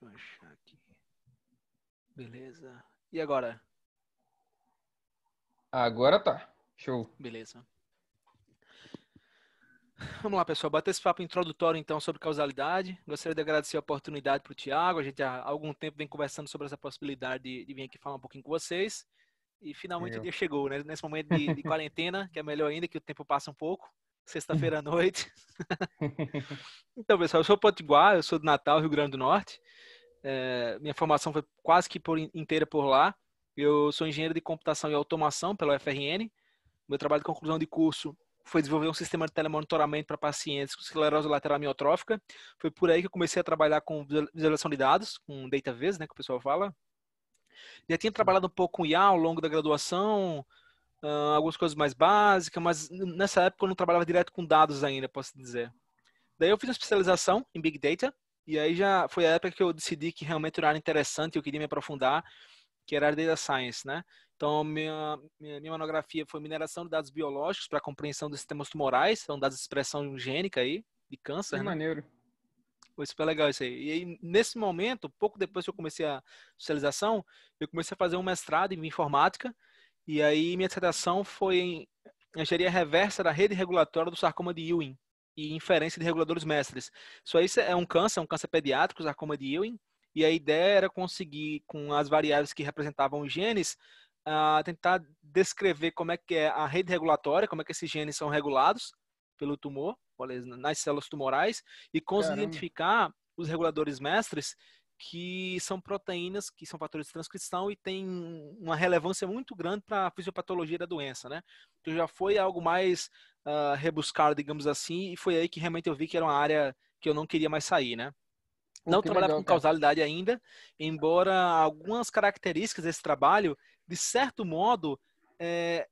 Deixa eu achar aqui. Beleza. E agora? Agora tá. Show. Beleza. Vamos lá, pessoal. Bater esse papo introdutório, então, sobre causalidade. Gostaria de agradecer a oportunidade para o Tiago. A gente há algum tempo vem conversando sobre essa possibilidade de, de vir aqui falar um pouquinho com vocês. E finalmente o dia chegou, né? Nesse momento de, de quarentena, que é melhor ainda, que o tempo passa um pouco sexta-feira à noite. então, pessoal, eu sou potiguar, eu sou do Natal, Rio Grande do Norte. É, minha formação foi quase que por, inteira por lá. Eu sou engenheiro de computação e automação pela UFRN. Meu trabalho de conclusão de curso foi desenvolver um sistema de telemonitoramento para pacientes com esclerose lateral amiotrófica. Foi por aí que eu comecei a trabalhar com visualização de dados, com data viz, né, que o pessoal fala. Já tinha trabalhado um pouco com IA ao longo da graduação, uh, algumas coisas mais básicas, mas nessa época eu não trabalhava direto com dados ainda, posso dizer. Daí eu fiz uma especialização em Big Data, e aí já foi a época que eu decidi que realmente era interessante, eu queria me aprofundar, que era a Data Science, né? Então, minha, minha, minha monografia foi mineração de dados biológicos para compreensão dos sistemas tumorais, são dados de expressão gênica aí, de câncer. Que né? maneiro. Foi super legal isso aí. E aí, nesse momento, pouco depois que eu comecei a socialização, eu comecei a fazer um mestrado em informática, e aí minha dissertação foi em engenharia reversa da rede regulatória do sarcoma de Ewing e inferência de reguladores mestres. Isso aí é um câncer, é um câncer pediátrico, sarcoma de Ewing, e a ideia era conseguir, com as variáveis que representavam os genes, uh, tentar descrever como é que é a rede regulatória, como é que esses genes são regulados pelo tumor, nas células tumorais, e conseguir Caramba. identificar os reguladores mestres que são proteínas que são fatores de transcrição e têm uma relevância muito grande para a fisiopatologia da doença, né? Então já foi algo mais uh, rebuscado, digamos assim, e foi aí que realmente eu vi que era uma área que eu não queria mais sair, né? Não trabalhar trabalhava com causalidade ainda, embora algumas características desse trabalho, de certo modo, é,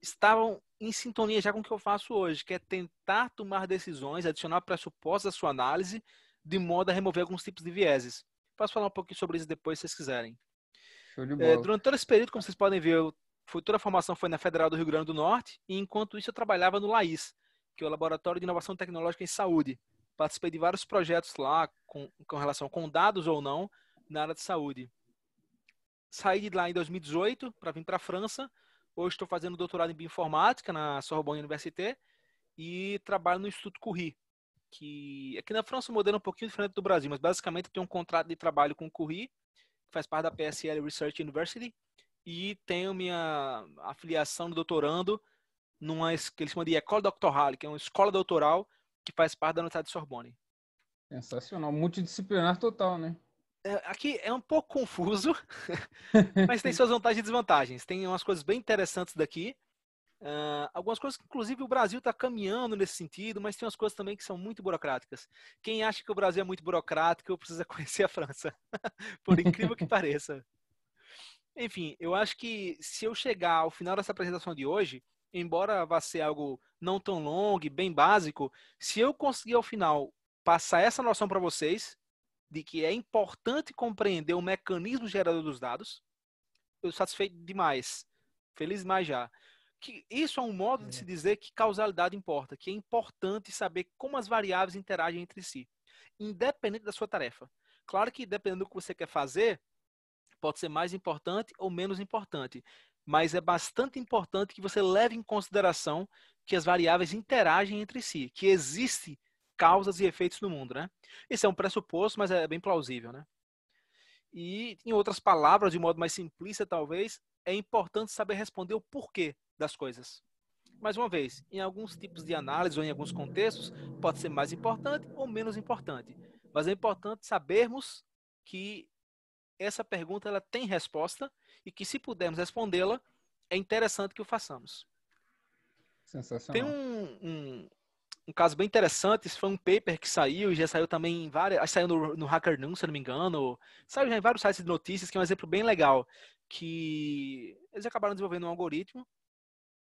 estavam em sintonia já com o que eu faço hoje, que é tentar tomar decisões, adicionar pressupostos à sua análise, de modo a remover alguns tipos de vieses. Posso falar um pouquinho sobre isso depois, se vocês quiserem. É, durante todo esse período, como vocês podem ver, foi, toda a formação foi na Federal do Rio Grande do Norte, e enquanto isso eu trabalhava no LAIS, que é o Laboratório de Inovação Tecnológica em Saúde. Participei de vários projetos lá, com, com relação com dados ou não, na área de saúde. Saí de lá em 2018 para vir para a França. Hoje estou fazendo doutorado em bioinformática na Sorbonne Université e trabalho no Instituto Curie, que aqui na França o modelo é um pouquinho diferente do Brasil, mas basicamente tem um contrato de trabalho com o Curri, que faz parte da PSL Research University, e tenho minha afiliação de doutorando numa que eles chamam de École Doctorale, que é uma escola doutoral que faz parte da Universidade de Sorbonne. Sensacional, multidisciplinar total, né? É, aqui é um pouco confuso, mas tem suas vantagens e desvantagens. Tem umas coisas bem interessantes daqui, Uh, algumas coisas que, inclusive, o Brasil está caminhando nesse sentido, mas tem umas coisas também que são muito burocráticas. Quem acha que o Brasil é muito burocrático precisa conhecer a França, por incrível que pareça. Enfim, eu acho que se eu chegar ao final dessa apresentação de hoje, embora vá ser algo não tão longo e bem básico, se eu conseguir ao final passar essa noção para vocês de que é importante compreender o mecanismo gerador dos dados, eu satisfeito demais, feliz demais já que isso é um modo de se é. dizer que causalidade importa, que é importante saber como as variáveis interagem entre si, independente da sua tarefa. Claro que dependendo do que você quer fazer, pode ser mais importante ou menos importante, mas é bastante importante que você leve em consideração que as variáveis interagem entre si, que existe causas e efeitos no mundo, né? Esse é um pressuposto, mas é bem plausível, né? E, em outras palavras, de modo mais simplista, talvez, é importante saber responder o porquê das coisas. Mais uma vez, em alguns tipos de análise ou em alguns contextos, pode ser mais importante ou menos importante. Mas é importante sabermos que essa pergunta ela tem resposta e que se pudermos respondê-la, é interessante que o façamos. Sensacional. Tem um, um, um, caso bem interessante, esse foi um paper que saiu e já saiu também em várias, saiu no, no Hacker News, se não me engano, saiu já em vários sites de notícias, que é um exemplo bem legal, que eles acabaram desenvolvendo um algoritmo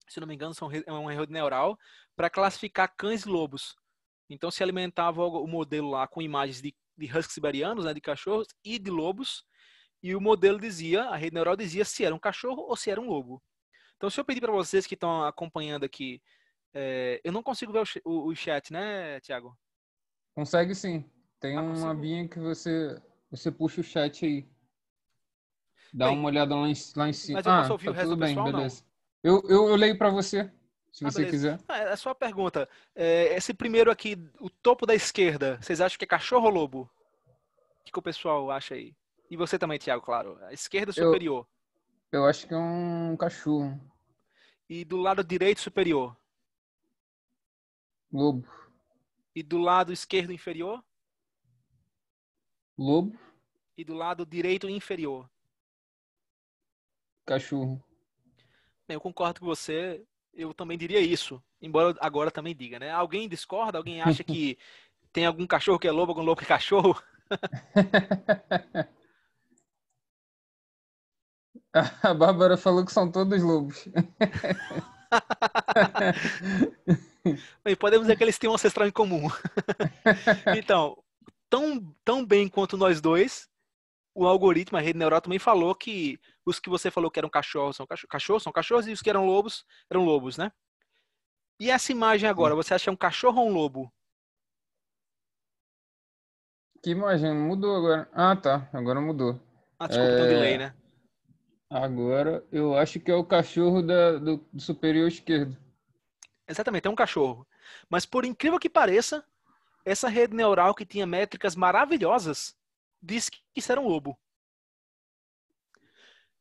se não me engano, são, é uma rede neural para classificar cães e lobos. Então se alimentava o modelo lá com imagens de, de siberianos, né, de cachorros e de lobos, e o modelo dizia, a rede neural dizia se era um cachorro ou se era um lobo. Então se eu pedir para vocês que estão acompanhando aqui, é, eu não consigo ver o, o, o chat, né, Tiago? Consegue sim. Tem ah, uma abinha que você você puxa o chat aí. Dá bem, uma olhada lá em, lá em cima. Mas eu posso ah, ouvir tá o resto do pessoal, beleza. Eu, eu, eu leio para você, se ah, você beleza. quiser. Ah, é só uma pergunta. É, esse primeiro aqui, o topo da esquerda, vocês acham que é cachorro ou lobo? O que, que o pessoal acha aí? E você também, Tiago, claro. A esquerda superior. Eu, eu acho que é um cachorro. E do lado direito superior? Lobo. E do lado esquerdo inferior? Lobo. E do lado direito inferior? Cachorro. Bem, eu concordo com você. Eu também diria isso, embora agora também diga, né? Alguém discorda? Alguém acha que tem algum cachorro que é lobo, algum lobo que é cachorro? A Bárbara falou que são todos lobos. Bem, podemos dizer que eles têm um ancestral em comum. então, tão, tão bem quanto nós dois, o algoritmo, a rede neural também falou que os que você falou que eram cachorros são cachorros, cachorros são cachorros e os que eram lobos eram lobos, né? E essa imagem agora, você acha um cachorro ou um lobo? Que imagem? Mudou agora. Ah, tá. Agora mudou. Ah, desculpa, é... tem delay, né? Agora eu acho que é o cachorro da, do, do superior esquerdo. Exatamente, é um cachorro. Mas por incrível que pareça, essa rede neural que tinha métricas maravilhosas disse que isso era um lobo.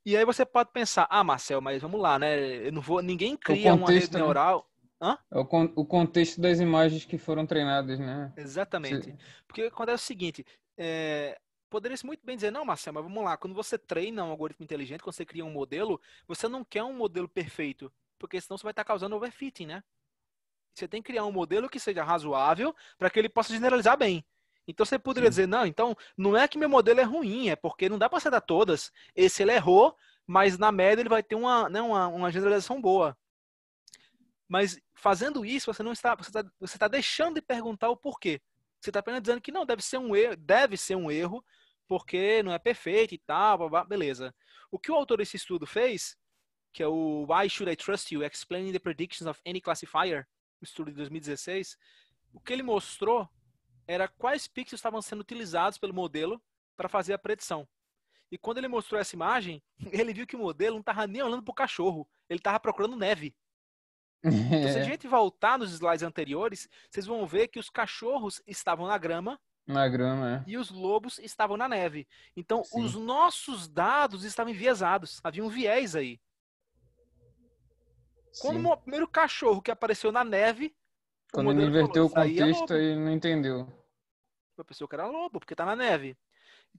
E aí você pode pensar, ah, Marcel, mas vamos lá, né? Eu não vou, ninguém é cria uma rede né? neural. Hã? É o, con o contexto das imagens que foram treinadas, né? Exatamente. Porque acontece o seguinte, é... poderia muito bem dizer, não, Marcel, mas vamos lá, quando você treina um algoritmo inteligente, quando você cria um modelo, você não quer um modelo perfeito, porque senão você vai estar causando overfitting, né? Você tem que criar um modelo que seja razoável para que ele possa generalizar bem. Então você poderia Sim. dizer, não, então não é que meu modelo é ruim, é porque não dá para acertar todas. Esse ele errou, mas na média ele vai ter uma, né, uma, uma generalização boa. Mas fazendo isso, você não está, você está, você está deixando de perguntar o porquê. Você está apenas dizendo que não, deve ser um erro, deve ser um erro, porque não é perfeito e tal, blá, blá, beleza. O que o autor desse estudo fez, que é o Why Should I Trust You? Explaining the Predictions of Any Classifier, um estudo de 2016, o que ele mostrou era quais pixels estavam sendo utilizados pelo modelo para fazer a predição. E quando ele mostrou essa imagem, ele viu que o modelo não estava nem olhando para o cachorro, ele estava procurando neve. Então, se a gente voltar nos slides anteriores, vocês vão ver que os cachorros estavam na grama. Na grama, é. E os lobos estavam na neve. Então, Sim. os nossos dados estavam enviesados. Havia um viés aí. Sim. Quando o primeiro cachorro que apareceu na neve. Quando ele inverteu falou, o é contexto, ele não entendeu. Eu pensei que era lobo, porque tá na neve.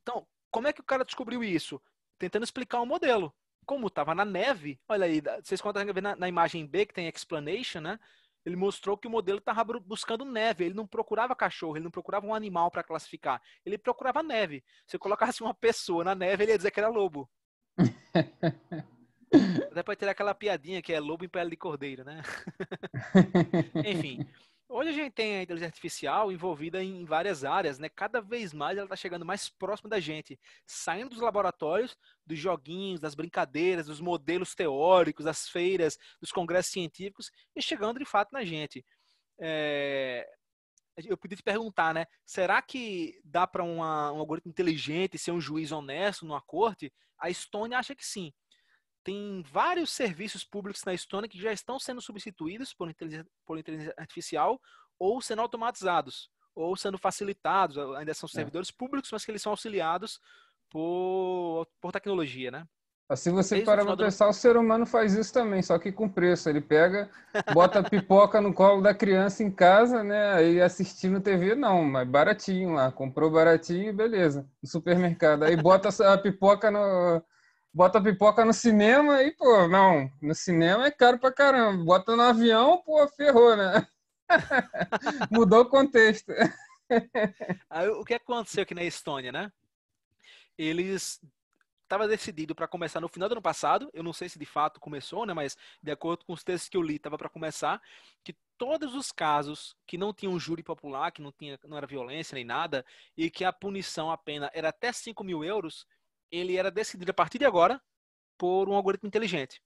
Então, como é que o cara descobriu isso? Tentando explicar o um modelo. Como estava na neve, olha aí, vocês conseguem ver na, na imagem B, que tem explanation, né? Ele mostrou que o modelo estava buscando neve. Ele não procurava cachorro, ele não procurava um animal para classificar. Ele procurava neve. Se eu colocasse uma pessoa na neve, ele ia dizer que era lobo. Até pode ter aquela piadinha que é lobo em pele de cordeiro, né? Enfim. Hoje a gente tem a inteligência artificial envolvida em várias áreas, né? Cada vez mais ela está chegando mais próxima da gente, saindo dos laboratórios, dos joguinhos, das brincadeiras, dos modelos teóricos, das feiras, dos congressos científicos e chegando de fato na gente. É... Eu podia te perguntar, né? Será que dá para um algoritmo inteligente ser um juiz honesto numa corte? A Stone acha que sim. Tem vários serviços públicos na Estônia que já estão sendo substituídos por inteligência, por inteligência artificial ou sendo automatizados, ou sendo facilitados. Ainda são é. servidores é. públicos, mas que eles são auxiliados por, por tecnologia, né? Se assim você parar para pensar, do... o ser humano faz isso também, só que com preço. Ele pega, bota pipoca no colo da criança em casa, né? Aí assistindo TV, não, mas baratinho lá. Comprou baratinho, beleza. No supermercado. Aí bota a pipoca no, bota pipoca no cinema e, pô, não, no cinema é caro pra caramba. Bota no avião, pô, ferrou, né? Mudou o contexto. Aí, o que aconteceu aqui na Estônia, né? Eles estava decidido para começar no final do ano passado. Eu não sei se de fato começou, né? Mas de acordo com os textos que eu li, estava para começar que todos os casos que não tinham júri popular, que não tinha, não era violência nem nada, e que a punição, a pena era até 5 mil euros, ele era decidido a partir de agora por um algoritmo inteligente.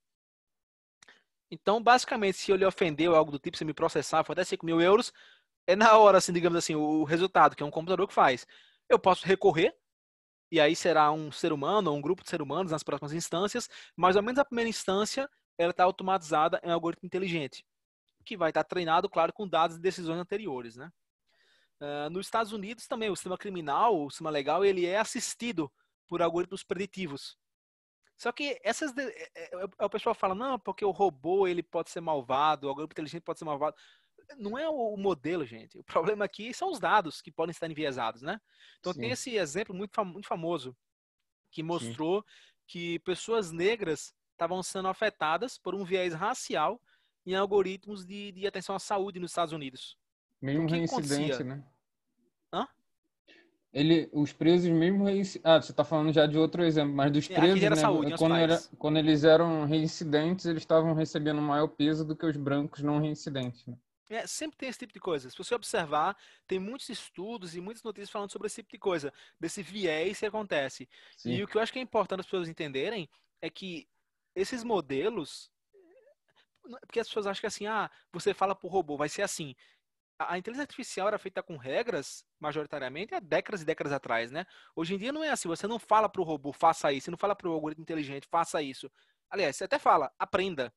Então, basicamente, se eu lhe algo do tipo, se me processar, for até 5 mil euros, é na hora, assim, digamos assim, o resultado, que é um computador que faz. Eu posso recorrer, e aí será um ser humano ou um grupo de seres humanos nas próximas instâncias, mas ao menos a primeira instância, ela está automatizada em um algoritmo inteligente, que vai estar tá treinado, claro, com dados de decisões anteriores, né? Uh, nos Estados Unidos também, o sistema criminal, o sistema legal, ele é assistido por algoritmos preditivos. Só que essas é, é, é, o pessoal fala não, porque o robô ele pode ser malvado, o algoritmo inteligente pode ser malvado. Não é o modelo, gente. O problema aqui são os dados que podem estar enviesados, né? Então Sim. tem esse exemplo muito, fam muito famoso que mostrou Sim. que pessoas negras estavam sendo afetadas por um viés racial em algoritmos de, de atenção à saúde nos Estados Unidos. Meio então, um reincidente, acontecia? né? ele, os presos mesmo Ah, você está falando já de outro exemplo, mas dos é, presos, é, né, saúde, quando, era, quando, eles eram reincidentes, eles estavam recebendo maior peso do que os brancos não reincidentes. Né? É, sempre tem esse tipo de coisa. Se você observar, tem muitos estudos e muitas notícias falando sobre esse tipo de coisa, desse viés que acontece. Sim. E o que eu acho que é importante as pessoas entenderem é que esses modelos. É, porque as pessoas acham que é assim, ah, você fala pro robô, vai ser assim a inteligência artificial era feita com regras, majoritariamente, há décadas e décadas atrás, né? Hoje em dia não é assim. Você não fala para o robô, faça isso. Você não fala para o algoritmo inteligente, faça isso. Aliás, você até fala, aprenda.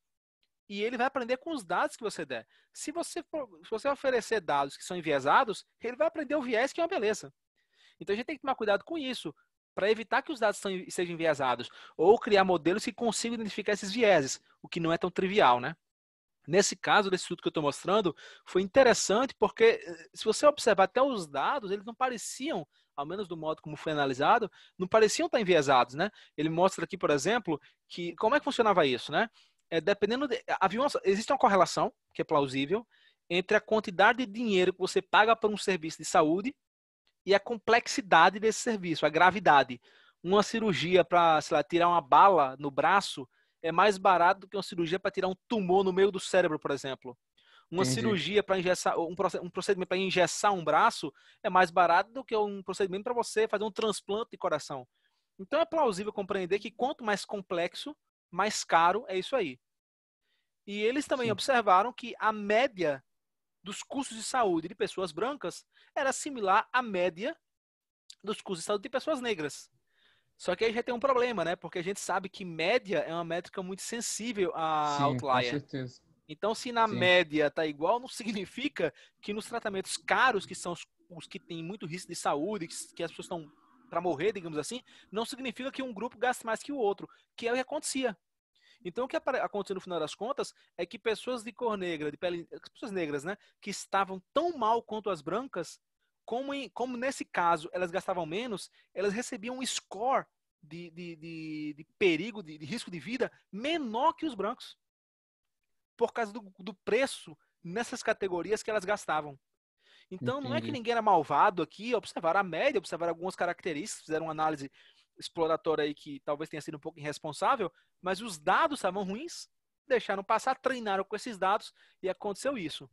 E ele vai aprender com os dados que você der. Se você, for, se você oferecer dados que são enviesados, ele vai aprender o viés, que é uma beleza. Então a gente tem que tomar cuidado com isso, para evitar que os dados sejam enviesados. Ou criar modelos que consigam identificar esses vieses, o que não é tão trivial, né? Nesse caso, desse estudo que eu estou mostrando, foi interessante porque, eh, se você observar até os dados, eles não pareciam, ao menos do modo como foi analisado, não pareciam estar enviesados, né? Ele mostra aqui, por exemplo, que como é que funcionava isso, né? É, dependendo de, eh, havia uma, existe uma correlação que é plausível entre a quantidade de dinheiro que você paga por um serviço de saúde e a complexidade desse serviço, a gravidade. Uma cirurgia para, sei lá, tirar uma bala no braço é mais barato do que uma cirurgia para tirar um tumor no meio do cérebro, por exemplo. Uma Entendi. cirurgia para injetar, um, procedimento para injetar um braço é mais barato do que um procedimento para você fazer um transplante de coração. Então é plausível compreender que quanto mais complexo, mais caro é isso aí. E eles também Sim. observaram que a média dos custos de saúde de pessoas brancas era similar à média dos custos de saúde de pessoas negras. Só que aí já tem um problema, né? Porque a gente sabe que média é uma métrica muito sensível a Sim, outlier. Com certeza. Então, se na Sim. média tá igual, não significa que nos tratamentos caros, que são os, os que têm muito risco de saúde, que, que as pessoas estão para morrer, digamos assim, não significa que um grupo gaste mais que o outro, que é o que acontecia. Então, o que aconteceu no final das contas é que pessoas de cor negra, de pele, pessoas negras, né, que estavam tão mal quanto as brancas, como, em, como nesse caso elas gastavam menos, elas recebiam um score de, de, de, de perigo, de, de, risco de vida menor que os brancos. Por causa do, do preço nessas categorias que elas gastavam. Então, Entendi. não é que ninguém era malvado aqui, observaram a média, observaram algumas características, fizeram uma análise exploratória aí que talvez tenha sido um pouco irresponsável, mas os dados estavam ruins, deixaram passar, treinaram com esses dados e aconteceu isso.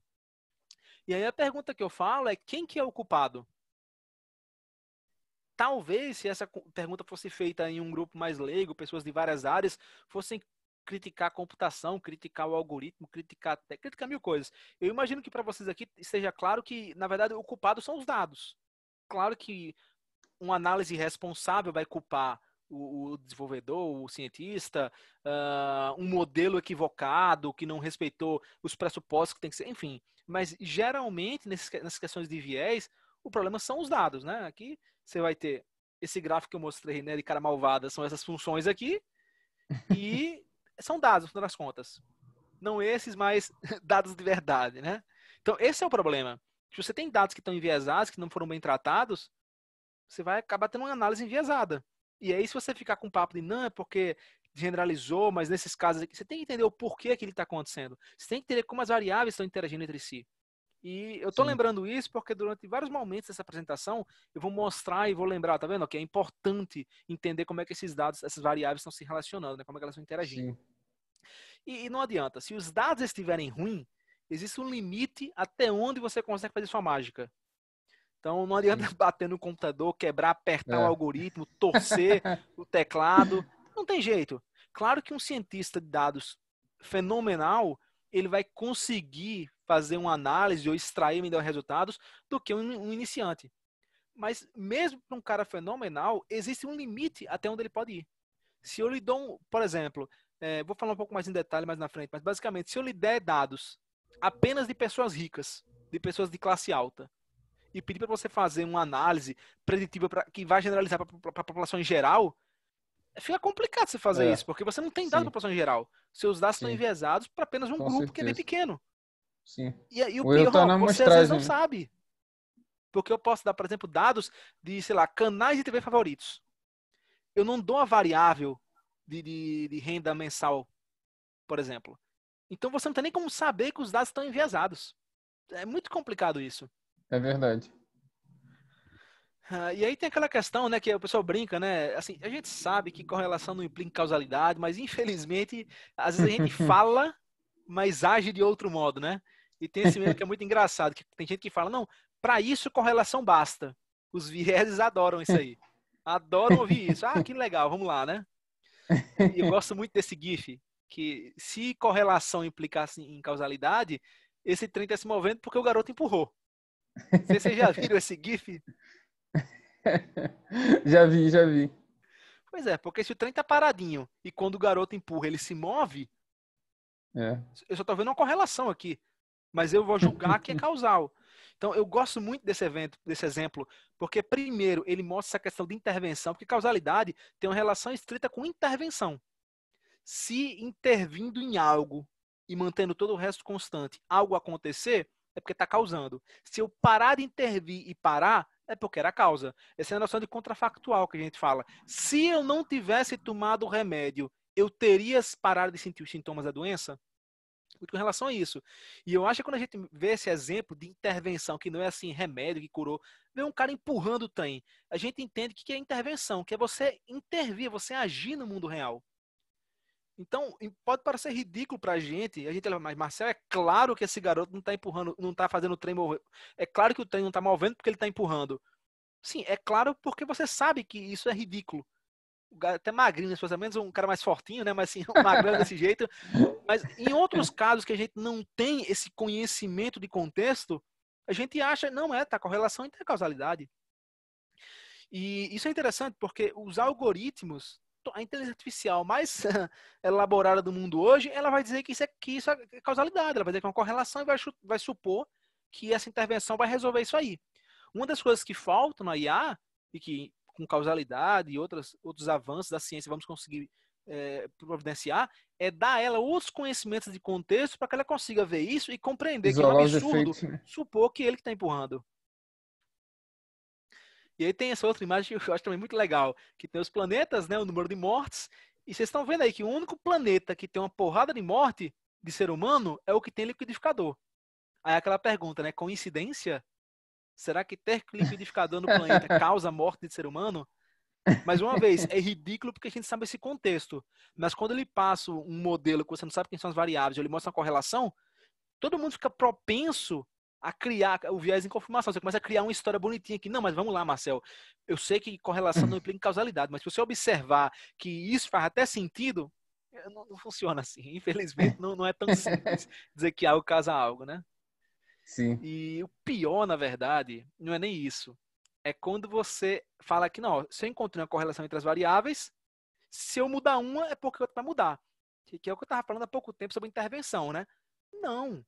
E aí a pergunta que eu falo é quem que é o culpado? Talvez se essa pergunta fosse feita em um grupo mais leigo, pessoas de várias áreas, fossem criticar a computação, criticar o algoritmo, criticar criticar mil coisas. Eu imagino que para vocês aqui esteja claro que, na verdade, o culpado são os dados. Claro que uma análise responsável vai culpar o, desenvolvedor, o cientista, uh, um modelo equivocado que não respeitou os pressupostos que tem que ser, enfim. Mas geralmente, nessas questões de viés, o problema são os dados, né? Aqui você vai ter esse gráfico que eu mostrei, né, de cara malvada, são essas funções aqui e são dados, no final das contas. Não esses, mas dados de verdade, né? Então, esse é o problema. Se você tem dados que estão enviesados, que não foram bem tratados, você vai acabar tendo uma análise enviesada. E aí, se você ficar com o papo de não, é porque generalizou, mas nesses casos aqui, você tem que entender o porquê que ele está acontecendo. Você tem que entender como as variáveis estão interagindo entre si. E eu estou lembrando isso porque durante vários momentos dessa apresentação eu vou mostrar e vou lembrar, tá vendo? Que é importante entender como é que esses dados, essas variáveis estão se relacionando, né? como é que elas estão interagindo. E, e, não adianta, se os dados estiverem ruins, existe um limite até onde você consegue fazer sua mágica. Então não adianta Sim. bater no computador, quebrar, apertar é. o algoritmo, torcer o teclado. Não tem jeito. Claro que um cientista de dados fenomenal, ele vai conseguir fazer uma análise ou extrair melhor resultados do que um iniciante. Mas mesmo para um cara fenomenal, existe um limite até onde ele pode ir. Se eu lhe dou, um, por exemplo, é, vou falar um pouco mais em detalhe mais na frente, mas basicamente, se eu lhe der dados apenas de pessoas ricas, de pessoas de classe alta, e pedir para você fazer uma análise preditiva pra, que vai generalizar para a população em geral, fica complicado você fazer é. isso, porque você não tem dados para a população em geral. Seus dados estão enviesados para apenas um Com grupo certeza. que é bem pequeno. Sim. E, e o, o pior, tá você às vezes não sabe. Porque eu posso dar, por exemplo, dados de, sei lá, canais de TV favoritos. Eu não dou uma variável de, de, de renda mensal, por exemplo. Então você não tem nem como saber que os dados estão enviesados. É muito complicado isso. É verdade. Ah, e aí tem aquela questão, né, que o pessoal brinca, né? Assim, a gente sabe que correlação não implica causalidade, mas infelizmente às vezes a gente fala, mas age de outro modo, né? E tem esse mesmo que é muito engraçado, que tem gente que fala, não, para isso correlação basta. Os vieses adoram isso aí. Adoram ouvir isso. Ah, que legal, vamos lá, né? E eu gosto muito desse GIF, que se correlação implicasse em causalidade, esse trem está se movendo porque o garoto empurrou. Vocês já viram esse GIF? já vi, já vi. Pois é, porque se o trem tá paradinho e quando o garoto empurra ele se move, é. eu só tô vendo uma correlação aqui. Mas eu vou julgar que é causal. Então, eu gosto muito desse evento, desse exemplo, porque primeiro ele mostra essa questão de intervenção, porque causalidade tem uma relação estrita com intervenção. Se intervindo em algo e mantendo todo o resto constante, algo acontecer, é porque está causando. Se eu parar de intervir e parar, é porque era a causa. Essa é a noção de contrafactual que a gente fala. Se eu não tivesse tomado o remédio, eu teria parado de sentir os sintomas da doença? com relação a isso. E eu acho que quando a gente vê esse exemplo de intervenção, que não é assim remédio que curou, vê um cara empurrando o trem, a gente entende que é intervenção, que é você intervir, é você agir no mundo real. Então, pode parecer ridículo pra gente, a gente mas Marcel, é claro que esse garoto não tá empurrando, não tá fazendo o trem mover. É claro que o trem não tá movendo porque ele tá empurrando. Sim, é claro porque você sabe que isso é ridículo. Até magrinho, pelo né, menos um cara mais fortinho, né? Mas assim, um magrão desse jeito. Mas em outros casos que a gente não tem esse conhecimento de contexto, a gente acha, não é, tá correlação e intercausalidade. E isso é interessante porque os algoritmos a inteligência artificial mais elaborada do mundo hoje, ela vai dizer que isso é, que isso é, é causalidade, ela vai dizer que é uma correlação e vai, vai supor que essa intervenção vai resolver isso aí. Uma das coisas que faltam na IA, e que com causalidade e outras, outros avanços da ciência vamos conseguir é, providenciar, é dar a ela os conhecimentos de contexto para que ela consiga ver isso e compreender Isolar que é um absurdo efeitos, né? supor que ele que está empurrando. E aí tem essa outra imagem que eu acho também muito legal, que tem os planetas, né, o número de mortes. E vocês estão vendo aí que o único planeta que tem uma porrada de morte de ser humano é o que tem liquidificador. Aí aquela pergunta, né, coincidência? Será que ter liquidificador no planeta causa morte de ser humano? Mais uma vez, é ridículo porque a gente sabe esse contexto. Mas quando ele passa um modelo que você não sabe quem são as variáveis, ele mostra uma correlação, todo mundo fica propenso a criar o viés em confirmação. Você começa a criar uma história bonitinha aqui. Não, mas vamos lá, Marcel. Eu sei que correlação não implica causalidade, mas se você observar que isso faz até sentido, eh, não, não funciona assim. Infelizmente, não, não é tão simples dizer que algo casa algo, né? Sim. E o pior, na verdade, não é nem isso. É quando você fala que, não, se eu encontrei uma correlação entre as variáveis, se eu mudar uma, é porque outra vai mudar. Que é o que eu estava falando há pouco tempo sobre intervenção, né? Não.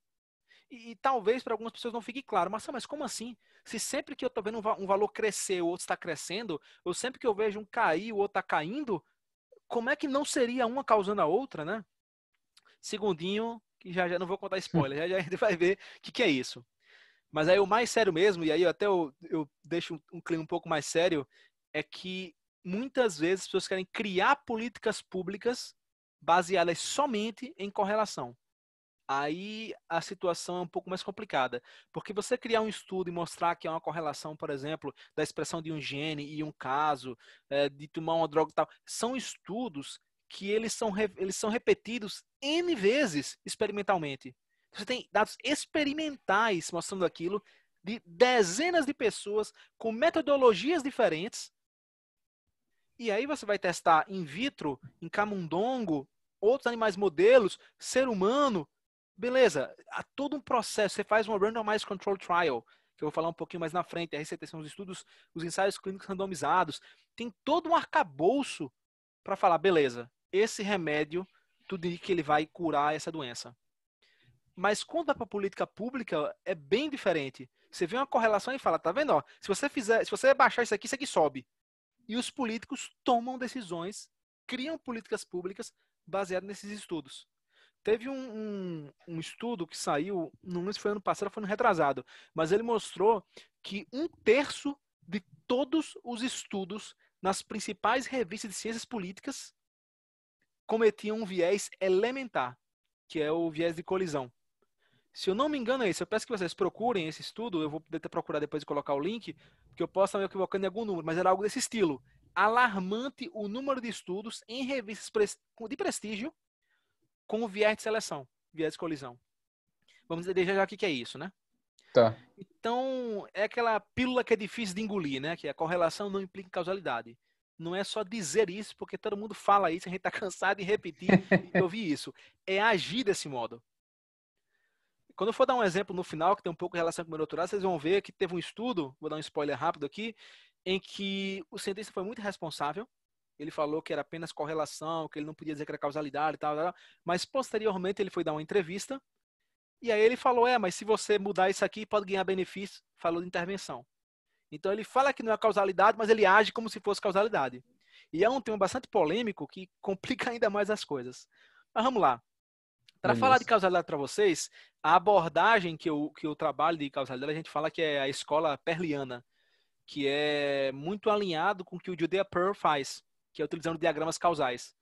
E, e talvez para algumas pessoas não fique claro, mas, mas como assim? Se sempre que eu estou vendo um, um, valor crescer, o outro está crescendo, ou sempre que eu vejo um cair, o outro está caindo, como é que não seria uma causando a outra, né? Segundinho, que já, já não vou contar spoiler, já, já a gente vai ver o que, que é isso. Mas aí o mais sério mesmo, e aí até eu, eu deixo um, um clima um pouco mais sério, é que muitas vezes as pessoas querem criar políticas públicas baseadas somente em correlação aí a situação é um pouco mais complicada. Porque você criar um estudo e mostrar que há é uma correlação, por exemplo, da expressão de um gene e um caso, é, de tomar uma droga e tal, são estudos que eles são, eles são repetidos N vezes experimentalmente. Você tem dados experimentais mostrando aquilo de dezenas de pessoas com metodologias diferentes. E aí você vai testar in vitro, em camundongo, outros animais modelos, ser humano, Beleza, há todo um processo. Você faz uma randomized control trial, que eu vou falar um pouquinho mais na frente. A receita são os estudos, os ensaios clínicos randomizados. Tem todo um arcabouço para falar, beleza, esse remédio, tu que ele vai curar essa doença. Mas quando dá é para política pública, é bem diferente. Você vê uma correlação e fala, tá vendo? Ó, se você fizer, se você baixar isso aqui, isso aqui sobe. E os políticos tomam decisões, criam políticas públicas baseadas nesses estudos. Teve um, um, um, estudo que saiu, não sei se foi ano passado, ou foi no retrasado, mas ele mostrou que um terço de todos os estudos nas principais revistas de ciências políticas cometiam um viés elementar, que é o viés de colisão. Se eu não me engano é isso, eu peço que vocês procurem esse estudo, eu vou até procurar depois e colocar o link, porque eu posso estar me equivocando em algum número, mas era algo desse estilo. Alarmante o número de estudos em revistas de prestígio com o viés de seleção, viés de colisão. Vamos dizer já o que, é isso, né? Tá. Então, é aquela pílula que é difícil de engolir, né? Que a correlação não implica causalidade. Não é só dizer isso, porque todo mundo fala isso, a gente está cansado de repetir e ouvir isso. É agir desse modo. Quando eu for dar um exemplo no final, que tem um pouco de relação com o meu doutorado, vocês vão ver que teve um estudo, vou dar um spoiler rápido aqui, em que o cientista foi muito responsável, ele falou que era apenas correlação, que ele não podia dizer que era causalidade e tal, tal, mas posteriormente ele foi dar uma entrevista e aí ele falou: é, mas se você mudar isso aqui, pode ganhar benefício. Falou de intervenção. Então ele fala que não é causalidade, mas ele age como se fosse causalidade. E é um tema bastante polêmico que complica ainda mais as coisas. Mas vamos lá. Para falar de causalidade para vocês, a abordagem que eu, que eu trabalho de causalidade, a gente fala que é a escola perliana, que é muito alinhado com o que o Judea Pearl faz que é utilizando diagramas causais.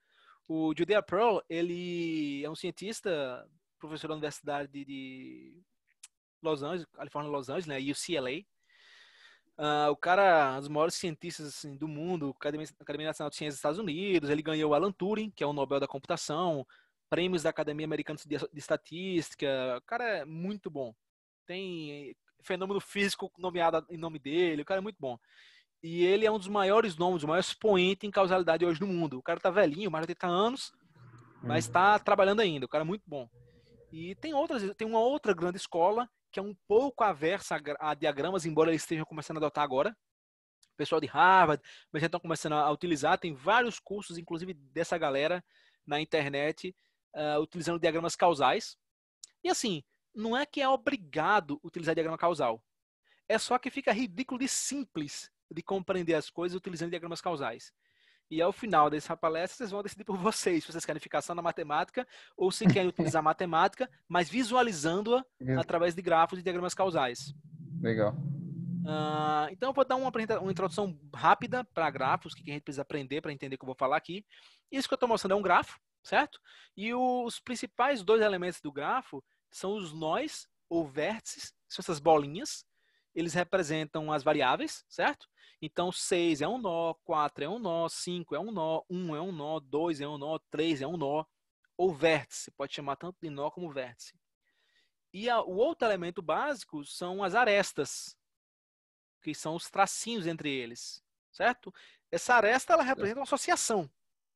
O Judea Pearl, ele é um cientista, professor da Universidade de Los Angeles, Califórnia, Los Angeles, né, UCLA. Uh, ah, o cara, um dos maiores cientistas assim, do mundo, Academia, Academia Nacional de Ciências dos Estados Unidos, ele ganhou o Alan Turing, que é o Nobel da Computação, prêmios da Academia Americana de Estatística. O cara é muito bom. Tem fenômeno físico nomeado em nome dele, o cara é muito bom. E ele é um dos maiores nomes, o maior expoente em causalidade hoje no mundo. O cara tá velhinho, mais de 80 anos, mas está uhum. trabalhando ainda. O cara é muito bom. E tem outras, tem uma outra grande escola que é um pouco aversa a diagramas, embora eles estejam começando a adotar agora. O pessoal de Harvard, mas já estão começando a utilizar. Tem vários cursos, inclusive dessa galera na internet, uh, utilizando diagramas causais. E assim, não é que é obrigado utilizar diagrama causal. É só que fica ridículo de simples de compreender as coisas utilizando diagramas causais. E ao final dessa palestra, vocês vão decidir por vocês se vocês querem ficar só na matemática ou se querem utilizar matemática, mas visualizando-a através de grafos e diagramas causais. Legal. Uh, então, eu vou dar uma, uma introdução rápida para grafos, que a gente precisa aprender para entender o que eu vou falar aqui. Isso que eu estou mostrando é um grafo, certo? E os principais dois elementos do grafo são os nós, ou vértices, são essas bolinhas, eles representam as variáveis, certo? Então, 6 é um nó, 4 é um nó, 5 é um nó, 1 é um nó, 2 é um nó, 3 é um nó, ou vértice, pode chamar tanto de nó como vértice. E a, o outro elemento básico são as arestas, que são os tracinhos entre eles, certo? Essa aresta ela representa uma associação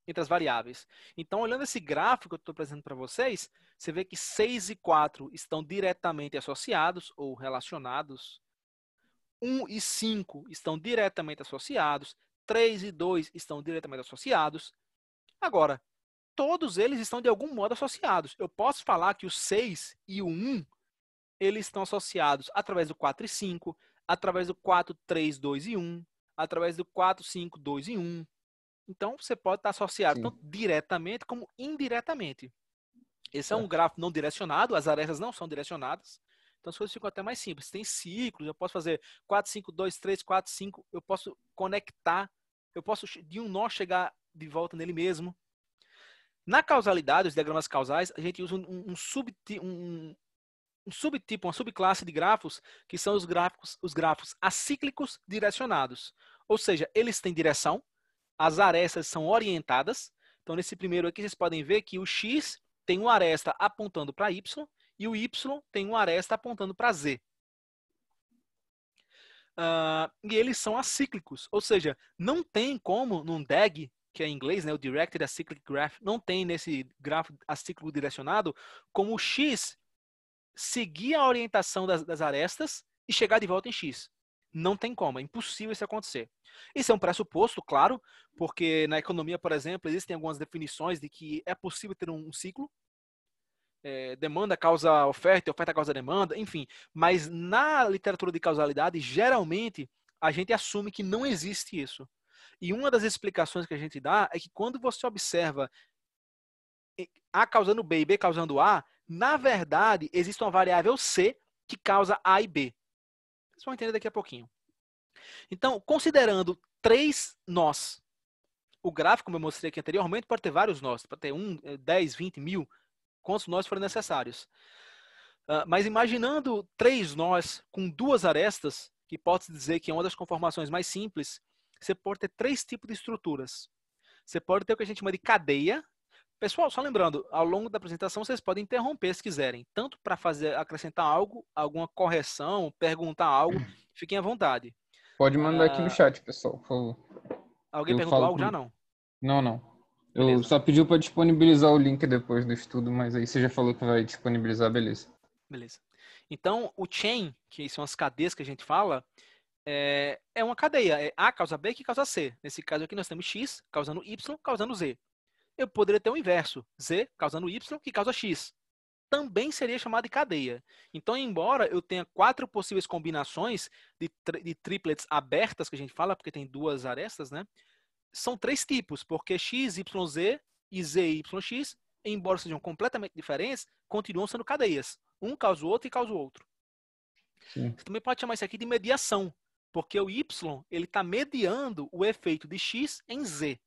entre as variáveis. Então, olhando esse gráfico que eu estou apresentando para vocês, você vê que 6 e 4 estão diretamente associados ou relacionados 1 e 5 estão diretamente associados, 3 e 2 estão diretamente associados. Agora, todos eles estão de algum modo associados. Eu posso falar que o 6 e o 1 eles estão associados através do 4 e 5, através do 4, 3, 2 e 1, através do 4, 5, 2 e 1. Então, você pode estar associado tanto diretamente como indiretamente. Esse é, é um gráfico não direcionado, as arestas não são direcionadas. Então as coisas ficam até mais simples. Tem ciclos, eu posso fazer 4, 5, 2, 3, 4, 5, eu posso conectar, eu posso de um nó chegar de volta nele mesmo. Na causalidade, os diagramas causais, a gente usa um, um, sub, um, um subtipo, uma subclasse de grafos, que são os gráficos, os grafos acíclicos direcionados. Ou seja, eles têm direção, as arestas são orientadas. Então, nesse primeiro aqui, vocês podem ver que o X tem uma aresta apontando para Y, e o Y tem uma aresta apontando para Z. Uh, e eles são acíclicos, ou seja, não tem como num DAG, que é em inglês, né, o Directed Acyclic Graph, não tem nesse grafo acíclico direcionado como o X seguir a orientação das, das arestas e chegar de volta em X. Não tem como, é impossível isso acontecer. Isso é um pressuposto, claro, porque na economia, por exemplo, existem algumas definições de que é possível ter um ciclo, é, demanda causa oferta, oferta causa demanda, enfim. Mas na literatura de causalidade, geralmente, a gente assume que não existe isso. E uma das explicações que a gente dá é que quando você observa A causando B e B causando A, na verdade, existe uma variável C que causa A e B. Vocês vão entender daqui a pouquinho. Então, considerando três nós, o gráfico, como eu mostrei aqui anteriormente, pode ter vários nós, pode ter um, 10, eh, 20, mil, quantos nós forem necessários. Uh, mas imaginando três nós com duas arestas, que pode dizer que é uma das conformações mais simples, você pode ter três tipos de estruturas. Você pode ter o que a gente chama de cadeia. Pessoal, só lembrando, ao longo da apresentação vocês podem interromper se quiserem, tanto para fazer acrescentar algo, alguma correção, perguntar algo, fiquem à vontade. Pode mandar uh, aqui ah, no chat, pessoal, por favor. Alguém Eu perguntou algo com... já não? Não, não. Eu só pediu para disponibilizar o link depois do estudo, mas aí você já falou que vai disponibilizar, beleza. Beleza. Então, o chain, que são as cadeias que a gente fala, é, é uma cadeia. É A causa B que causa C. Nesse caso aqui, nós temos X causando Y causando Z. Eu poderia ter o inverso. Z causando Y que causa X. Também seria chamado de cadeia. Então, embora eu tenha quatro possíveis combinações de, tri de triplets abertas, que a gente fala, porque tem duas arestas, né? são três tipos, porque x, y, z e z, y, x, embora sejam completamente diferentes, continuam sendo cadeias. Um causa o outro e causa o outro. Sim. Você também pode chamar isso aqui de mediação, porque o y ele está mediando o efeito de x em z.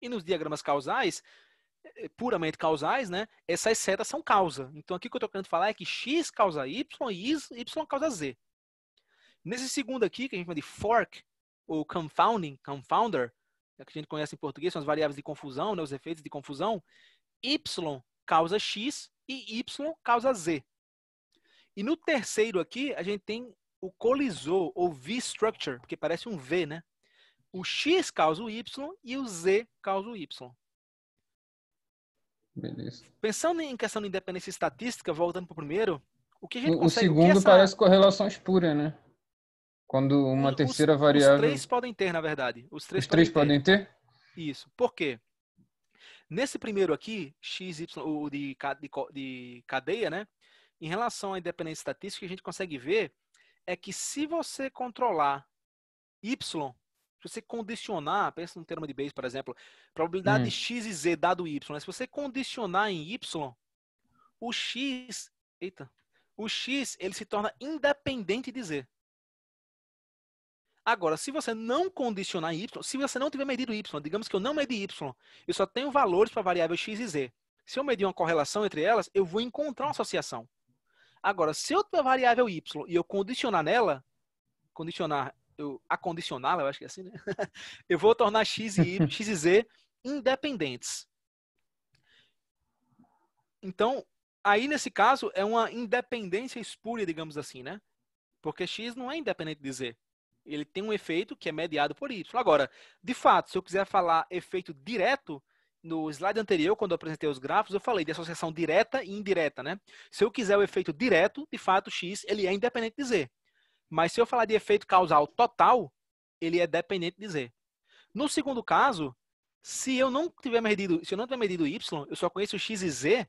E nos diagramas causais, eh, puramente causais, né, essas setas são causa. Então aqui o que eu estou querendo falar é que x causa y e y causa z. Nesse segundo aqui, que a gente chama de fork, ou confounding, confounder, que a gente conhece em português, são as variáveis de confusão, né, os efeitos de confusão, Y causa X e Y causa Z. E no terceiro aqui, a gente tem o colisor, ou V-structure, porque parece um V, né? O X causa o Y e o Z causa o Y. Beleza. Pensando em questão de independência estatística, voltando para o primeiro, o que a gente o, consegue... O segundo essa... parece correlação puras, né? Quando uma os, terceira variável. Os três podem ter, na verdade. Os três, os podem, três ter. podem ter? Isso. Por quê? Nesse primeiro aqui, x, y, o de, de, de cadeia, né? Em relação à independência estatística, o que a gente consegue ver é que se você controlar y, se você condicionar, pensa no termo de Bayes, por exemplo, probabilidade hum. de x e z dado y, né? se você condicionar em y, o x, eita, o x ele se torna independente de z. Agora, se você não condicionar Y, se você não tiver medido Y, digamos que eu não medi Y, eu só tenho valores para variável X e Z. Se eu medir uma correlação entre elas, eu vou encontrar uma associação. Agora, se eu tiver variável Y e eu condicionar nela, condicionar, eu acondicioná-la, eu acho que é assim, né? eu vou tornar X e, y, X e Z independentes. Então, aí nesse caso, é uma independência espúria, digamos assim, né? Porque X não é independente de Z. Ele tem um efeito que é mediado por Y. Agora, de fato, se eu quiser falar efeito direto, no slide anterior, quando eu apresentei os gráficos, eu falei de associação direta e indireta, né? Se eu quiser o efeito direto, de fato, X, ele é independente de Z. Mas se eu falar de efeito causal total, ele é dependente de Z. No segundo caso, se eu não tiver medido, se eu não tiver medido Y, eu só conheço X e Z,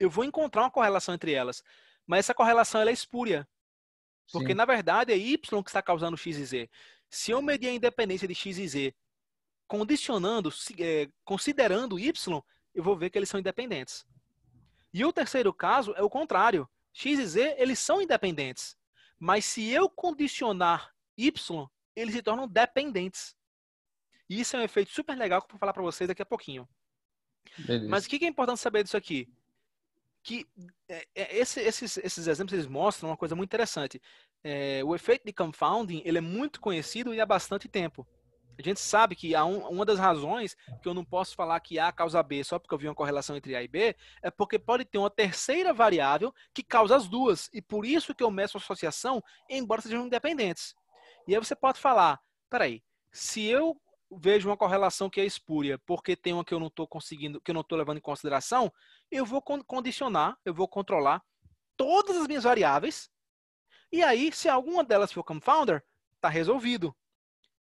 eu vou encontrar uma correlação entre elas. Mas essa correlação ela é espúria. Porque, Sim. na verdade, é Y que está causando X e Z. Se eu medir a independência de X e Z condicionando, é, considerando Y, eu vou ver que eles são independentes. E o terceiro caso é o contrário. X e Z, eles são independentes. Mas se eu condicionar Y, eles se tornam dependentes. E isso é um efeito super legal que eu vou falar para vocês daqui a pouquinho. Beleza. Mas o que é importante saber disso aqui? que é, é, esse, esses, esses exemplos eles mostram uma coisa muito interessante. É, o efeito de confounding ele é muito conhecido e há bastante tempo. A gente sabe que há um, uma das razões que eu não posso falar que A causa B só porque eu vi uma correlação entre A e B é porque pode ter uma terceira variável que causa as duas. E por isso que eu meço a associação, embora sejam independentes. E aí você pode falar, peraí, se eu vejo uma correlação que é espúria, porque tem uma que eu não estou conseguindo, que eu não estou levando em consideração, eu vou condicionar, eu vou controlar todas as minhas variáveis. E aí, se alguma delas for confounder, está resolvido.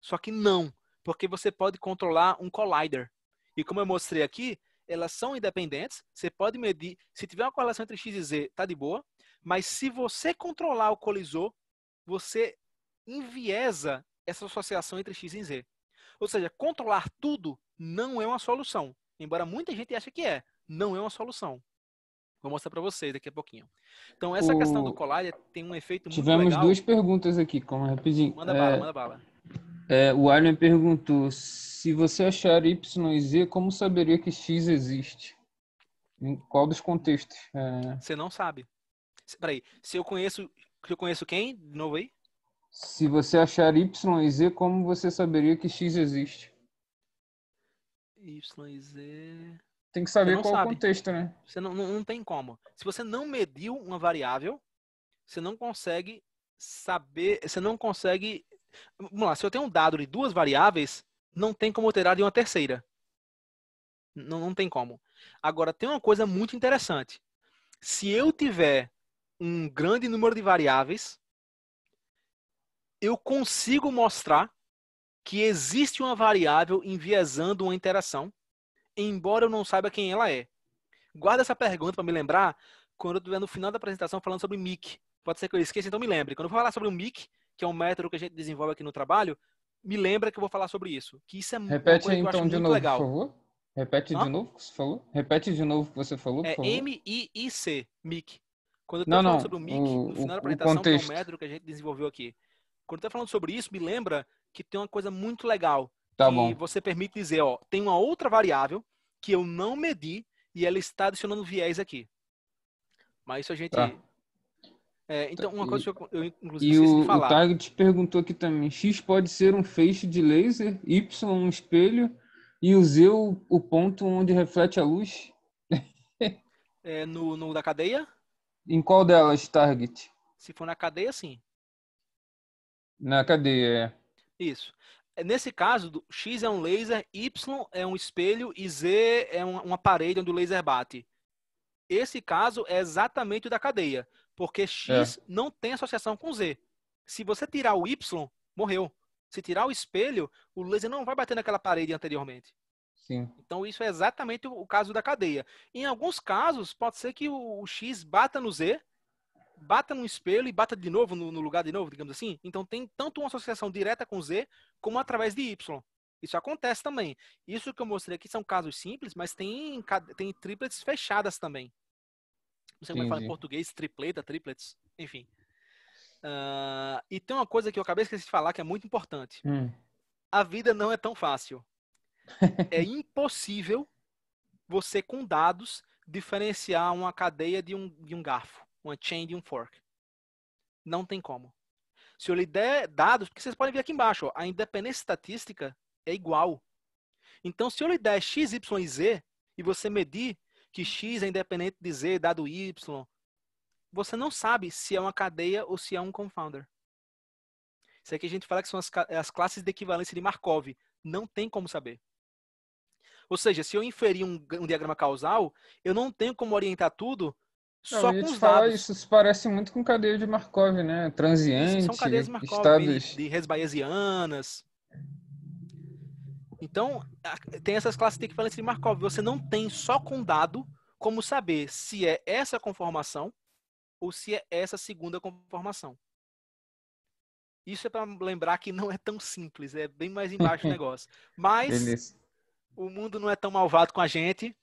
Só que não, porque você pode controlar um collider. E como eu mostrei aqui, elas são independentes. Você pode medir. Se tiver uma correlação entre x e z, está de boa. Mas se você controlar o colisor, você enviesa essa associação entre x e z. Ou seja, controlar tudo não é uma solução. Embora muita gente ache que é, não é uma solução. Vou mostrar para vocês daqui a pouquinho. Então, essa o... questão do colar tem um efeito muito Tivemos duas perguntas aqui, como rapidinho. Manda é... bala, manda bala. É, o Alien perguntou: se você achar Y e Z, como saberia que X existe? Em qual dos contextos? É... Você não sabe. Peraí, se eu conheço, se eu conheço quem? De novo aí? Se você achar y e z, como você saberia que x existe? Y e z. Tem que saber qual sabe. o contexto, né? Você não, não, não tem como. Se você não mediu uma variável, você não consegue saber. Você não consegue. Vamos lá, se eu tenho um dado de duas variáveis, não tem como alterar de uma terceira. Não, não tem como. Agora, tem uma coisa muito interessante. Se eu tiver um grande número de variáveis, eu consigo mostrar que existe uma variável enviesando uma interação, embora eu não saiba quem ela é. Guarda essa pergunta para me lembrar quando eu estiver no final da apresentação falando sobre MIC. Pode ser que eu esqueça, então me lembre. Quando eu falar sobre o MIC, que é um método que a gente desenvolve aqui no trabalho, me lembra que eu vou falar sobre isso. Que isso é Repete uma coisa então de novo, legal. por favor. Repete Hã? de novo o que você falou. Repete de novo o que você falou, por é M-I-I-C, MIC. Quando eu estou falando sobre o MIC, o, no final o, da apresentação, que é um método que a gente desenvolveu aqui. Quando tá falando sobre isso, me lembra que tem uma coisa muito legal. Tá bom. você permite dizer, ó, tem uma outra variável que eu não medi e ela está adicionando viés aqui. Mas isso a gente. Tá. É, então, uma tá. coisa que eu, eu inclusive, e o, falar. o Target perguntou aqui também: X pode ser um feixe de laser, Y um espelho, e o Z o, o ponto onde reflete a luz? é, no, no da cadeia? Em qual delas, Target? Se for na cadeia, sim. Na cadeia. É. Isso. É, nesse caso, X é um laser, Y é um espelho e Z é um, um aparelho onde o laser bate. Esse caso é exatamente o da cadeia, porque X é. não tem associação com Z. Se você tirar o Y, morreu. Se tirar o espelho, o laser não vai bater naquela parede anteriormente. Sim. Então, isso é exatamente o caso da cadeia. Em alguns casos, pode ser que o X bata no Z bata no espelho e bata de novo no, no, lugar de novo, digamos assim. Então tem tanto uma associação direta com Z como através de Y. Isso acontece também. Isso que eu mostrei aqui são casos simples, mas tem, tem triplets fechadas também. Não sei como é que fala em português, tripleta, triplets, enfim. Uh, e tem uma coisa que eu acabei esquecendo de falar que é muito importante. Hum. A vida não é tão fácil. é impossível você, com dados, diferenciar uma cadeia de um, de um garfo uma chain e um fork. Não tem como. Se eu lhe der dados, porque vocês podem ver aqui embaixo, ó, a independência estatística é igual. Então, se eu lhe der x, y e z, e você medir que x é independente de z, dado y, você não sabe se é uma cadeia ou se é um confounder. Isso aqui a gente fala que são as, as classes de equivalência de Markov. Não tem como saber. Ou seja, se eu inferir um, um diagrama causal, eu não tenho como orientar tudo só com os dados. Isso se parece muito com cadeia de Markov, né? Transiente, São cadeias de Markov, estados... de redes bayesianas. Então, tem essas classes de equivalência de Markov. Você não tem só com dado como saber se é essa conformação ou se é essa segunda conformação. Isso é para lembrar que não é tão simples, é bem mais embaixo o negócio. Mas Beleza. o mundo não é tão malvado com a gente,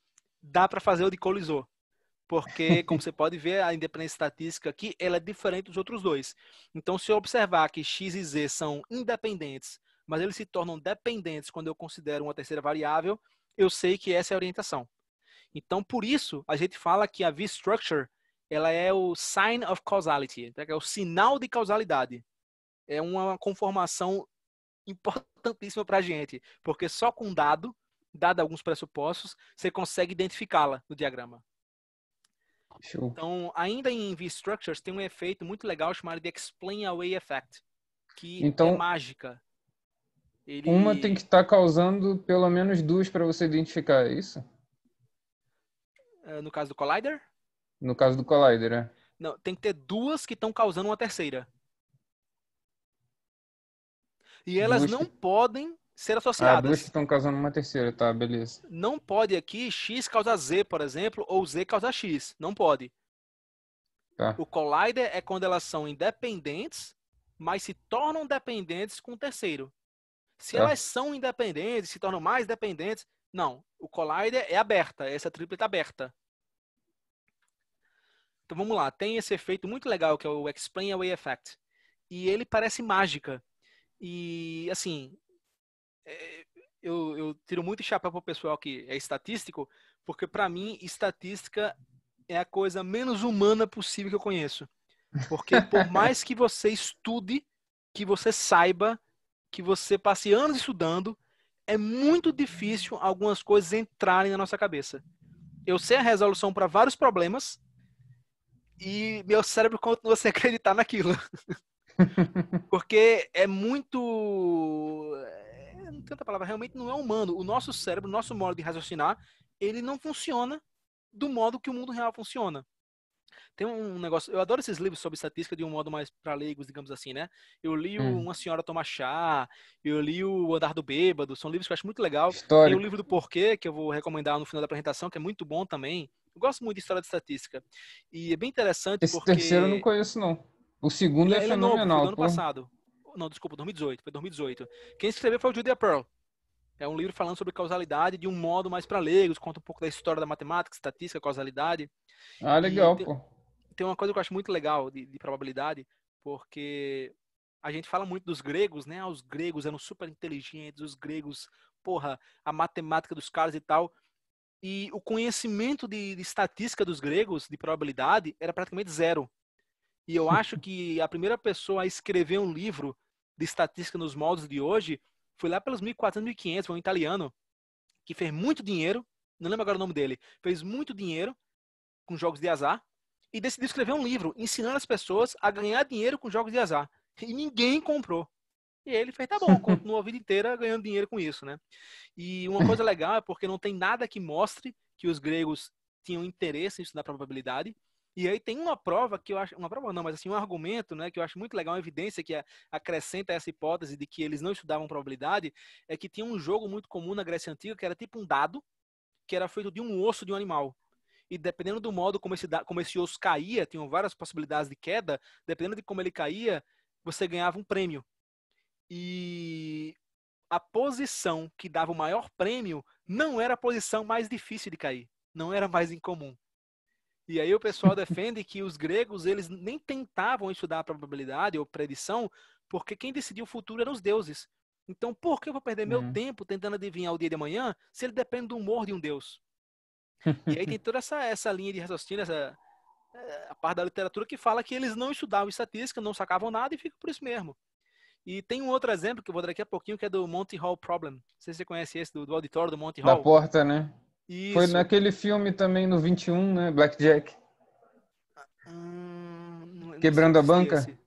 dá para fazer o de colisor porque, como você pode ver, a independência estatística aqui ela é diferente dos outros dois. Então, se eu observar que x e z são independentes, mas eles se tornam dependentes quando eu considero uma terceira variável, eu sei que essa é a orientação. Então, por isso, a gente fala que a V-structure ela é o sign of causality, né, é o sinal de causalidade. É uma conformação importantíssima para a gente, porque só com dado, dado alguns pressupostos, você consegue identificá-la no diagrama. Show. Então, ainda em V-Structures, tem um efeito muito legal chamado de Explain Away Effect, que então, é mágica. Ele... Uma tem que estar tá causando pelo menos duas para você identificar, é isso? É, no caso do Collider? No caso do Collider, é. Não, tem que ter duas que estão causando uma terceira. E elas duas... não podem ser ah, associadas. Ah, duas estão causando uma terceira, tá, beleza. Não pode aqui X causa Z, por exemplo, ou Z causa X. Não pode. Tá. O collider é quando elas são independentes, mas se tornam dependentes com o terceiro. Se tá. elas são independentes, se tornam mais dependentes, não. O collider é aberta, essa tripleta tá aberta. Então vamos lá, tem esse efeito muito legal que é o Explain Away Effect. E ele parece mágica. E assim, é, eu, eu, tiro muito chapéu pro pessoal que é estatístico, porque para mim estatística é a coisa menos humana possível que eu conheço. Porque por mais que você estude, que você saiba, que você passe anos estudando, é muito difícil algumas coisas entrarem na nossa cabeça. Eu sei a resolução para vários problemas e meu cérebro continua sem acreditar naquilo. Porque é muito é, não tem palavra, realmente não é humano. O nosso cérebro, o nosso modo de raciocinar, ele não funciona do modo que o mundo real funciona. Tem um negócio, eu adoro esses livros sobre estatística de um modo mais para leigos, digamos assim, né? Eu li hum. Uma Senhora Toma Chá, eu li O Andar do Bêbado, são livros que eu acho muito legal. Histórico. Tem o livro do Porquê, que eu vou recomendar no final da apresentação, que é muito bom também. Eu gosto muito de história de estatística. E é bem interessante Esse porque... terceiro eu não conheço, não. O segundo ele é, é, é fenomenal. Novo, do ano passado. Não, desculpa, 2018. Foi 2018. Quem escreveu foi o Julia Pearl. É um livro falando sobre causalidade de um modo mais para leigos, conta um pouco da história da matemática, estatística, causalidade. Ah, legal, tem, pô. Tem uma coisa que eu acho muito legal de, de probabilidade, porque a gente fala muito dos gregos, né? Ah, os gregos eram super inteligentes, os gregos, porra, a matemática dos caras e tal. E o conhecimento de, de estatística dos gregos, de probabilidade, era praticamente zero. E eu acho que a primeira pessoa a escrever um livro de estatística nos moldes de hoje foi lá pelos 1.400, 1.500, foi um italiano que fez muito dinheiro, não lembro agora o nome dele, fez muito dinheiro com jogos de azar e decidiu escrever um livro ensinando as pessoas a ganhar dinheiro com jogos de azar. E ninguém comprou. E ele fez, tá bom, continuou a vida inteira ganhando dinheiro com isso, né? E uma coisa legal é porque não tem nada que mostre que os gregos tinham interesse em estudar probabilidade. E aí tem uma prova que eu acho, uma prova não, mas assim, um argumento, né, que eu acho muito legal, uma evidência que acrescenta essa hipótese de que eles não estudavam probabilidade, é que tinha um jogo muito comum na Grécia Antiga que era tipo um dado, que era feito de um osso de um animal. E dependendo do modo como esse, como esse osso caía, tinham várias possibilidades de queda, dependendo de como ele caía, você ganhava um prêmio. E a posição que dava o maior prêmio não era a posição mais difícil de cair, não era mais incomum. E aí o pessoal defende que os gregos, eles nem tentavam estudar a probabilidade ou predição, porque quem decidiu o futuro eram os deuses. Então, por que eu vou perder meu uhum. tempo tentando adivinhar o dia de amanhã se ele depende do humor de um deus? e aí tem toda essa, essa linha de raciocínio, essa eh, a parte da literatura que fala que eles não estudavam estatística, não sacavam nada e fica por isso mesmo. E tem um outro exemplo que eu vou dar daqui a pouquinho, que é do Monty Hall Problem. Não sei se você conhece esse, do, do auditório do Monty Hall. Da porta, né? Isso. Foi naquele filme também, no 21, né? Blackjack. Hum, Quebrando a banca. Esse.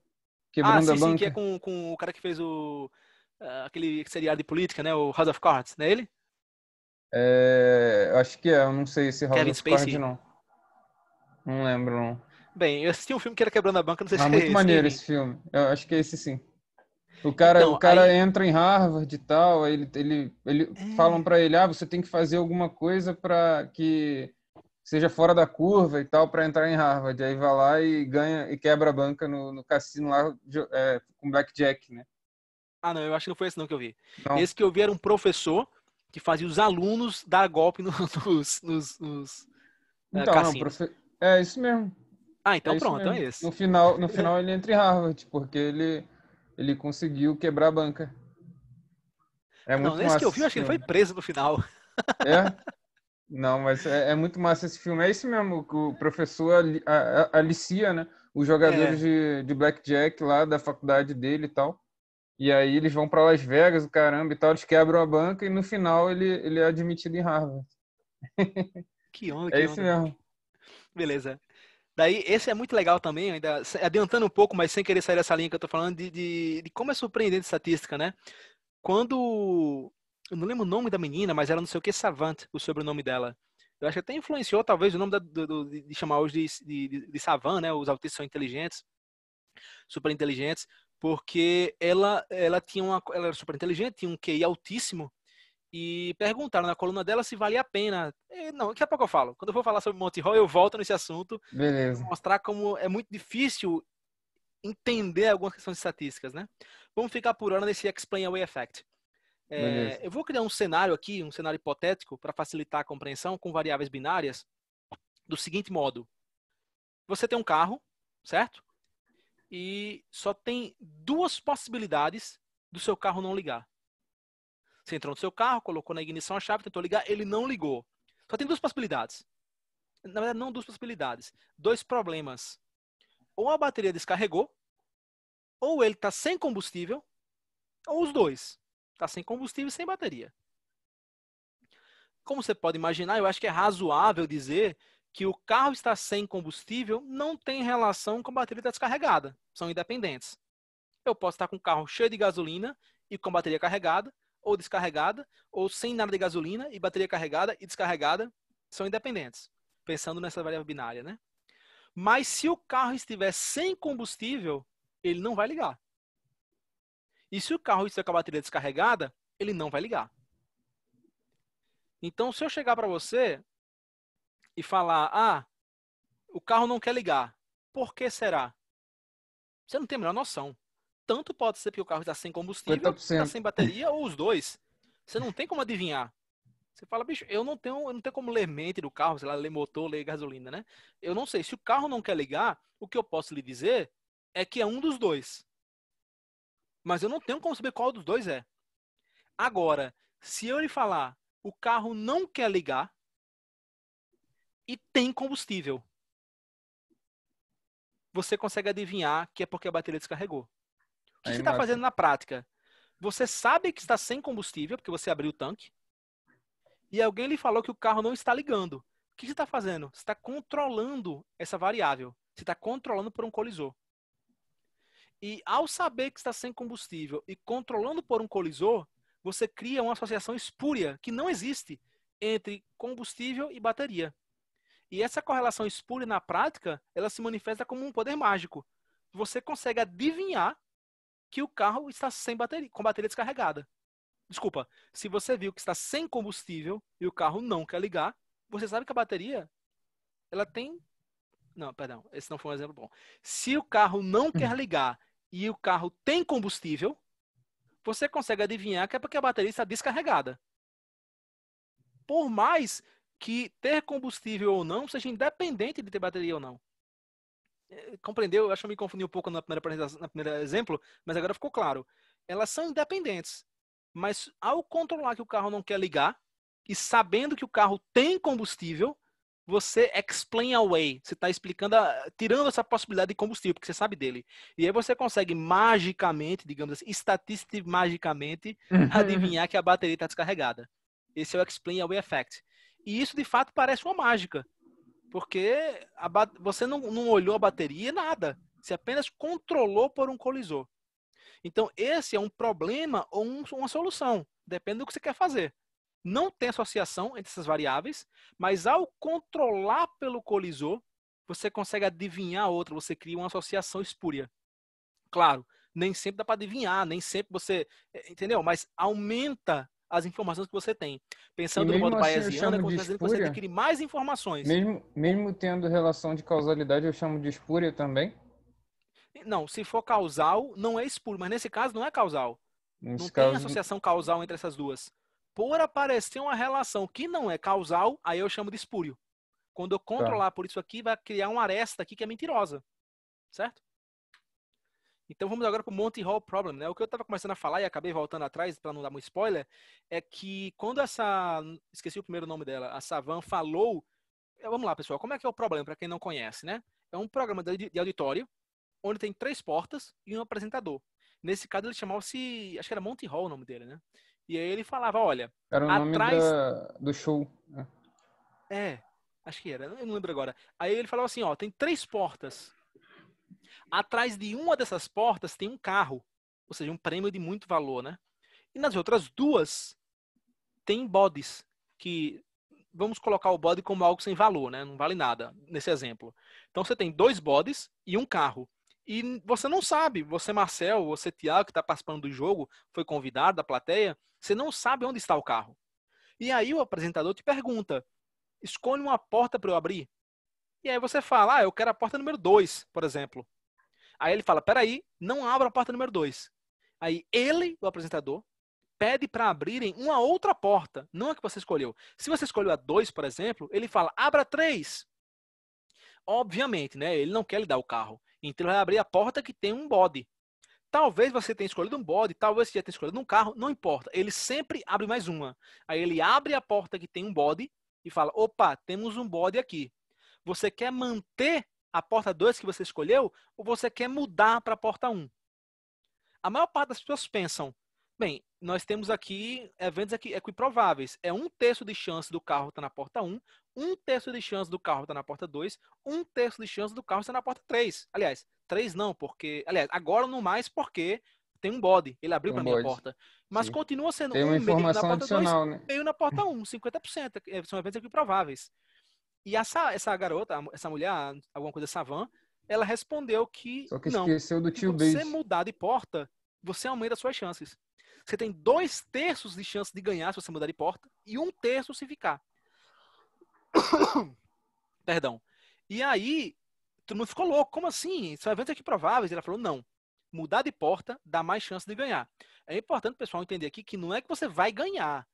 Quebrando ah, sim, a banca. Sim, que é com, com o cara que fez o uh, aquele seriado de política, né? O House of Cards, não é ele? É, acho que é, eu não sei se House Kevin of Spacey. Cards não. Não lembro não. Bem, eu assisti um filme que era Quebrando a Banca, não sei ah, se é esse. muito maneiro esse filme. Eu acho que é esse sim. O cara, então, o cara aí... entra em Harvard e tal, ele, ele, ele é... falam para ele, ah, você tem que fazer alguma coisa para que seja fora da curva e tal para entrar em Harvard. Aí vai lá e ganha e quebra a banca no, no cassino lá é, com blackjack, né? Ah, não, eu acho que não foi esse não que eu vi. Não. Esse que eu vi era um professor que fazia os alunos dar golpe no, nos, nos, nos é, então, é, profe... é isso mesmo. Ah, então é pronto, mesmo. então é esse. No final, no final ele entra em Harvard, porque ele ele conseguiu quebrar a banca. É muito não, nesse massa que eu vi, acho que ele foi preso no final. É? Não, mas é, é, muito massa esse filme. É isso mesmo, que o professor a, alicia, né? Os jogadores é. de, de blackjack lá da faculdade dele e tal. E aí eles vão para Las Vegas, o caramba e tal, eles quebram a banca e no final ele, ele é admitido em Harvard. Que onda, é isso mesmo. Beleza. Daí, esse é muito legal também, ainda adiantando um pouco, mas sem querer sair dessa linha que eu estou falando, de, de, de, como é surpreendente a estatística, né? Quando. Eu não lembro o nome da menina, mas era não sei o que Savant, o sobrenome dela. Eu acho que até influenciou, talvez, o nome da, do, do, de chamar hoje de, de, de Savan, né? Os autistas são inteligentes, super inteligentes, porque ela, ela tinha uma. Ela era super inteligente, tinha um QI altíssimo, e perguntaram na coluna dela se valia a pena. E, não, daqui a pouco eu falo. Quando eu vou falar sobre Monty Hall, eu volto nesse assunto. Beleza. Mostrar como é muito difícil entender algumas questões estatísticas, né? Vamos ficar por hora nesse Explain Away Effect. É, eu vou criar um cenário aqui, um cenário hipotético, para facilitar a compreensão com variáveis binárias, do seguinte modo: você tem um carro, certo? E só tem duas possibilidades do seu carro não ligar. Você entrou no seu carro, colocou na ignição a chave, tentou ligar, ele não ligou. Só tem duas possibilidades. Na verdade, não duas possibilidades. Dois problemas. Ou a bateria descarregou, ou ele está sem combustível, ou os dois. Está sem combustível e sem bateria. Como você pode imaginar, eu acho que é razoável dizer que o carro está sem combustível não tem relação com a bateria tá descarregada. São independentes. Eu posso estar com o carro cheio de gasolina e com a bateria carregada, ou descarregada, ou sem nada de gasolina e bateria carregada e descarregada são independentes, pensando nessa variável binária, né? Mas se o carro estiver sem combustível, ele não vai ligar. E se o carro estiver com a bateria descarregada, ele não vai ligar. Então, se eu chegar para você e falar, ah, o carro não quer ligar, por que será? Você não tem a menor noção tanto pode ser que o carro está sem combustível, está sem bateria, ou os dois. Você não tem como adivinhar. Você fala, bicho, eu não tenho, eu não tenho como ler mente do carro, sei lá, ler motor, ler gasolina, né? Eu não sei. Se o carro não quer ligar, o que eu posso lhe dizer é que é um dos dois. Mas eu não tenho como saber qual dos dois é. Agora, se eu lhe falar, o carro não quer ligar e tem combustível, você consegue adivinhar que é porque a bateria descarregou. O que você está fazendo na prática? Você sabe que está sem combustível, porque você abriu o tanque, e alguém lhe falou que o carro não está ligando. O que você está fazendo? Você está controlando essa variável. Você está controlando por um colisor. E ao saber que está sem combustível e controlando por um colisor, você cria uma associação espúria, que não existe, entre combustível e bateria. E essa correlação espúria na prática, ela se manifesta como um poder mágico. Você consegue adivinhar que o carro está sem bateria, com bateria descarregada. Desculpa, se você viu que está sem combustível e o carro não quer ligar, você sabe que a bateria ela tem não, perdão, esse não foi um exemplo bom. Se o carro não uhum. quer ligar e o carro tem combustível, você consegue adivinhar que é porque a bateria está descarregada. Por mais que ter combustível ou não seja independente de ter bateria ou não. É, compreendeu? Eu acho que me confundi um pouco na primeira apresentação, na primeira exemplo, mas agora ficou claro. Elas são independentes, mas ao controlar que o carro não quer ligar e sabendo que o carro tem combustível, você explain away, você está explicando, a, tirando essa possibilidade de combustível, porque você sabe dele. E aí você consegue magicamente, digamos assim, estatisticamente, uhum. adivinhar que a bateria está descarregada. Esse é o explain away effect. E isso, de fato, parece uma mágica. Porque você não, não olhou a bateria nada. Você apenas controlou por um colisor. Então, esse é um problema ou um, uma solução. Depende do que você quer fazer. Não tem associação entre essas variáveis, mas ao controlar pelo colisor, você consegue adivinhar outra, você cria uma associação espúria. Claro, nem sempre dá para adivinhar, nem sempre você. É, entendeu? Mas aumenta as informações que você tem. Pensando no modo assim, bayesiano, é quando você adquire mais informações. Mesmo, mesmo tendo relação de causalidade, eu chamo de espúria também? Não, se for causal, não é espúria, mas nesse caso não é causal. Nesse não caso... tem associação causal entre essas duas. Por aparecer uma relação que não é causal, aí eu chamo de espúrio. Quando eu tá. controlar tá. por isso aqui, vai criar uma aresta aqui que é mentirosa. Certo? Então vamos agora para o Monty Hall Problem, né? O que eu estava começando a falar e acabei voltando atrás para não dar muito spoiler é que quando essa esqueci o primeiro nome dela, a Savan falou, é, vamos lá pessoal, como é que é o problema para quem não conhece, né? É um programa de auditório onde tem três portas e um apresentador. Nesse caso ele chamava-se, acho que era Monty Hall o nome dele, né? E aí ele falava, olha, era o nome atrás... da... do show. Né? É, acho que era, eu não lembro agora. Aí ele falava assim, ó, tem três portas Atrás de uma dessas portas tem um carro, ou seja, um prêmio de muito valor, né? E nas outras duas tem bodes que vamos colocar o bode como algo sem valor, né? Não vale nada nesse exemplo. Então você tem dois bodes e um carro. E você não sabe, você Marcel, você Tiago que está participando do jogo, foi convidado da plateia, você não sabe onde está o carro. E aí o apresentador te pergunta: escolhe uma porta para eu abrir. E aí você fala: ah, eu quero a porta número 2, por exemplo. Aí ele fala: peraí, não abra a porta número 2. Aí ele, o apresentador, pede para abrirem uma outra porta, não a que você escolheu. Se você escolheu a 2, por exemplo, ele fala: abra 3. Obviamente, né? Ele não quer lhe dar o carro. Então ele vai abrir a porta que tem um bode. Talvez você tenha escolhido um bode, talvez você já tenha escolhido um carro, não importa. Ele sempre abre mais uma. Aí ele abre a porta que tem um bode e fala: opa, temos um bode aqui. Você quer manter a porta 2 que você escolheu ou você quer mudar para a porta 1? Um? A maior parte das pessoas pensam, bem, nós temos aqui eventos aqui equiprováveis. É um terço de chance do carro estar tá na porta 1, um, um terço de chance do carro estar tá na porta 2, um terço de chance do carro estar tá na porta 3. Aliás, 3 não, porque... Aliás, agora não mais porque tem um bode, ele abriu para a minha porta. Mas Sim. continua sendo tem uma um, informação meio na porta 2, né? meio na porta 1, um, 50%. É, são eventos equiprováveis. E essa, essa garota, essa mulher, alguma coisa, Savan, ela respondeu que, Só que não. Esqueceu do tio se você mudar de porta, você aumenta é suas chances. Você tem dois terços de chance de ganhar se você mudar de porta e um terço se ficar. Perdão. E aí, todo mundo ficou louco. Como assim? São eventos aqui prováveis. Ela falou, não. Mudar de porta dá mais chance de ganhar. É importante, pessoal, entender aqui que não é que você vai ganhar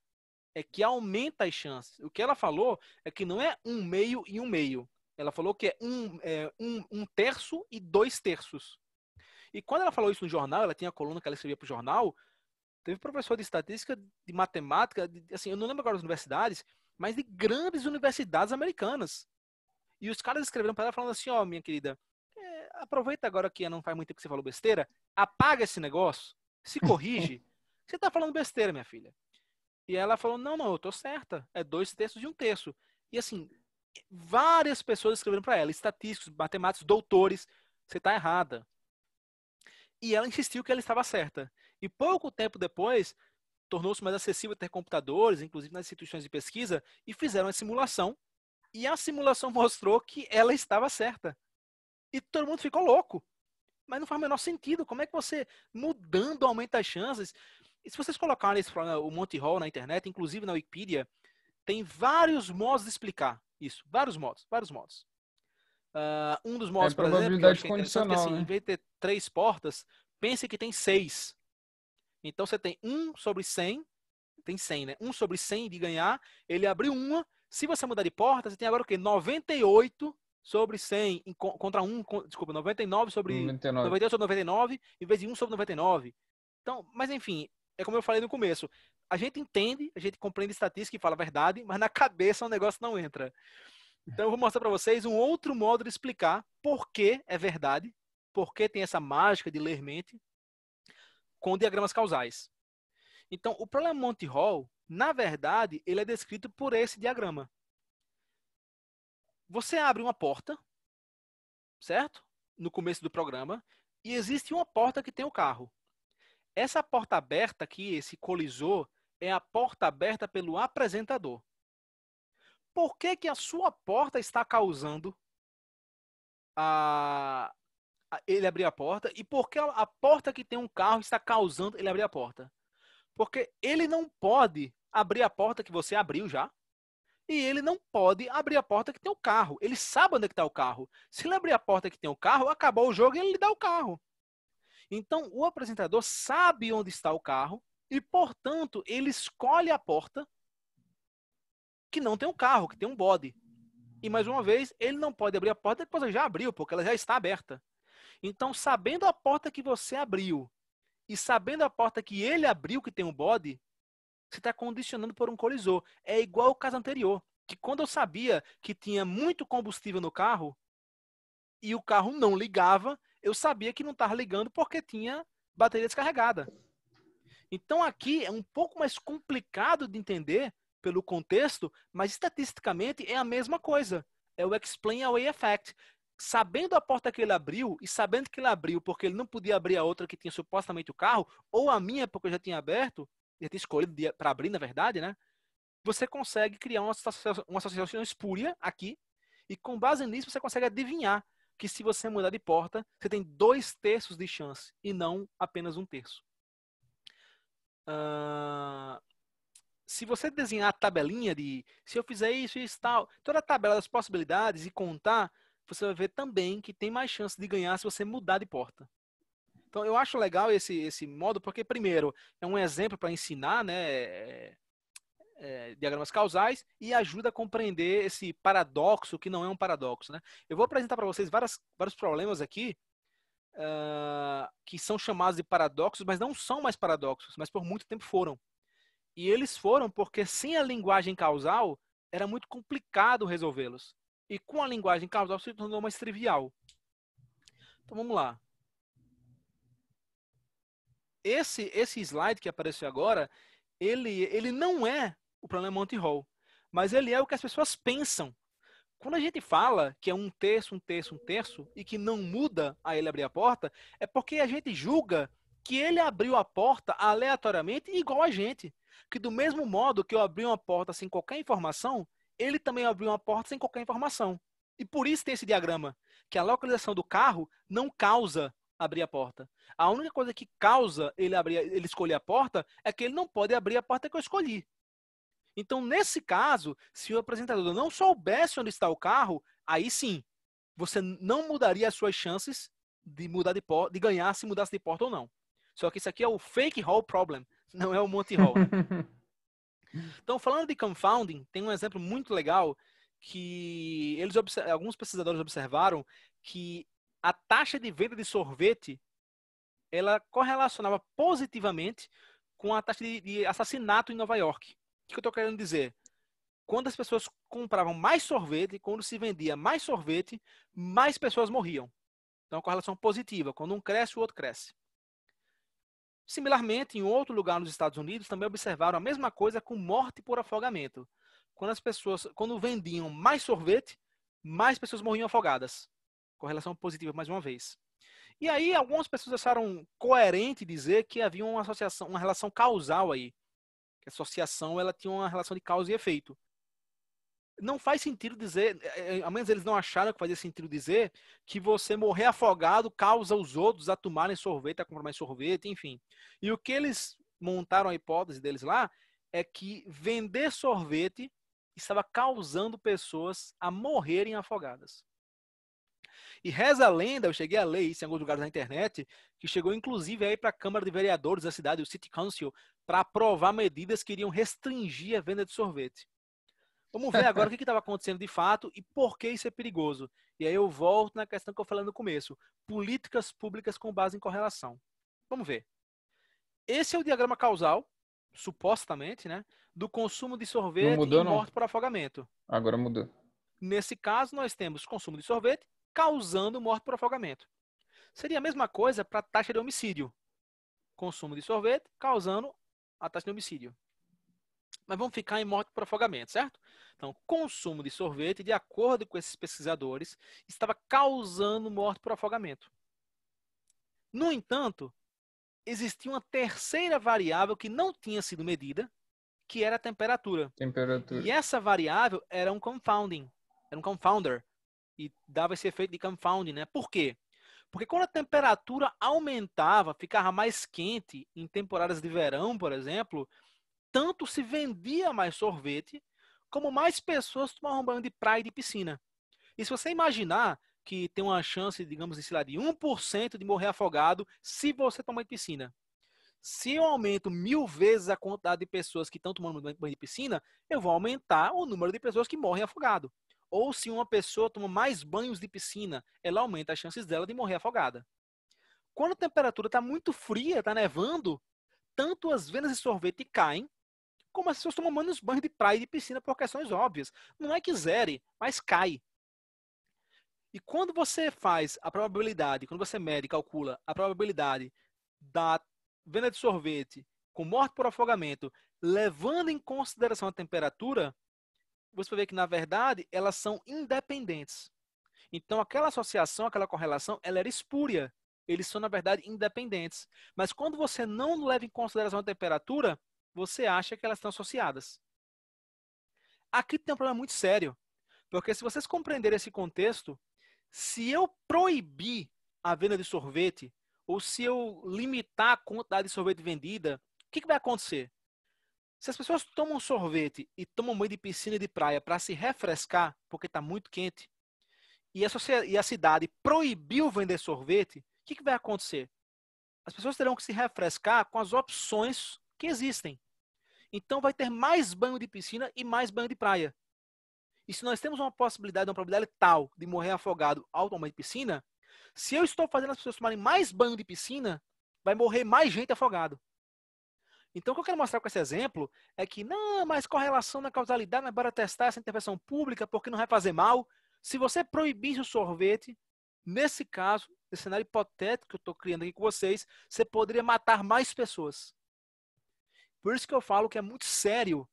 é que aumenta as chances. O que ela falou é que não é um meio e um meio. Ela falou que é um, é, um, um terço e dois terços. E quando ela falou isso no jornal, ela tinha a coluna que ela escrevia para o jornal, teve professor de estatística, de matemática, de, assim, eu não lembro agora as universidades, mas de grandes universidades americanas. E os caras escreveram para ela falando assim, ó, oh, minha querida, é, aproveita agora que não faz muito tempo que você falou besteira, apaga esse negócio, se corrige. você está falando besteira, minha filha. E ela falou: não, não, eu tô certa. É dois terços de um terço. E assim, várias pessoas escreveram para ela, estatísticos, matemáticos, doutores, você está errada. E ela insistiu que ela estava certa. E pouco tempo depois, tornou-se mais acessível ter computadores, inclusive nas instituições de pesquisa, e fizeram a simulação. E a simulação mostrou que ela estava certa. E todo mundo ficou louco. Mas não faz o menor sentido. Como é que você, mudando, aumenta as chances? E se vocês colocarem esse, o Monty Hall na internet, inclusive na Wikipedia, tem vários modos de explicar isso. Vários modos, vários modos. Uh, um dos modos, é por exemplo, que acho é que é interessante, que, assim, né? em vez de ter três portas, pense que tem seis. Então você tem um sobre 100, tem 100, né? Um sobre 100 de ganhar, ele abriu uma. Se você mudar de porta, você tem agora o quê? 98 sobre 100 contra 1, desculpa, 99 sobre 99. 98 sobre 99, em vez de 1 sobre 99. Então, mas enfim, é como eu falei no começo. A gente entende, a gente compreende estatística e fala a verdade, mas na cabeça o negócio não entra. Então eu vou mostrar para vocês um outro modo de explicar por que é verdade, por que tem essa mágica de ler mente com diagramas causais. Então, o problema Monty-Hall, na verdade, ele é descrito por esse diagrama. Você abre uma porta, certo? No começo do programa, e existe uma porta que tem o carro. Essa porta aberta aqui, esse colisor, é a porta aberta pelo apresentador. Por que, que a sua porta está causando a... ele abrir a porta e por que a porta que tem um carro está causando ele abrir a porta? Porque ele não pode abrir a porta que você abriu já e ele não pode abrir a porta que tem o carro. Ele sabe onde é está o carro. Se ele abrir a porta que tem o carro, acabou o jogo e ele lhe dá o carro. Então, o apresentador sabe onde está o carro e, portanto, ele escolhe a porta que não tem um carro, que tem um bode. E, mais uma vez, ele não pode abrir a porta que você já abriu, porque ela já está aberta. Então, sabendo a porta que você abriu e sabendo a porta que ele abriu, que tem um bode, você está condicionando por um colisor. É igual o caso anterior, que quando eu sabia que tinha muito combustível no carro e o carro não ligava, eu sabia que não estava ligando porque tinha bateria descarregada. Então aqui é um pouco mais complicado de entender pelo contexto, mas estatisticamente é a mesma coisa. É o explain away effect. Sabendo a porta que ele abriu e sabendo que ele abriu porque ele não podia abrir a outra que tinha supostamente o carro, ou a minha porque eu já tinha aberto, já tinha escolhido para abrir na verdade, né? Você consegue criar uma associação, uma associação espúria aqui e com base nisso você consegue adivinhar que se você mudar de porta, você tem dois terços de chance e não apenas um terço. Uh, se você desenhar a tabelinha de se eu fizer isso e isso tal, toda a tabela das possibilidades e contar, você vai ver também que tem mais chance de ganhar se você mudar de porta. Então eu acho legal esse esse modo porque primeiro é um exemplo para ensinar, né? É, é, diagramas causais e ajuda a compreender esse paradoxo que não é um paradoxo. Né? Eu vou apresentar para vocês várias, vários problemas aqui uh, que são chamados de paradoxos, mas não são mais paradoxos, mas por muito tempo foram. E eles foram porque sem a linguagem causal era muito complicado resolvê-los. E com a linguagem causal se tornou mais trivial. Então vamos lá. Esse, esse slide que apareceu agora, ele, ele não é o problema é Monty Hall. Mas ele é o que as pessoas pensam. Quando a gente fala que é um terço, um terço, um terço, e que não muda a ele abrir a porta, é porque a gente julga que ele abriu a porta aleatoriamente igual a gente. Que do mesmo modo que eu abri uma porta sem qualquer informação, ele também abriu uma porta sem qualquer informação. E por isso tem esse diagrama, que a localização do carro não causa abrir a porta. A única coisa que causa ele abrir, ele escolher a porta é que ele não pode abrir a porta que eu escolhi. Então, nesse caso, se o apresentador não soubesse onde está o carro, aí sim, você não mudaria as suas chances de mudar de porta, de ganhar se mudasse de porta ou não. Só que isso aqui é o fake hall problem, não é o Monte Hall. Né? então, falando de confounding, tem um exemplo muito legal que eles alguns pesquisadores observaram que a taxa de venda de sorvete ela correlacionava positivamente com a taxa de assassinato em Nova York. O que eu estou querendo dizer? Quando as pessoas compravam mais sorvete, quando se vendia mais sorvete, mais pessoas morriam. Então, é com relação positiva, quando um cresce, o outro cresce. Similarmente, em outro lugar nos Estados Unidos, também observaram a mesma coisa com morte por afogamento. Quando as pessoas, quando vendiam mais sorvete, mais pessoas morriam afogadas. Correlação positiva, mais uma vez. E aí, algumas pessoas acharam coerente dizer que havia uma associação, uma relação causal aí associação ela tinha uma relação de causa e efeito. Não faz sentido dizer, é, é, ao menos eles não acharam que fazia sentido dizer, que você morrer afogado causa os outros a tomarem sorvete, a comprar mais sorvete, enfim. E o que eles montaram a hipótese deles lá é que vender sorvete estava causando pessoas a morrerem afogadas. E reza a lenda, eu cheguei a ler isso em alguns lugares na internet, que chegou inclusive aí para a Câmara de Vereadores da cidade, o City Council, para aprovar medidas que iriam restringir a venda de sorvete. Vamos ver agora o que estava acontecendo de fato e por que isso é perigoso. E aí eu volto na questão que eu falei no começo: políticas públicas com base em correlação. Vamos ver. Esse é o diagrama causal, supostamente, né, do consumo de sorvete mudou, e morte não. por afogamento. Agora mudou. Nesse caso, nós temos consumo de sorvete causando morte por afogamento. Seria a mesma coisa para taxa de homicídio. Consumo de sorvete causando a taxa de homicídio. Mas vamos ficar em morte por afogamento, certo? Então, consumo de sorvete, de acordo com esses pesquisadores, estava causando morte por afogamento. No entanto, existia uma terceira variável que não tinha sido medida, que era a temperatura. temperatura. E essa variável era um confounding, era um confounder. E dava esse efeito de confounding, né? Por quê? Porque quando a temperatura aumentava, ficava mais quente em temporadas de verão, por exemplo, tanto se vendia mais sorvete, como mais pessoas tomavam banho de praia e de piscina. E se você imaginar que tem uma chance, digamos, de, sei lá, de 1% de morrer afogado se você tomar de piscina. Se eu aumento mil vezes a quantidade de pessoas que estão tomando banho de piscina, eu vou aumentar o número de pessoas que morrem afogado. Ou se uma pessoa toma mais banhos de piscina, ela aumenta as chances dela de morrer afogada. Quando a temperatura está muito fria, está nevando, tanto as vendas de sorvete caem, como as pessoas tomam menos banhos de praia e de piscina por questões óbvias. Não é que zere, mas cai. E quando você faz a probabilidade, quando você mede e calcula a probabilidade da venda de sorvete com morte por afogamento, levando em consideração a temperatura, você vai ver que, na verdade, elas são independentes. Então, aquela associação, aquela correlação, ela era espúria. Eles são, na verdade, independentes. Mas quando você não leva em consideração a temperatura, você acha que elas estão associadas. Aqui tem um problema muito sério. Porque se vocês compreenderem esse contexto, se eu proibir a venda de sorvete, ou se eu limitar a quantidade de sorvete vendida, o que, que vai acontecer? Se as pessoas tomam sorvete e tomam banho de piscina e de praia para se refrescar, porque está muito quente, e a, e a, cidade proibiu vender sorvete, o que, que vai acontecer? As pessoas terão que se refrescar com as opções que existem. Então vai ter mais banho de piscina e mais banho de praia. E se nós temos uma possibilidade, uma probabilidade tal de morrer afogado ao tomar de piscina, se eu estou fazendo as pessoas tomarem mais banho de piscina, vai morrer mais gente afogado. Então, o que eu quero mostrar com esse exemplo é que, não, mas correlação na causalidade não é para testar essa intervenção pública porque não vai fazer mal. Se você proibisse o sorvete, nesse caso, nesse cenário hipotético que eu estou criando aqui com vocês, você poderia matar mais pessoas. Por isso que eu falo que é muito sério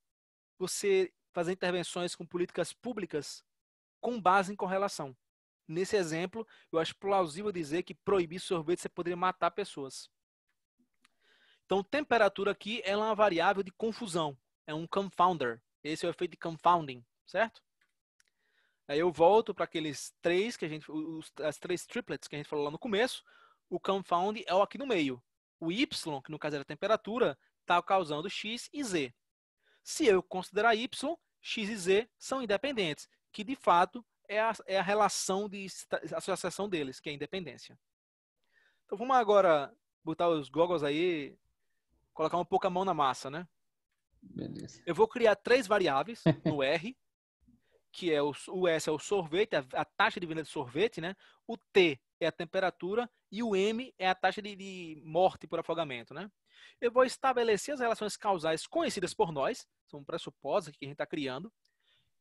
você fazer intervenções com políticas públicas com base em correlação. Nesse exemplo, eu acho plausível dizer que proibir sorvete você poderia matar pessoas. Então, temperatura aqui é uma variável de confusão, é um confounder. Esse é o efeito de confounding, certo? Aí eu volto para aqueles três que a gente, os, as três triplets que a gente falou lá no começo. O confound é o aqui no meio. O y, que no caso era a temperatura, está causando x e z. Se eu considerar y, x e z são independentes, que de fato é a, é a relação de associação deles, que é a independência. Então vamos agora botar os goggles aí, colocar um pouco a mão na massa, né? Beleza. Eu vou criar três variáveis no R, que é o, o S é o sorvete, a, a, taxa de venda de sorvete, né? O T é a temperatura e o M é a taxa de, de morte por afogamento, né? Eu vou estabelecer as relações causais conhecidas por nós, são pressupostos que a gente está criando,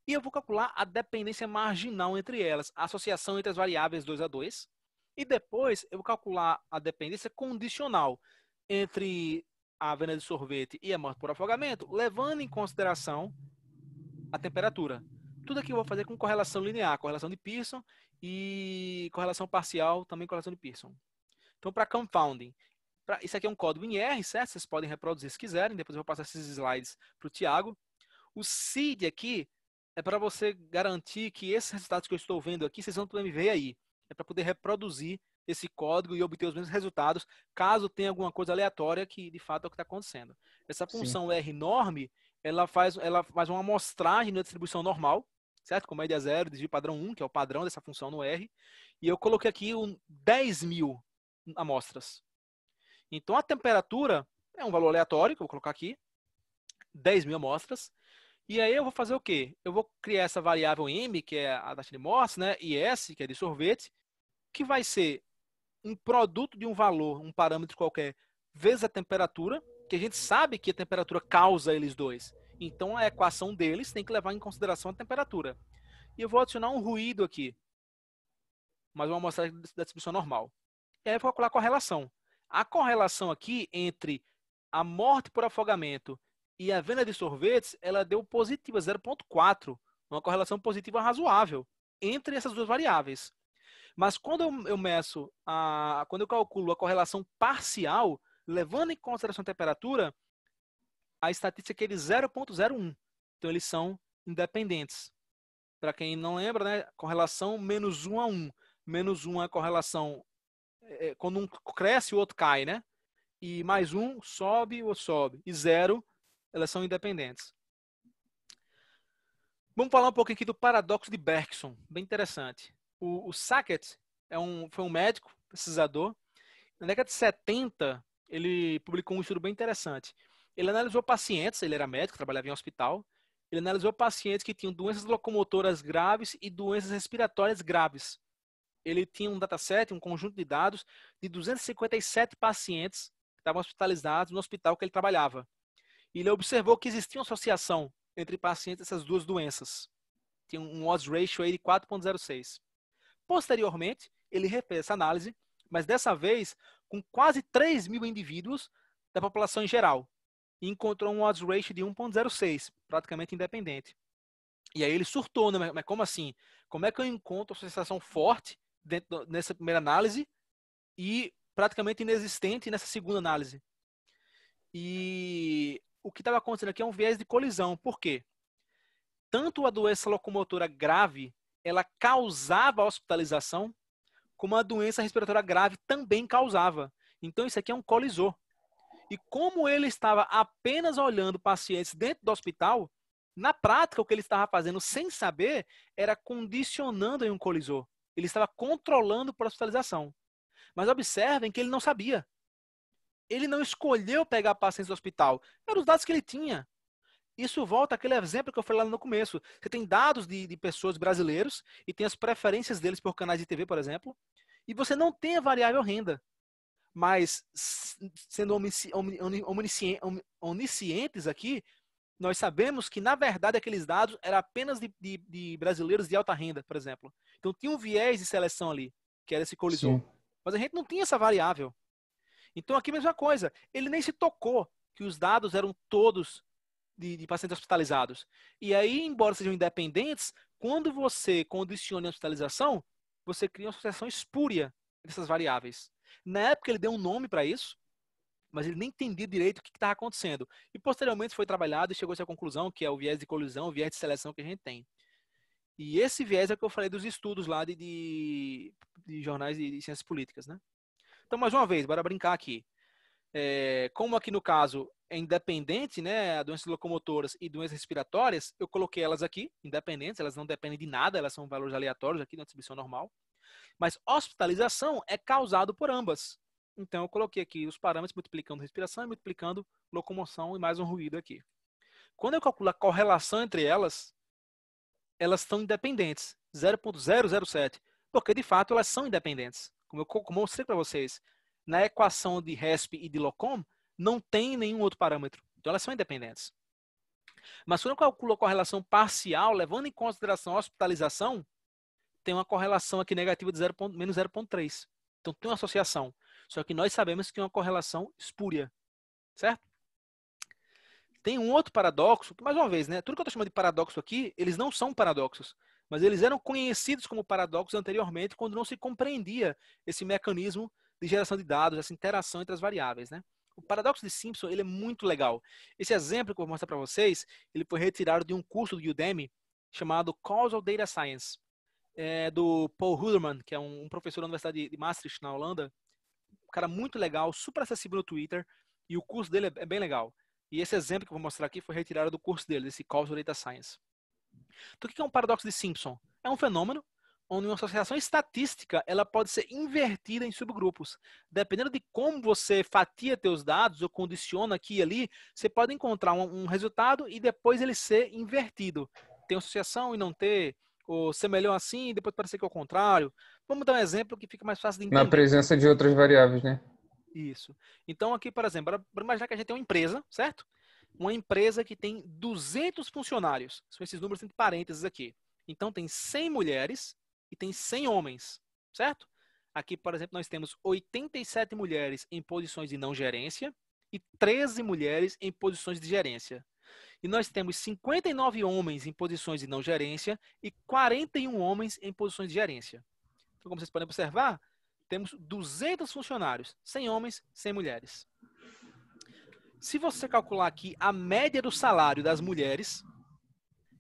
e eu vou calcular a dependência marginal entre elas, a associação entre as variáveis 2 a 2, e depois eu vou calcular a dependência condicional entre a venda de sorvete e a morte por afogamento, levando em consideração a temperatura. Tudo aqui eu vou fazer com correlação linear, correlação de Pearson e correlação parcial, também correlação de Pearson. Então, para confounding, pra, isso aqui é um código em R, certo? Vocês podem reproduzir se quiserem, depois eu vou passar esses slides para o Tiago. O seed aqui é para você garantir que esses resultados que eu estou vendo aqui, vocês vão poder me ver aí. É para poder reproduzir esse código e obter os mesmos resultados, caso tenha alguma coisa aleatória que de fato é o que está acontecendo. Essa função Sim. R norm, ela faz, ela faz uma amostragem da distribuição normal, certo? Com média zero, desvio padrão 1, que é o padrão dessa função no R. E eu coloquei aqui um 10 mil amostras. Então, a temperatura é um valor aleatório, que eu vou colocar aqui, 10 mil amostras. E aí eu vou fazer o quê? Eu vou criar essa variável M, que é a taxa de mortes, né? E S, que é de sorvete, que vai ser um produto de um valor, um parâmetro qualquer, vezes a temperatura, que a gente sabe que a temperatura causa eles dois. Então a equação deles tem que levar em consideração a temperatura. E eu vou adicionar um ruído aqui, mas uma mostrar da distribuição normal. E aí eu vou calcular a correlação. A correlação aqui entre a morte por afogamento e a venda de sorvetes, ela deu positiva, 0,4. Uma correlação positiva razoável entre essas duas variáveis. Mas quando eu, eu meço, a, quando eu calculo a correlação parcial, levando em consideração a temperatura, a estatística é aquele 0.01. Então, eles são independentes. Para quem não lembra, né, correlação menos 1 a 1. Menos 1 é a correlação é, é, quando um cresce, o outro cai, né? E mais um sobe ou sobe. E zero, elas são independentes. Vamos falar um pouco aqui do paradoxo de Bergson, bem interessante. O, o Sackett é um, foi um médico, pesquisador. Na década de 70, ele publicou um estudo bem interessante. Ele analisou pacientes, ele era médico, trabalhava em um hospital. Ele analisou pacientes que tinham doenças locomotoras graves e doenças respiratórias graves. Ele tinha um dataset, um conjunto de dados, de 257 pacientes que estavam hospitalizados no hospital que ele trabalhava. E ele observou que existia uma associação entre pacientes dessas duas doenças. Tinha um odds ratio aí de 4.06. Posteriormente, ele refez essa análise, mas dessa vez com quase 3 mil indivíduos da população em geral, e encontrou um odds ratio de 1.06, praticamente independente. E aí ele surtou, né? Mas como assim? Como é que eu encontro sensação forte dentro, nessa primeira análise e praticamente inexistente nessa segunda análise? E o que estava acontecendo aqui é um viés de colisão. Por quê? Tanto a doença locomotora grave ela causava hospitalização, como a doença respiratória grave também causava. Então isso aqui é um colisor. E como ele estava apenas olhando pacientes dentro do hospital, na prática o que ele estava fazendo sem saber era condicionando em um colisor. Ele estava controlando a hospitalização. Mas observem que ele não sabia. Ele não escolheu pegar pacientes do hospital. Eram os dados que ele tinha. Isso volta àquele exemplo que eu falei lá no começo. Você tem dados de, de pessoas brasileiros e tem as preferências deles por canais de TV, por exemplo, e você não tem a variável renda. Mas, sendo oniscientes aqui, nós sabemos que, na verdade, aqueles dados eram apenas de, de, de brasileiros de alta renda, por exemplo. Então, tinha um viés de seleção ali, que era esse colisor. Mas a gente não tinha essa variável. Então, aqui mesma coisa. Ele nem se tocou que os dados eram todos de, de pacientes hospitalizados. E aí, embora sejam independentes, quando você condiciona a hospitalização, você cria uma associação espúria dessas variáveis. Na época ele deu um nome para isso, mas ele nem entendia direito o que estava acontecendo. E posteriormente foi trabalhado e chegou-se à conclusão que é o viés de colisão, o viés de seleção que a gente tem. E esse viés é o que eu falei dos estudos lá de, de, de jornais de, de, ciências políticas, né? Então, mais uma vez, bora brincar aqui. É, como aqui no caso é independente, né, doenças locomotoras e doenças respiratórias, eu coloquei elas aqui, independentes, elas não dependem de nada, elas são valores aleatórios aqui na distribuição é normal. Mas hospitalização é causado por ambas. Então eu coloquei aqui os parâmetros multiplicando respiração e multiplicando locomoção e mais um ruído aqui. Quando eu calculo a correlação entre elas, elas estão independentes, 0.007, porque de fato elas são independentes. Como eu mostrei para vocês, na equação de RESP e de LOCOM, não tem nenhum outro parâmetro. Então elas são independentes. Mas quando eu calculo a correlação parcial, levando em consideração a hospitalização, tem uma correlação aqui negativa de 0, menos 0,3. Então tem uma associação. Só que nós sabemos que é uma correlação espúria. Certo? Tem um outro paradoxo, que mais uma vez, né? Tudo que eu estou chamando de paradoxo aqui, eles não são paradoxos. Mas eles eram conhecidos como paradoxos anteriormente, quando não se compreendia esse mecanismo de geração de dados, essa interação entre as variáveis, né? O paradoxo de Simpson ele é muito legal. Esse exemplo que eu vou mostrar para vocês, ele foi retirado de um curso do Udemy chamado Causal Data Science, é, do Paul Huderman, que é um, professor da Universidade de Maastricht, na Holanda. Um cara muito legal, super acessível no Twitter, e o curso dele é, é bem legal. E esse exemplo que eu vou mostrar aqui foi retirado do curso dele, desse Causal Data Science. Então, o que é um paradoxo de Simpson? É um fenômeno onde uma associação estatística ela pode ser invertida em subgrupos. Dependendo de como você fatia teus dados ou condiciona aqui e ali, você pode encontrar um, um resultado e depois ele ser invertido. Tem associação e não ter, ou ser melhor assim e depois parecer que é o contrário. Vamos dar um exemplo que fica mais fácil de entender. Na presença de outras variáveis, né? Isso. Então aqui, por exemplo, para imaginar que a gente tem uma empresa, certo? Uma empresa que tem 200 funcionários. São esses números entre parênteses aqui. Então tem 100 mulheres e tem 100 homens, certo? Aqui, por exemplo, nós temos 87 mulheres em posições de não gerência e 13 mulheres em posições de gerência. E nós temos 59 homens em posições de não gerência e 41 homens em posições de gerência. Então, como vocês podem observar, temos 200 funcionários, 100 homens, 100 mulheres. Se você calcular aqui a média do salário das mulheres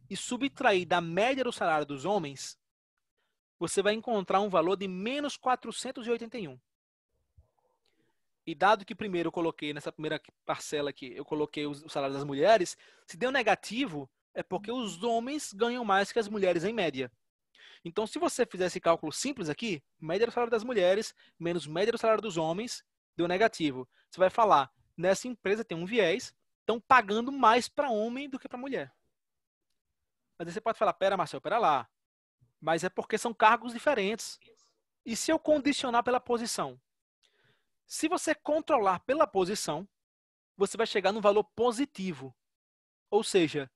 e subtrair da média do salário dos homens, você vai encontrar um valor de menos 481. E dado que primeiro eu coloquei, nessa primeira parcela aqui, eu coloquei o salário das mulheres, se deu negativo, é porque os homens ganham mais que as mulheres em média. Então, se você fizer esse cálculo simples aqui, média do salário das mulheres menos média do salário dos homens, deu negativo. Você vai falar, nessa empresa tem um viés, estão pagando mais para homem do que para mulher. Mas aí você pode falar, pera, Marcel, pera lá mas é porque são cargos diferentes. E se eu condicionar pela posição? Se você controlar pela posição, você vai chegar num valor positivo. Ou seja,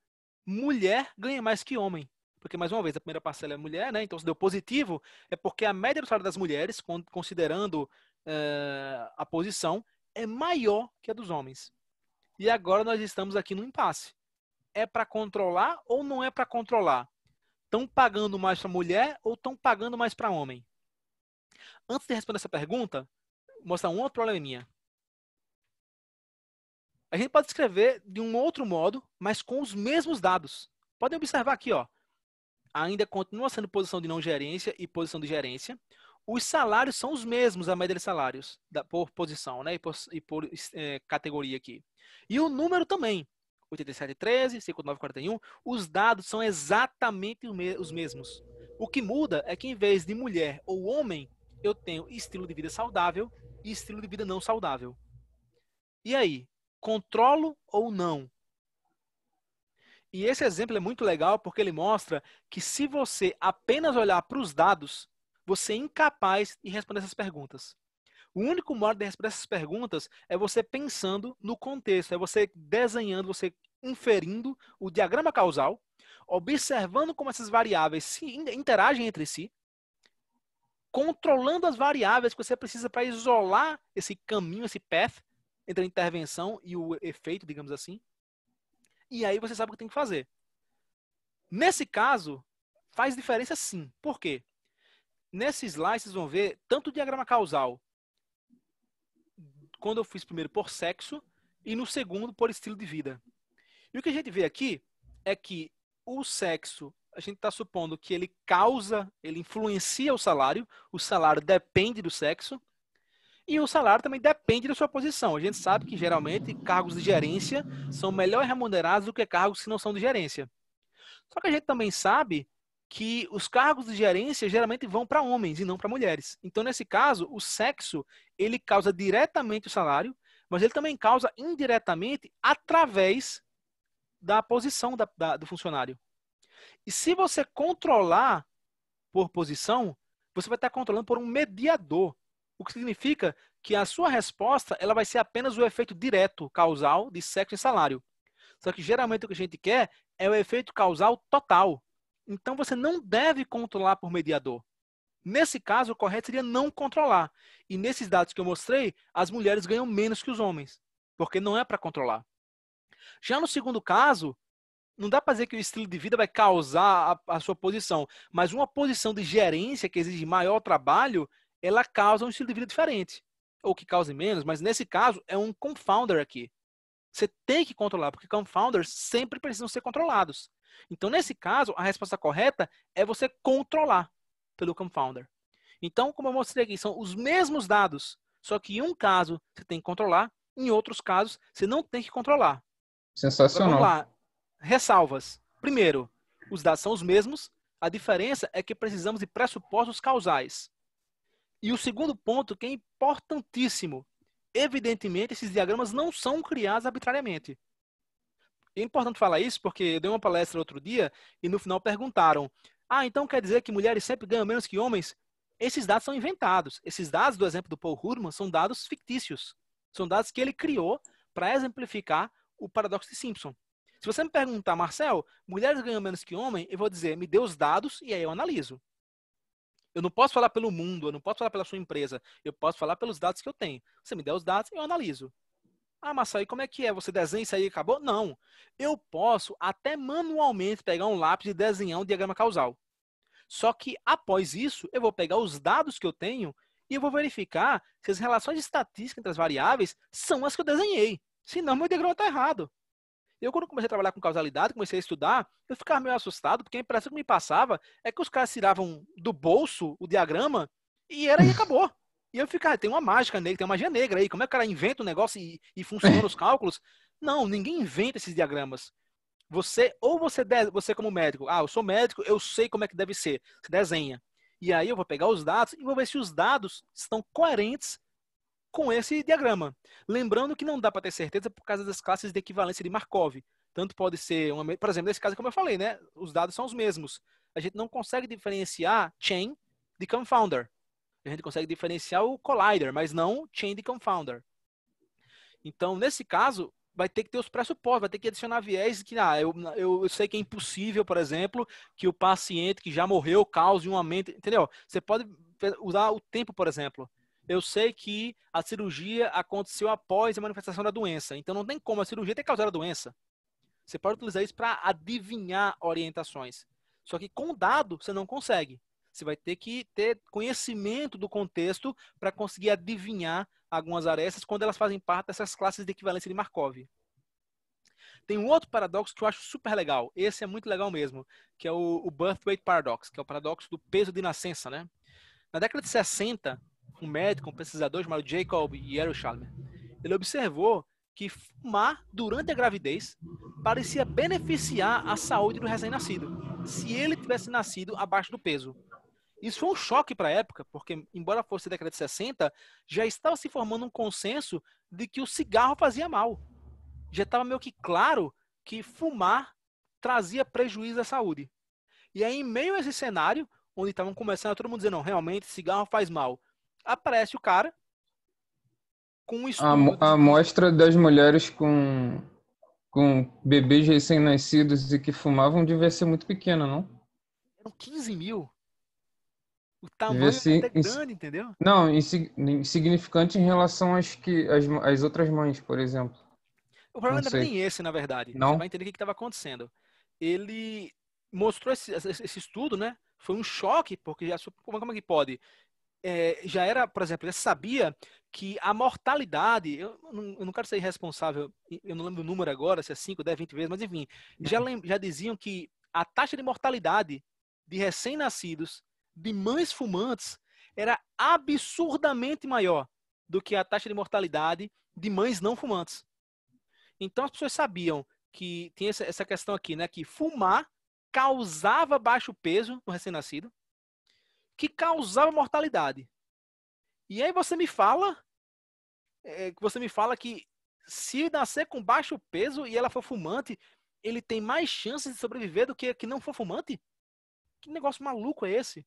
mulher ganha mais que homem. Porque, mais uma vez, a primeira parcela é mulher, né? Então, se deu positivo, é porque a média do salário das mulheres, considerando uh, a posição, é maior que a dos homens. E agora nós estamos aqui no impasse. É para controlar ou não é para controlar? Estão pagando mais para mulher ou estão pagando mais para homem? Antes de responder essa pergunta, vou mostrar um outro probleminha. A gente pode escrever de um outro modo, mas com os mesmos dados. Podem observar aqui, ó. Ainda continua sendo posição de não gerência e posição de gerência. Os salários são os mesmos, a média de salários, da, por posição né, e por, e por é, categoria aqui. E o número também. 8713, 5941, os dados são exatamente os mesmos. O que muda é que em vez de mulher ou homem, eu tenho estilo de vida saudável e estilo de vida não saudável. E aí, controlo ou não? E esse exemplo é muito legal porque ele mostra que se você apenas olhar para os dados, você é incapaz de responder essas perguntas. O único modo de responder essas perguntas é você pensando no contexto, é você desenhando, você inferindo o diagrama causal, observando como essas variáveis se interagem entre si, controlando as variáveis que você precisa para isolar esse caminho, esse path entre a intervenção e o efeito, digamos assim. E aí você sabe o que tem que fazer. Nesse caso, faz diferença sim. Por quê? Nesse slide vocês vão ver tanto o diagrama causal quando eu fiz primeiro por sexo e no segundo por estilo de vida. E o que a gente vê aqui é que o sexo, a gente está supondo que ele causa, ele influencia o salário, o salário depende do sexo, e o salário também depende da sua posição. A gente sabe que geralmente cargos de gerência são melhor remunerados do que cargos que não são de gerência. Só que a gente também sabe que os cargos de gerência geralmente vão para homens e não para mulheres. Então, nesse caso, o sexo ele causa diretamente o salário, mas ele também causa indiretamente através da posição da, da, do funcionário. E se você controlar por posição, você vai estar controlando por um mediador, o que significa que a sua resposta ela vai ser apenas o efeito direto causal de sexo e salário. Só que geralmente o que a gente quer é o efeito causal total, então você não deve controlar por mediador. Nesse caso, o correto seria não controlar. E nesses dados que eu mostrei, as mulheres ganham menos que os homens, porque não é para controlar. Já no segundo caso, não dá para dizer que o estilo de vida vai causar a, a, sua posição, mas uma posição de gerência que exige maior trabalho, ela causa um estilo de vida diferente, ou que cause menos, mas nesse caso é um confounder aqui. Você tem que controlar, porque confounders sempre precisam ser controlados. Então, nesse caso, a resposta correta é você controlar pelo confounder. Então, como eu mostrei aqui, são os mesmos dados, só que em um caso você tem que controlar, em outros casos você não tem que controlar. Sensacional. Então, vamos lá. Ressalvas. Primeiro, os dados são os mesmos, a diferença é que precisamos de pressupostos causais. E o segundo ponto, que é importantíssimo, evidentemente, esses diagramas não são criados arbitrariamente é importante falar isso porque eu dei uma palestra outro dia e no final perguntaram: ah, então quer dizer que mulheres sempre ganham menos que homens? Esses dados são inventados. Esses dados do exemplo do Paul Hurman são dados fictícios. São dados que ele criou para exemplificar o paradoxo de Simpson. Se você me perguntar, Marcel, mulheres ganham menos que homem, eu vou dizer, me dê os dados e aí eu analiso. Eu não posso falar pelo mundo, eu não posso falar pela sua empresa, eu posso falar pelos dados que eu tenho. Você me der os dados, e eu analiso. Ah, mas aí como é que é? Você desenha isso aí e acabou? Não. Eu posso até manualmente pegar um lápis e desenhar um diagrama causal. Só que após isso, eu vou pegar os dados que eu tenho e eu vou verificar se as relações estatísticas entre as variáveis são as que eu desenhei. Senão, meu diagrama está errado. Eu, quando comecei a trabalhar com causalidade, comecei a estudar, eu ficava meio assustado, porque a impressão que me passava é que os caras tiravam do bolso o diagrama e era e acabou. E eu fico, ah, tem uma mágica negra, tem uma magia negra aí. Como é que o cara inventa um negócio e, e funciona os cálculos? Não, ninguém inventa esses diagramas. Você, ou você, você como médico, ah, eu sou médico, eu sei como é que deve ser. Você desenha. E aí eu vou pegar os dados e vou ver se os dados estão coerentes com esse diagrama. Lembrando que não dá para ter certeza por causa das classes de equivalência de Markov. Tanto pode ser, uma, por exemplo, nesse caso, como eu falei, né? Os dados são os mesmos. A gente não consegue diferenciar chain de confounder a gente consegue diferenciar o collider, mas não o chain de confounder. Então, nesse caso, vai ter que ter os pressupostos, vai ter que adicionar viés que ah, eu, eu, eu sei que é impossível, por exemplo, que o paciente que já morreu cause um aumento, entendeu? Você pode usar o tempo, por exemplo. Eu sei que a cirurgia aconteceu após a manifestação da doença, então não tem como a cirurgia ter causado a doença. Você pode utilizar isso para adivinhar orientações. Só que com dado você não consegue. Você vai ter que ter conhecimento do contexto para conseguir adivinhar algumas arestas quando elas fazem parte dessas classes de equivalência de Markov. Tem um outro paradoxo que eu acho super legal. Esse é muito legal mesmo, que é o, o birth weight paradox, que é o paradoxo do peso de nascença, né? Na década de 60, um médico, um pesquisador chamado Jacob Yerushalmer, ele observou que fumar durante a gravidez parecia beneficiar a saúde do recém-nascido, se ele tivesse nascido abaixo do peso. Isso foi um choque para a época, porque, embora fosse década de 60, já estava se formando um consenso de que o cigarro fazia mal. Já estava meio que claro que fumar trazia prejuízo à saúde. E aí, em meio a esse cenário, onde estavam começando todo mundo dizendo não, realmente, cigarro faz mal, aparece o cara com um estudo... A amostra das mulheres com, com bebês recém-nascidos e que fumavam devia ser muito pequena, não? Eram 15 mil. O tamanho é é grande, entendeu? Não, insignificante em relação às, que, às, às outras mães, por exemplo. O problema não era nem esse, na verdade. Não? Você vai entender o que estava acontecendo. Ele mostrou esse, esse, estudo, né? Foi um choque, porque já, como é que pode? É, já era, por exemplo, já sabia que a mortalidade, eu não, eu não, quero ser irresponsável, eu não lembro o número agora, se é 5, 10, 20 vezes, mas enfim, já, uhum. lem, já diziam que a taxa de mortalidade de recém-nascidos de mães fumantes era absurdamente maior do que a taxa de mortalidade de mães não fumantes. Então as pessoas sabiam que tinha essa questão aqui, né, que fumar causava baixo peso no recém-nascido, que causava mortalidade. E aí você me fala, é, você me fala que se nascer com baixo peso e ela for fumante, ele tem mais chances de sobreviver do que a que não for fumante? Que negócio maluco é esse?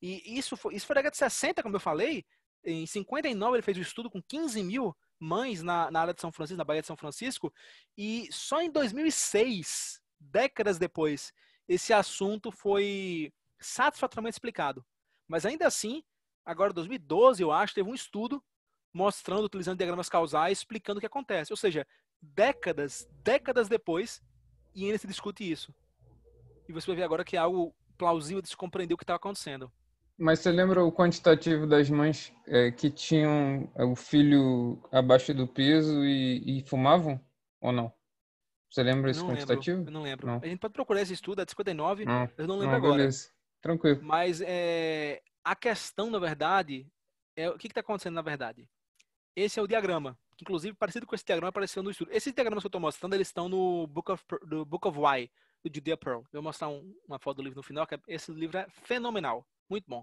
E isso foi, isso foi na década de 60, como eu falei. Em 59 ele fez um estudo com 15 mil mães na, na área de São Francisco, na Baía de São Francisco. E só em 2006, décadas depois, esse assunto foi satisfatoriamente explicado. Mas ainda assim, agora 2012, eu acho, teve um estudo mostrando, utilizando diagramas causais, explicando o que acontece. Ou seja, décadas, décadas depois, e ainda se discute isso. E você vai ver agora que é algo plausível de se compreender o que está acontecendo. Mas você lembra o quantitativo das mães é, que tinham é, o filho abaixo do peso e, e fumavam ou não? Você lembra esse não quantitativo? Lembro, não lembro. Não. A gente pode procurar esse estudo, é de 59, não, eu não lembro não, ah, agora. Beleza. Tranquilo. Mas é, a questão, na verdade, é o que está acontecendo, na verdade? Esse é o diagrama, que inclusive parecido com esse diagrama apareceu no estudo. Esses diagramas que eu estou mostrando, eles estão no Book of, do Book of Why, do Judea Pearl. Eu vou mostrar um, uma foto do livro no final, que é, esse livro é fenomenal. Muito bom.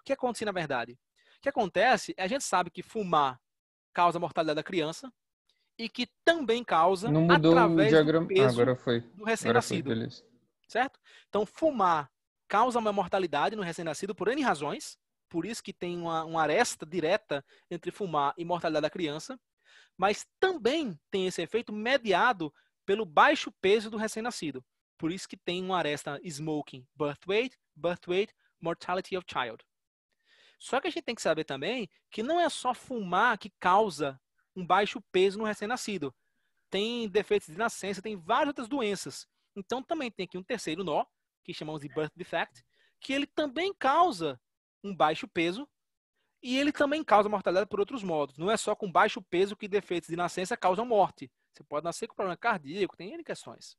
O que acontece na verdade? O que acontece é a gente sabe que fumar causa mortalidade da criança e que também causa Não mudou através o diagrama... Ah, do peso ah, do recém-nascido. Certo? Então, fumar causa uma mortalidade no recém-nascido por N razões. Por isso que tem uma, uma aresta direta entre fumar e mortalidade da criança. Mas também tem esse efeito mediado pelo baixo peso do recém-nascido. Por isso que tem uma aresta smoking birth weight, birth weight, mortality of child. Só que a gente tem que saber também que não é só fumar que causa um baixo peso no recém-nascido. Tem defeitos de nascença, tem várias outras doenças. Então também tem aqui um terceiro nó, que chamamos de birth defect, que ele também causa um baixo peso e ele também causa mortalidade por outros modos. Não é só com baixo peso que defeitos de nascença causam morte. Você pode nascer com problema cardíaco, tem N questões.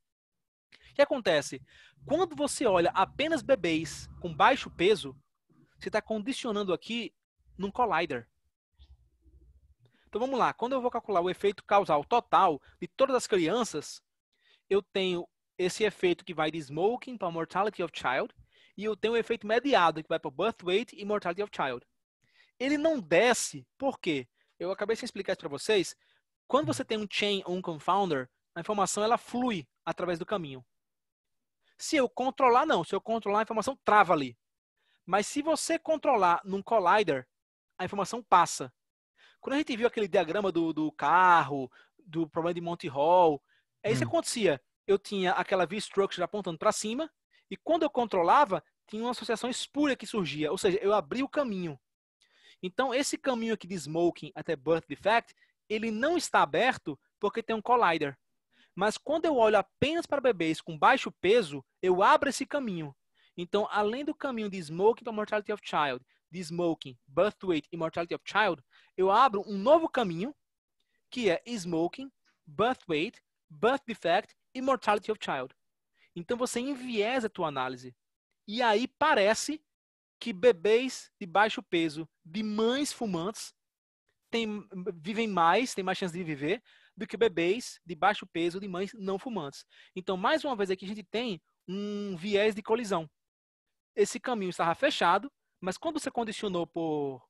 O que acontece? Quando você olha apenas bebês com baixo peso, você está condicionando aqui num collider. Então vamos lá, quando eu vou calcular o efeito causal total de todas as crianças, eu tenho esse efeito que vai de smoking para mortality of child, e eu tenho o efeito mediado que vai para birth weight e mortality of child. Ele não desce, por quê? Eu acabei de explicar isso para vocês. Quando você tem um chain ou um confounder, a informação ela flui através do caminho. Se eu controlar, não. Se eu controlar, a informação trava ali. Mas se você controlar num collider, a informação passa. Quando a gente viu aquele diagrama do, do carro, do problema de Monte Hall, é isso hum. que acontecia. Eu tinha aquela V-structure apontando para cima, e quando eu controlava, tinha uma associação espúria que surgia. Ou seja, eu abri o caminho. Então, esse caminho aqui de smoking até birth defect, ele não está aberto porque tem um collider. Mas quando eu olho apenas para bebês com baixo peso, eu abro esse caminho. Então, além do caminho de smoking para mortality of child, de smoking, birth weight e mortality of child, eu abro um novo caminho que é smoking, birth weight, birth defect e mortality of child. Então você enviesa a tua análise. E aí parece que bebês de baixo peso, de mães fumantes, tem, vivem mais, têm mais chance de viver, do que bebês de baixo peso de mães não fumantes. Então, mais uma vez aqui, a gente tem um viés de colisão. Esse caminho estava fechado, mas quando você condicionou por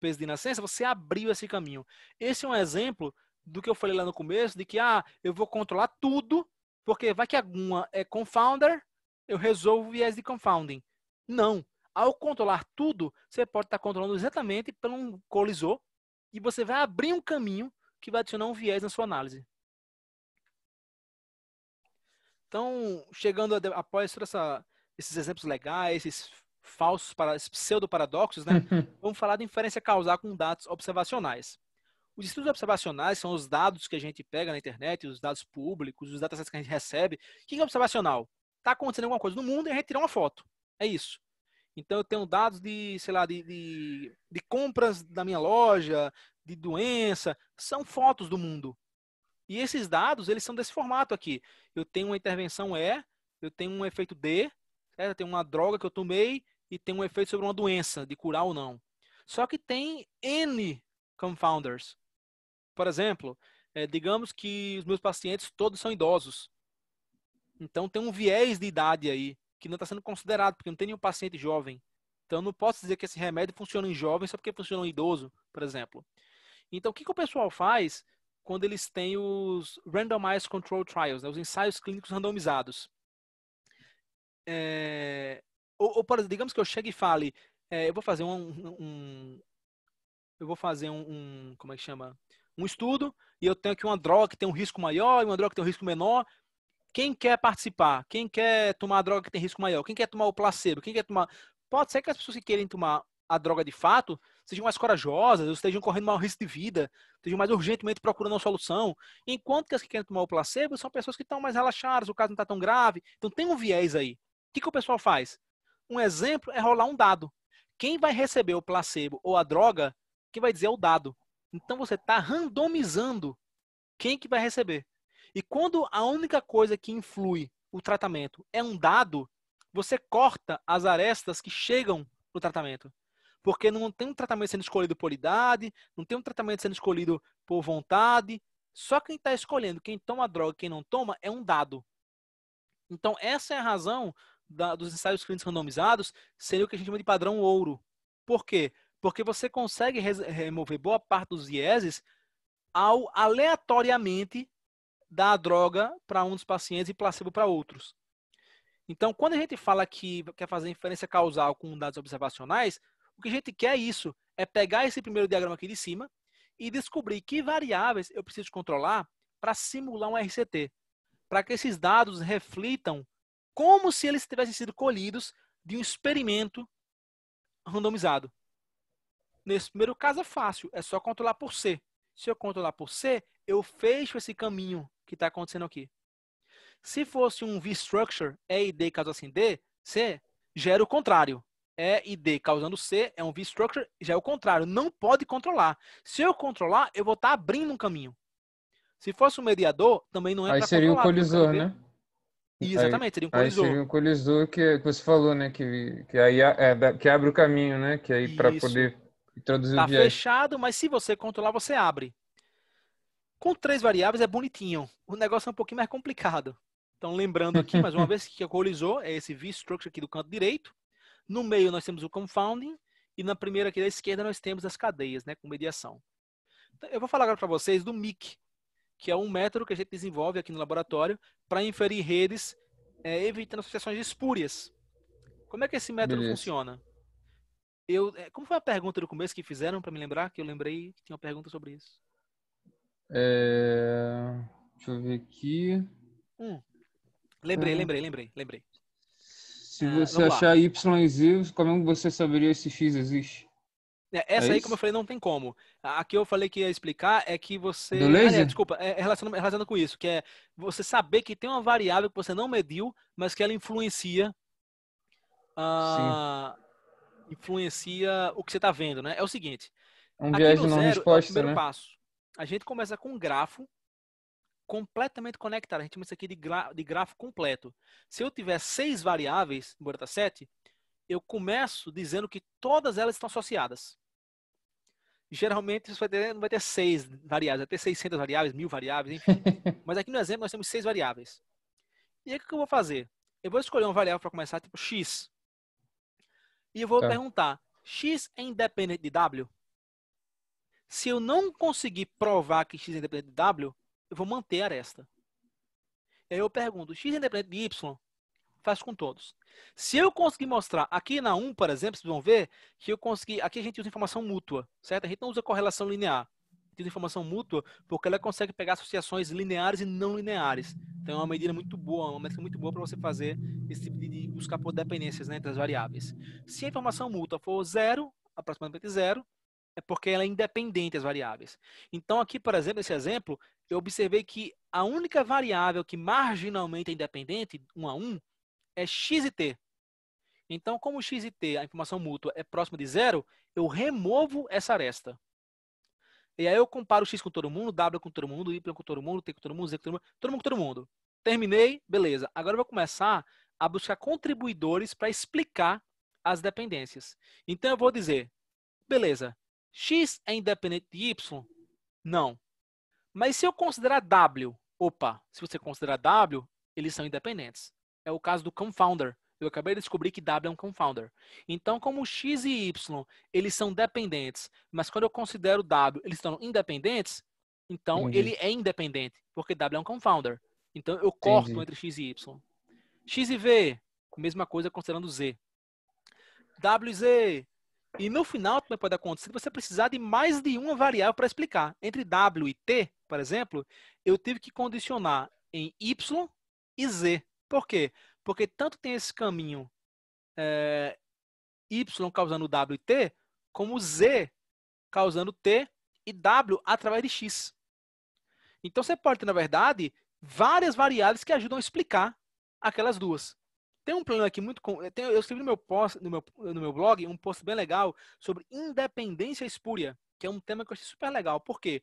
peso de nascença, você abriu esse caminho. Esse é um exemplo do que eu falei lá no começo, de que, ah, eu vou controlar tudo, porque vai que alguma é confounder, eu resolvo o viés de confounding. Não. Ao controlar tudo, você pode estar controlando exatamente pelo um colisor e você vai abrir um caminho que vai adicionar um viés na sua análise. Então, chegando a, após essa, esses exemplos legais, esses falsos, para, esses pseudo-paradoxos, né? vamos falar de inferência causal com dados observacionais. Os estudos observacionais são os dados que a gente pega na internet, os dados públicos, os datasets que a gente recebe. O que é observacional? Está acontecendo alguma coisa no mundo e a gente tira uma foto. É isso. Então, eu tenho dados de, sei lá, de, de, de compras da minha loja, de doença, são fotos do mundo. E esses dados, eles são desse formato aqui. Eu tenho uma intervenção E, eu tenho um efeito D, certo? eu tenho uma droga que eu tomei e tem um efeito sobre uma doença, de curar ou não. Só que tem N confounders. Por exemplo, é, digamos que os meus pacientes todos são idosos. Então tem um viés de idade aí que não está sendo considerado, porque não tem nenhum paciente jovem. Então não posso dizer que esse remédio funciona em jovem só porque funciona em idoso, por exemplo. Então, o que, que o pessoal faz quando eles têm os randomized control trials, né, os ensaios clínicos randomizados? É, ou, ou, digamos que eu chegue e fale, é, eu vou fazer um, um eu vou fazer um, um, como é que chama um estudo e eu tenho aqui uma droga que tem um risco maior e uma droga que tem um risco menor quem quer participar quem quer tomar a droga que tem risco maior quem quer tomar o placebo quem quer tomar pode ser que as pessoas que querem tomar a droga de fato sejam mais corajosas, ou estejam correndo maior risco de vida, estejam mais urgentemente procurando uma solução. Enquanto que as que querem tomar o placebo são pessoas que estão mais relaxadas, o caso não está tão grave. Então tem um viés aí. O que, que o pessoal faz? Um exemplo é rolar um dado. Quem vai receber o placebo ou a droga, quem vai dizer é o dado. Então você está randomizando quem que vai receber. E quando a única coisa que influi o tratamento é um dado, você corta as arestas que chegam no tratamento porque não tem um tratamento sendo escolhido por idade, não tem um tratamento sendo escolhido por vontade. Só quem está escolhendo quem toma droga e quem não toma é um dado. Então, essa é a razão da, dos ensaios clínicos randomizados ser o que a gente chama de padrão ouro. Por quê? Porque você consegue remover boa parte dos vieses ao aleatoriamente dar a droga para um dos pacientes e placebo para outros. Então, quando a gente fala que quer fazer inferência causal com dados observacionais, o que a gente quer é isso, é pegar esse primeiro diagrama aqui de cima e descobrir que variáveis eu preciso controlar para simular um RCT, para que esses dados reflitam como se eles tivessem sido colhidos de um experimento randomizado. Nesse primeiro caso é fácil, é só controlar por C. Se eu controlar por C, eu fecho esse caminho que está acontecendo aqui. Se fosse um V-structure, E e D, caso assim D, C, gera o contrário. E e D causando C é um V-structure, já é o contrário, não pode controlar. Se eu controlar, eu vou estar tá abrindo um caminho. Se fosse um mediador, também não é Aí seria o colisor, né? Exatamente, aí, seria um colisor. Aí seria um colisor que, você falou, né? Que, que aí é, que abre o caminho, né? Que aí para poder introduzir tá o viés. Está fechado, mas se você controlar, você abre. Com três variáveis é bonitinho. O negócio é um pouquinho mais complicado. Então, lembrando aqui, mais uma vez, que colisor é esse V-structure aqui do canto direito. No meio nós temos o confounding e na primeira aqui da esquerda nós temos as cadeias, né, com mediação. Então, eu vou falar agora para vocês do MIC, que é um método que a gente desenvolve aqui no laboratório para inferir redes é, evitando associações espúrias. Como é que esse método Beleza. funciona? Eu, é, como foi a pergunta do começo que fizeram para me lembrar? Que eu lembrei que tinha uma pergunta sobre isso. É... Deixa eu ver aqui. Hum. Lembrei, é... lembrei, lembrei, lembrei. Se é, você é, achar Y e Z, como é você saberia se X existe? É, essa é aí, isso? como eu falei, não tem como. aqui eu falei que ia explicar é que você. Do laser? Ah, é, desculpa, é relacionado, é relacionado com isso, que é você saber que tem uma variável que você não mediu, mas que ela influencia. Ah, influencia o que você está vendo, né? É o seguinte. Um viés de não resposta, é o primeiro né? passo. A gente começa com um grafo completamente conectada. A gente chama isso aqui de, de grafo completo. Se eu tiver seis variáveis, embora tá sete, eu começo dizendo que todas elas estão associadas. Geralmente isso vai ter, não vai ter seis variáveis, vai ter 600 variáveis, mil variáveis, enfim. Mas aqui no exemplo nós temos seis variáveis. E aí o que eu vou fazer? Eu vou escolher uma variável para começar, tipo x. E eu vou tá. perguntar, x é independente de w? Se eu não conseguir provar que x é independente de w, eu vou manter a aresta. E aí eu pergunto, x independente de y, faço com todos. Se eu conseguir mostrar, aqui na 1, por exemplo, vocês vão ver que eu consegui, aqui a gente usa informação mútua, certo? A gente não usa correlação linear. A gente usa informação mútua porque ela consegue pegar associações lineares e não lineares. Então é uma medida muito boa, uma métrica muito boa para você fazer esse tipo de buscar por dependências né, entre as variáveis. Se a informação mútua for zero, aproximadamente zero, é porque ela é independente as variáveis. Então aqui, por exemplo, esse exemplo, eu observei que a única variável que marginalmente é independente, um a um, é x e t. Então, como x e t, a informação mútua, é próxima de zero, eu removo essa aresta. E aí eu comparo x com todo mundo, w com todo mundo, y com todo mundo, t com todo mundo, z com todo mundo, todo mundo com todo mundo. Terminei, beleza. Agora eu vou começar a buscar contribuidores para explicar as dependências. Então eu vou dizer, beleza, x é independente de y? Não. Mas se eu considerar W, opa, se você considerar W, eles são independentes. É o caso do confounder. Eu acabei de descobrir que W é um confounder. Então, como X e Y, eles são dependentes, mas quando eu considero W, eles estão independentes, então Entendi. ele é independente, porque W é um confounder. Então, eu corto Entendi. entre X e Y. X e V, mesma coisa considerando Z. W e Z, e no final também pode acontecer que você precisar de mais de uma variável para explicar. Entre W e T, por exemplo, eu tive que condicionar em Y e Z. Por quê? Porque tanto tem esse caminho é, Y causando W e T, como Z causando T e W através de X. Então você pode ter, na verdade, várias variáveis que ajudam a explicar aquelas duas. Tem um problema aqui muito. eu escrevi no meu, post, no, meu, no meu blog um post bem legal sobre independência espúria, que é um tema que eu achei super legal. Por quê?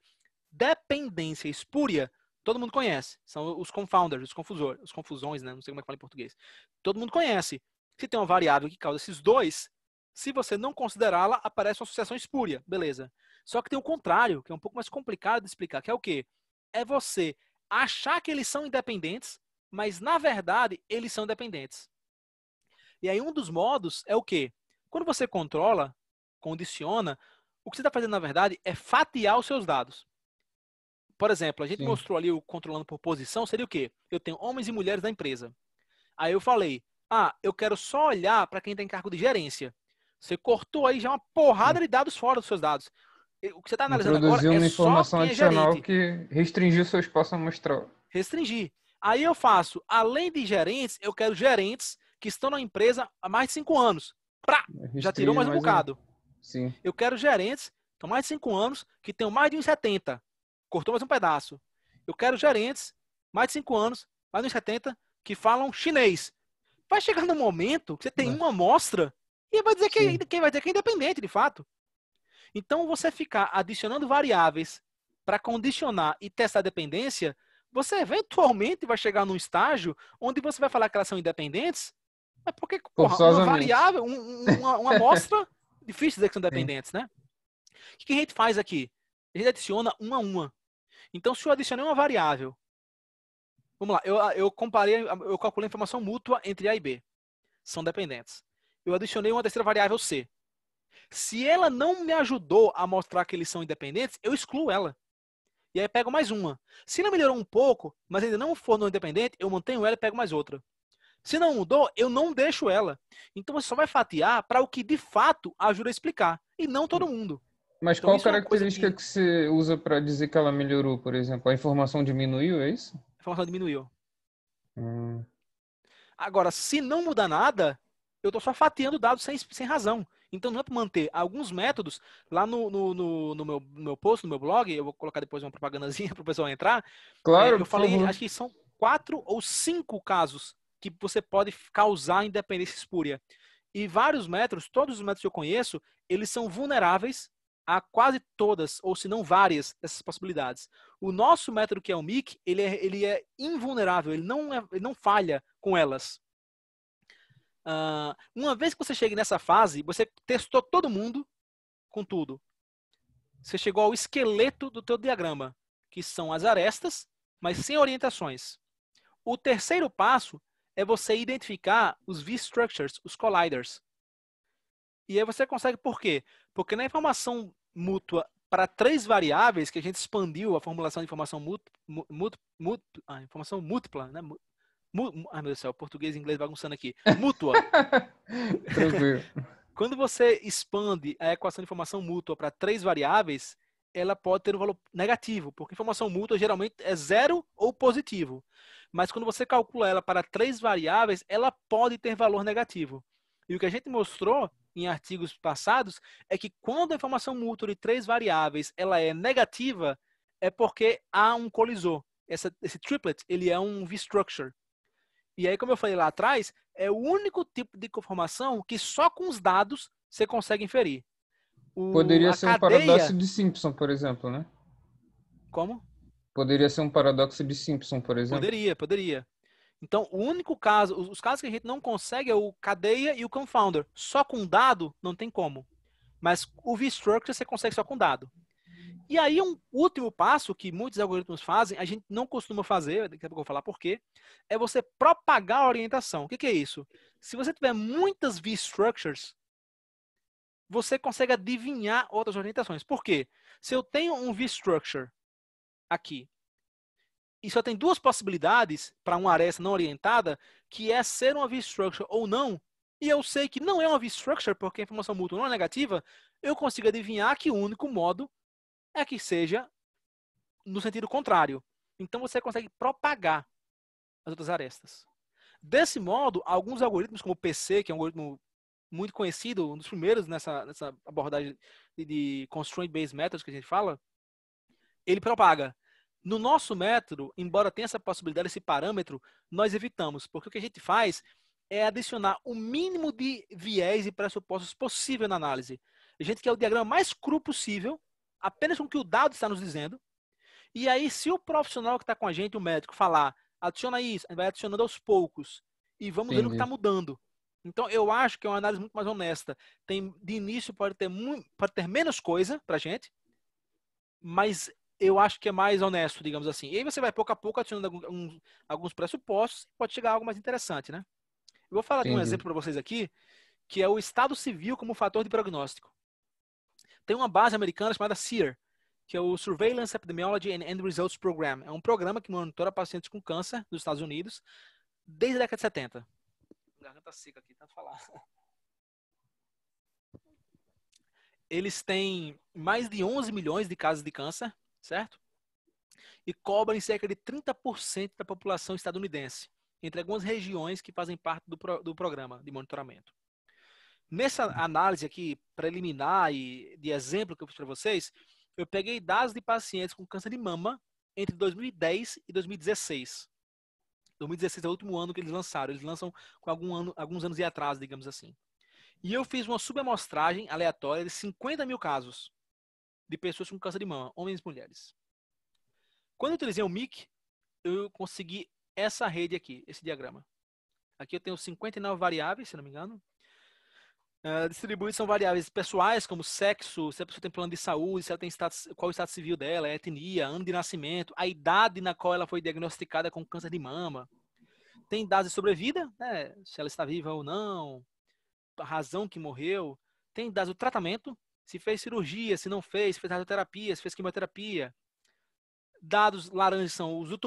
Dependência espúria, todo mundo conhece. São os confounders, os confusores, os confusões, né? Não sei como é que fala em português. Todo mundo conhece. Se tem uma variável que causa esses dois, se você não considerá-la, aparece uma associação espúria, beleza. Só que tem o contrário, que é um pouco mais complicado de explicar, que é o quê? É você achar que eles são independentes, mas na verdade eles são dependentes. E aí um dos modos é o quê? Quando você controla, condiciona, o que você está fazendo na verdade é fatiar os seus dados. Por exemplo, a gente Sim. mostrou ali o controlando por posição, seria o quê? Eu tenho homens e mulheres da empresa. Aí eu falei, ah, eu quero só olhar para quem tem tá cargo de gerência. Você cortou aí já uma porrada de dados fora dos seus dados. O que você está analisando Introduziu agora é uma informação é adicional é que restringiu seu espaço amostral. Restringir. Aí eu faço, além de gerentes, eu quero gerentes que estão na empresa há mais de cinco anos. Pra, é já tirou mais um bocado. É, sim. Eu quero gerentes com mais de cinco anos que tenham mais de 1,70. Cortou mais um pedaço. Eu quero gerentes mais de cinco anos, mais de 1,70, que falam chinês. Vai chegar no momento que você tem uma amostra e vai dizer que, é quem vai dizer que é independente, de fato. Então, você ficar adicionando variáveis para condicionar e testar a dependência, você eventualmente vai chegar num estágio onde você vai falar que elas são independentes, mas é por que, porra, uma variável, um, uma, uma amostra, difícil dizer que são dependentes, né? O que a gente faz aqui? A gente adiciona uma a uma. Então, se eu adicionei uma variável, vamos lá, eu, eu comparei, eu calculei a informação mútua entre A e B. São dependentes. Eu adicionei uma terceira variável C. Se ela não me ajudou a mostrar que eles são independentes, eu excluo ela. E aí pego mais uma. Se ela melhorou um pouco, mas ainda não for não independente, eu mantenho ela e pego mais outra. Se não mudou, eu não deixo ela. Então você só vai fatiar para o que de fato ajuda a explicar, e não todo mundo. Mas então, qual é característica é que... que... você usa para dizer que ela melhorou, por exemplo? A informação diminuiu, é isso? A informação diminuiu. Hum. Agora, se não mudar nada, eu estou só fatiando dados sem, sem razão. Então não é para manter. Alguns métodos, lá no, no, no, no meu, no meu post, no meu blog, eu vou colocar depois uma propagandazinha para o pessoal entrar. Claro. É, eu falei, favor. acho que são quatro ou cinco casos que você pode causar independência espúria. E vários métodos, todos os métodos que eu conheço, eles são vulneráveis a quase todas, ou se não várias, dessas possibilidades. O nosso método, que é o MIC, ele é, ele é invulnerável, ele não, é, ele não falha com elas. Uh, uma vez que você chega nessa fase, você testou todo mundo com tudo. Você chegou ao esqueleto do teu diagrama, que são as arestas, mas sem orientações. O terceiro passo é você identificar os V-structures, os colliders. E aí você consegue por quê? Porque na informação mútua para três variáveis que a gente expandiu a formulação de informação ah, mútua, mútua, mútua informação múltipla, né? Mu, ai meu Deus do céu, português e inglês bagunçando aqui. Mútua. Tranquilo. Quando você expande a equação de informação mútua para três variáveis, ela pode ter um valor negativo, porque informação mútua geralmente é zero ou positivo. Mas quando você calcula ela para três variáveis, ela pode ter valor negativo. E o que a gente mostrou em artigos passados é que quando a informação mútua de três variáveis ela é negativa, é porque há um colisor. Essa, esse triplet ele é um V-structure. E aí, como eu falei lá atrás, é o único tipo de conformação que só com os dados você consegue inferir. O, Poderia ser um paradoxo de Simpson, por exemplo, né? Como? Poderia ser um paradoxo de Simpson, por exemplo. Poderia, poderia. Então, o único caso, os casos que a gente não consegue é o cadeia e o confounder. Só com dado, não tem como. Mas o V-structure você consegue só com dado. E aí, um último passo que muitos algoritmos fazem, a gente não costuma fazer, daqui a pouco eu vou falar por quê, é você propagar a orientação. O que, que é isso? Se você tiver muitas V-structures, você consegue adivinhar outras orientações. Por quê? Se eu tenho um V-structure aqui, e só tem duas possibilidades para uma aresta não orientada, que é ser uma V-structure ou não, e eu sei que não é uma V-structure, porque a informação mútua não é negativa, eu consigo adivinhar que o único modo é que seja no sentido contrário. Então você consegue propagar as outras arestas. Desse modo, alguns algoritmos, como o PC, que é um algoritmo muito conhecido, um dos primeiros nessa, nessa abordagem de, de constraint-based methods que a gente fala, ele propaga. No nosso método, embora tenha essa possibilidade, esse parâmetro, nós evitamos, porque o que a gente faz é adicionar o mínimo de viés e pressupostos possível na análise. A gente quer o diagrama mais cru possível, apenas com o que o dado está nos dizendo. E aí, se o profissional que está com a gente, o médico, falar, adiciona isso, vai adicionando aos poucos e vamos Entendi. ver o que está mudando. Então, eu acho que é uma análise muito mais honesta. Tem, de início, pode ter, pode ter menos coisa para gente, mas eu acho que é mais honesto, digamos assim. E aí você vai, pouco a pouco, atingindo alguns, alguns pressupostos, pode chegar a algo mais interessante, né? Eu vou falar Entendi. de um exemplo para vocês aqui, que é o estado civil como fator de prognóstico. Tem uma base americana chamada SEER, que é o Surveillance Epidemiology and End Results Program. É um programa que monitora pacientes com câncer nos Estados Unidos desde a década de 70 garganta seca aqui, tanto tá? falar. Eles têm mais de 11 milhões de casos de câncer, certo? E cobrem cerca de 30% da população estadunidense, entre algumas regiões que fazem parte do, pro, do programa de monitoramento. Nessa análise aqui preliminar e de exemplo que eu fiz para vocês, eu peguei dados de pacientes com câncer de mama entre 2010 e 2016. 2016 é o último ano que eles lançaram. Eles lançam com algum ano, alguns anos de atraso, digamos assim. E eu fiz uma subamostragem aleatória de 50 mil casos de pessoas com câncer de mama, homens e mulheres. Quando eu utilizei o MIC, eu consegui essa rede aqui, esse diagrama. Aqui eu tenho 59 variáveis, se não me engano. Ah, distribui são variáveis pessoais, como sexo, se a pessoa tem plano de saúde, se ela tem status, qual o estado civil dela, etnia, ano de nascimento, a idade na qual ela foi diagnosticada com câncer de mama. Tem dados de sobrevida, né, se ela está viva ou não, a razão que morreu. Tem dados do tratamento, se fez cirurgia, se não fez, se fez radioterapia, se fez quimioterapia. Dados laranja são os do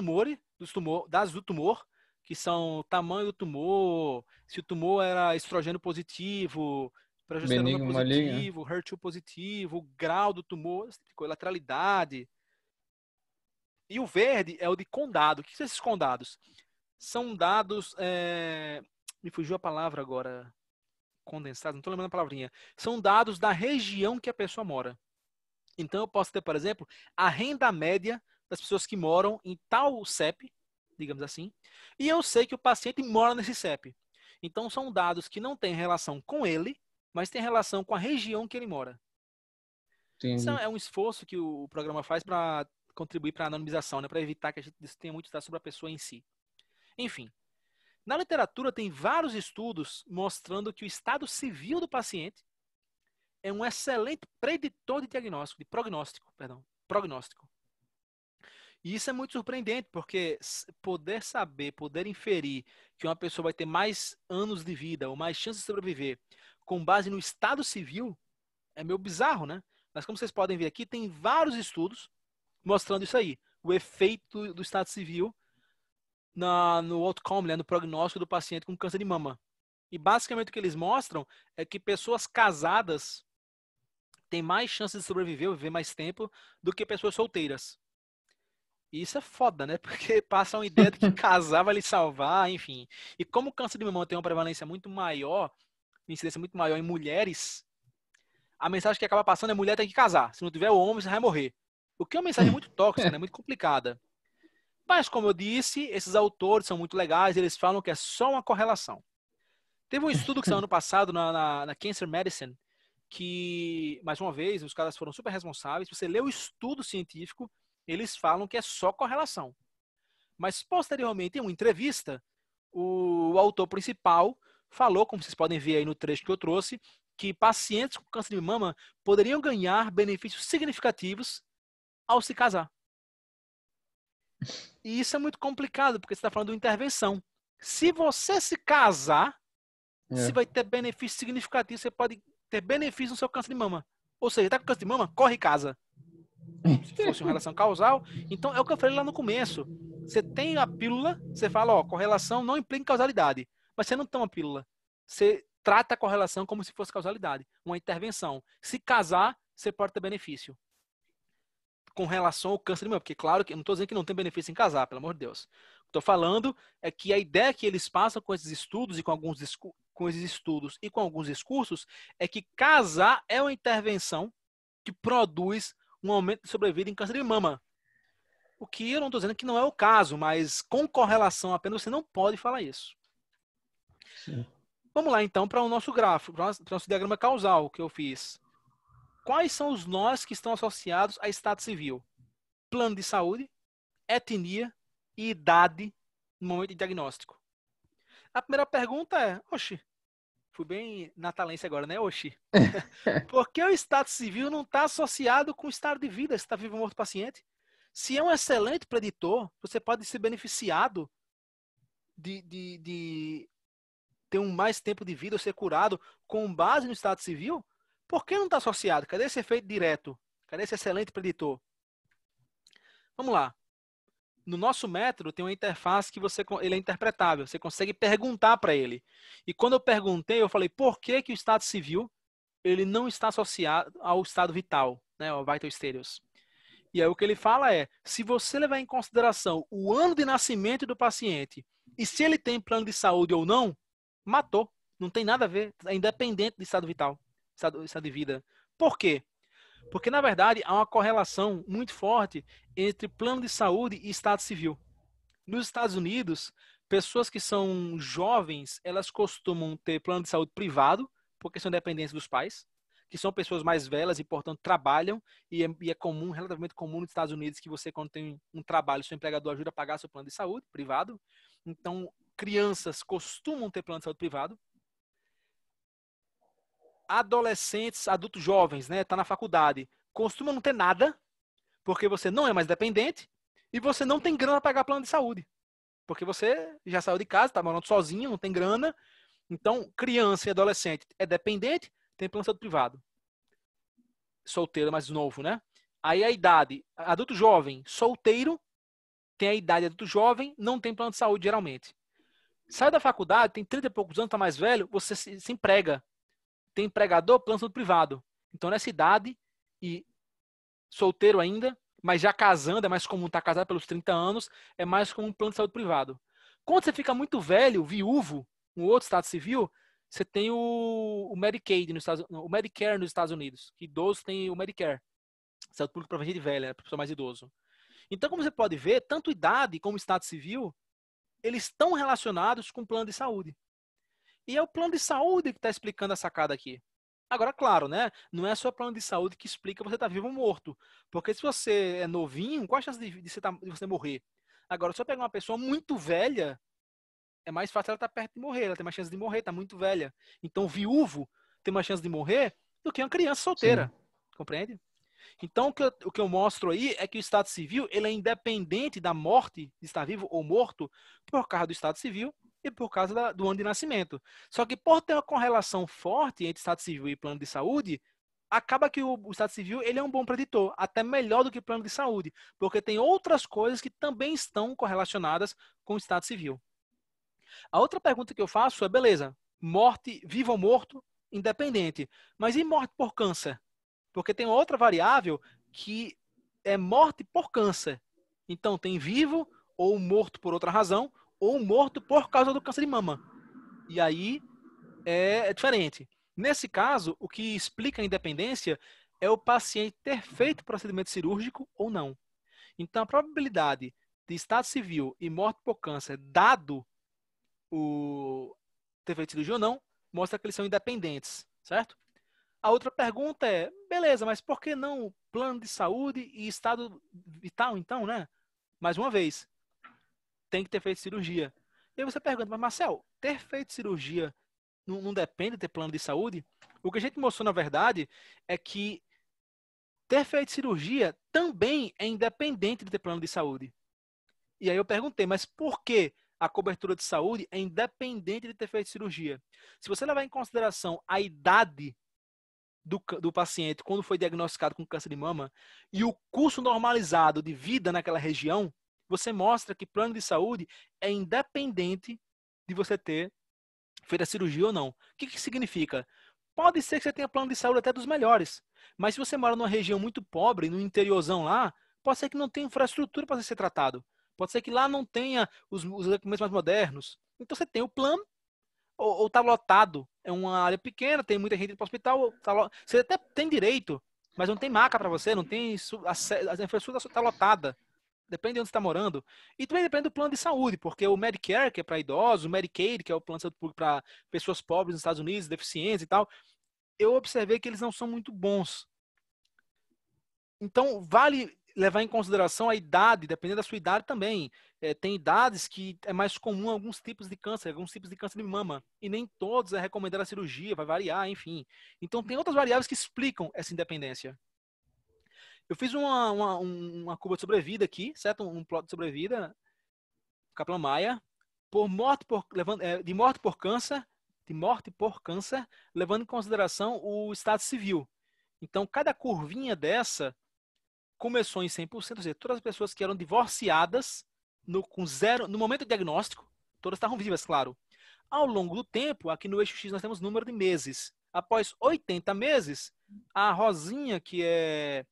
dos tumor, dados do tumor, que são tamanho do tumor, se o tumor era estrogênio positivo, progesterona positivo, HER2 positivo, grau do tumor, tipo lateralidade. E o verde é o de condado. O que são esses condados? São dados. É... Me fugiu a palavra agora. Condensado, não estou lembrando a palavrinha. São dados da região que a pessoa mora. Então, eu posso ter, por exemplo, a renda média das pessoas que moram em tal CEP, digamos assim, e eu sei que o paciente mora nesse CEP. Então são dados que não têm relação com ele, mas têm relação com a região que ele mora. Isso é um esforço que o programa faz para contribuir para a anonimização, né, para evitar que a gente tenha muitos dados sobre a pessoa em si. Enfim, na literatura tem vários estudos mostrando que o estado civil do paciente é um excelente preditor de diagnóstico, de prognóstico, perdão, prognóstico. E isso é muito surpreendente, porque poder saber, poder inferir que uma pessoa vai ter mais anos de vida ou mais chances de sobreviver com base no estado civil é meio bizarro, né? Mas como vocês podem ver aqui, tem vários estudos mostrando isso aí, o efeito do estado civil na, no outcome, né, no prognóstico do paciente com câncer de mama. E basicamente o que eles mostram é que pessoas casadas têm mais chances de sobreviver, viver mais tempo, do que pessoas solteiras. E isso é foda, né? Porque passa uma ideia de que casar vai lhe salvar, enfim. E como o câncer de mama tem uma prevalência muito maior, incidência muito maior em mulheres, a mensagem que acaba passando é mulher tem que casar. Se não tiver o homem, você vai morrer. O que é uma mensagem muito tóxica, né? Muito complicada. Mas, como eu disse, esses autores são muito legais, eles falam que é só uma correlação. Teve um estudo que saiu ano passado na, na, na Cancer Medicine, que, mais uma vez, os caras foram super responsáveis. Você lê o estudo científico, eles falam que é só correlação. Mas posteriormente, em uma entrevista, o autor principal falou, como vocês podem ver aí no trecho que eu trouxe, que pacientes com câncer de mama poderiam ganhar benefícios significativos ao se casar. E isso é muito complicado, porque você está falando de intervenção. Se você se casar, é. você vai ter benefício significativo, você pode ter benefício no seu câncer de mama. Ou seja, está com câncer de mama? Corre casa se fosse uma relação causal. Então é o que eu falei lá no começo. Você tem a pílula, você fala, ó, correlação não implica causalidade. Mas você não toma pílula. Você trata a correlação como se fosse causalidade, uma intervenção. Se casar, você pode ter benefício. Com relação ao câncer de mama, porque claro que eu não estou dizendo que não tem benefício em casar, pelo amor de Deus. Estou falando é que a ideia que eles passam com esses estudos e com alguns com esses estudos e com alguns discursos é que casar é uma intervenção que produz um aumento de sobrevida em câncer de mama. O que eu não estou dizendo que não é o caso, mas com correlação apenas você não pode falar isso. Sim. Vamos lá então para o nosso gráfico, para o nosso diagrama causal que eu fiz. Quais são os nós que estão associados a estado civil? Plano de saúde, etnia e idade no momento de diagnóstico. A primeira pergunta é: oxe, Fui bem natalense agora, né, Oxi? É. Por que o estado civil não está associado com o estado de vida, se está vivo ou morto paciente? Se é um excelente preditor, você pode ser beneficiado de, de, de ter um mais tempo de vida ou ser curado com base no estado civil? Por que não está associado? Cadê esse efeito direto? Cadê esse excelente preditor? Vamos lá no nosso método tem uma interface que você ele é interpretável, você consegue perguntar para ele. E quando eu perguntei, eu falei, por que, que o estado civil ele não está associado ao estado vital, né, ao vital status? E aí o que ele fala é, se você levar em consideração o ano de nascimento do paciente e se ele tem plano de saúde ou não, matou. Não tem nada a ver, é independente do estado vital, estado, estado de vida. Por quê? Porque, na verdade, há uma correlação muito forte entre plano de saúde e estado civil. Nos Estados Unidos, pessoas que são jovens, elas costumam ter plano de saúde privado, porque são dependentes dos pais, que são pessoas mais velhas e, portanto, trabalham, e é, e é comum, relativamente comum nos Estados Unidos, que você, quando tem um trabalho, seu empregador ajuda a pagar seu plano de saúde privado. Então, crianças costumam ter plano de saúde privado, adolescentes, adultos jovens, né, tá na faculdade, costuma não ter nada, porque você não é mais dependente e você não tem grana para pagar plano de saúde. Porque você já saiu de casa, tá morando sozinho, não tem grana. Então, criança e adolescente é dependente, tem plano de saúde privado. Solteiro, é mais novo, né? Aí a idade, adulto jovem, solteiro, tem a idade adulto jovem, não tem plano de saúde geralmente. Sai da faculdade, tem 30 e poucos anos, tá mais velho, você se, se emprega, tem empregador plano de saúde privado. Então, nessa é idade, e solteiro ainda, mas já casando, é mais comum estar tá casado pelos 30 anos, é mais comum plano de saúde privado. Quando você fica muito velho, viúvo, um outro estado civil, você tem o, o Medicaid nos Estados, o Medicare nos Estados Unidos, que idoso tem o Medicare. Saúde público para de velha, né, para pessoa mais idoso. Então, como você pode ver, tanto idade como estado civil, eles estão relacionados com plano de saúde. E é o plano de saúde que está explicando a sacada aqui. Agora, claro, né? Não é só o plano de saúde que explica você estar tá vivo ou morto. Porque se você é novinho, qual a chance de, de, você, tá, de você, morrer? Agora, se eu pegar uma pessoa muito velha, é mais fácil ela estar tá perto de morrer. Ela tem mais chance de morrer, está muito velha. Então, viúvo tem mais chance de morrer do que uma criança solteira. Sim. Compreende? Então, o que, eu, o que eu mostro aí é que o Estado Civil ele é independente da morte, de estar vivo ou morto, por causa do Estado Civil, e por causa da, do ano de nascimento. Só que por ter uma correlação forte entre Estado Civil e Plano de Saúde, acaba que o, o Estado Civil ele é um bom preditor, até melhor do que o Plano de Saúde, porque tem outras coisas que também estão correlacionadas com o Estado Civil. A outra pergunta que eu faço é, beleza, morte, vivo ou morto, independente. Mas e morte por câncer? Porque tem outra variável que é morte por câncer. Então, tem vivo ou morto por outra razão, ou morto por causa do câncer de mama. E aí é, é diferente. Nesse caso, o que explica a independência é o paciente ter feito procedimento cirúrgico ou não. Então, a probabilidade de estado civil e morte por câncer, dado o ter feito cirurgia ou não, mostra que eles são independentes, certo? A outra pergunta é, beleza, mas por que não plano de saúde e estado vital, então, né? Mais uma vez, tem que ter feito cirurgia. E aí você pergunta, mas Marcel, ter feito cirurgia não, não depende de ter plano de saúde? O que a gente mostrou, na verdade, é que ter feito cirurgia também é independente de ter plano de saúde. E aí eu perguntei, mas por que a cobertura de saúde é independente de ter feito cirurgia? Se você levar em consideração a idade do, do paciente quando foi diagnosticado com câncer de mama e o curso normalizado de vida naquela região, você mostra que plano de saúde é independente de você ter feito a cirurgia ou não. O que, que significa? Pode ser que você tenha plano de saúde até dos melhores, mas se você mora numa região muito pobre, no interiorzão lá, pode ser que não tenha infraestrutura para ser tratado. Pode ser que lá não tenha os, os equipamentos mais modernos. Então você tem o plano, ou está lotado, é uma área pequena, tem muita gente para o hospital, tá lo... você até tem direito, mas não tem maca para você, não tem a infraestrutura está lotada depende de onde está morando, e também depende do plano de saúde, porque o Medicare, que é para idosos, o Medicaid, que é o plano de saúde público para pessoas pobres nos Estados Unidos, deficientes e tal, eu observei que eles não são muito bons. Então, vale levar em consideração a idade, dependendo da sua idade também. É, tem idades que é mais comum alguns tipos de câncer, alguns tipos de câncer de mama. E nem todos é recomendada a cirurgia, vai variar, enfim. Então, tem outras variáveis que explicam essa independência. Eu fiz uma, uma, uma curva de sobrevida aqui, certo? Um, um plot de sobrevida, kaplan maia por morte por, levando, é, de morte por câncer, de morte por câncer, levando em consideração o estado civil. Então, cada curvinha dessa começou em 100%, ou seja, todas as pessoas que eram divorciadas no, com zero, no momento do diagnóstico, todas estavam vivas, claro. Ao longo do tempo, aqui no eixo X nós temos número de meses. Após 80 meses, a rosinha, que é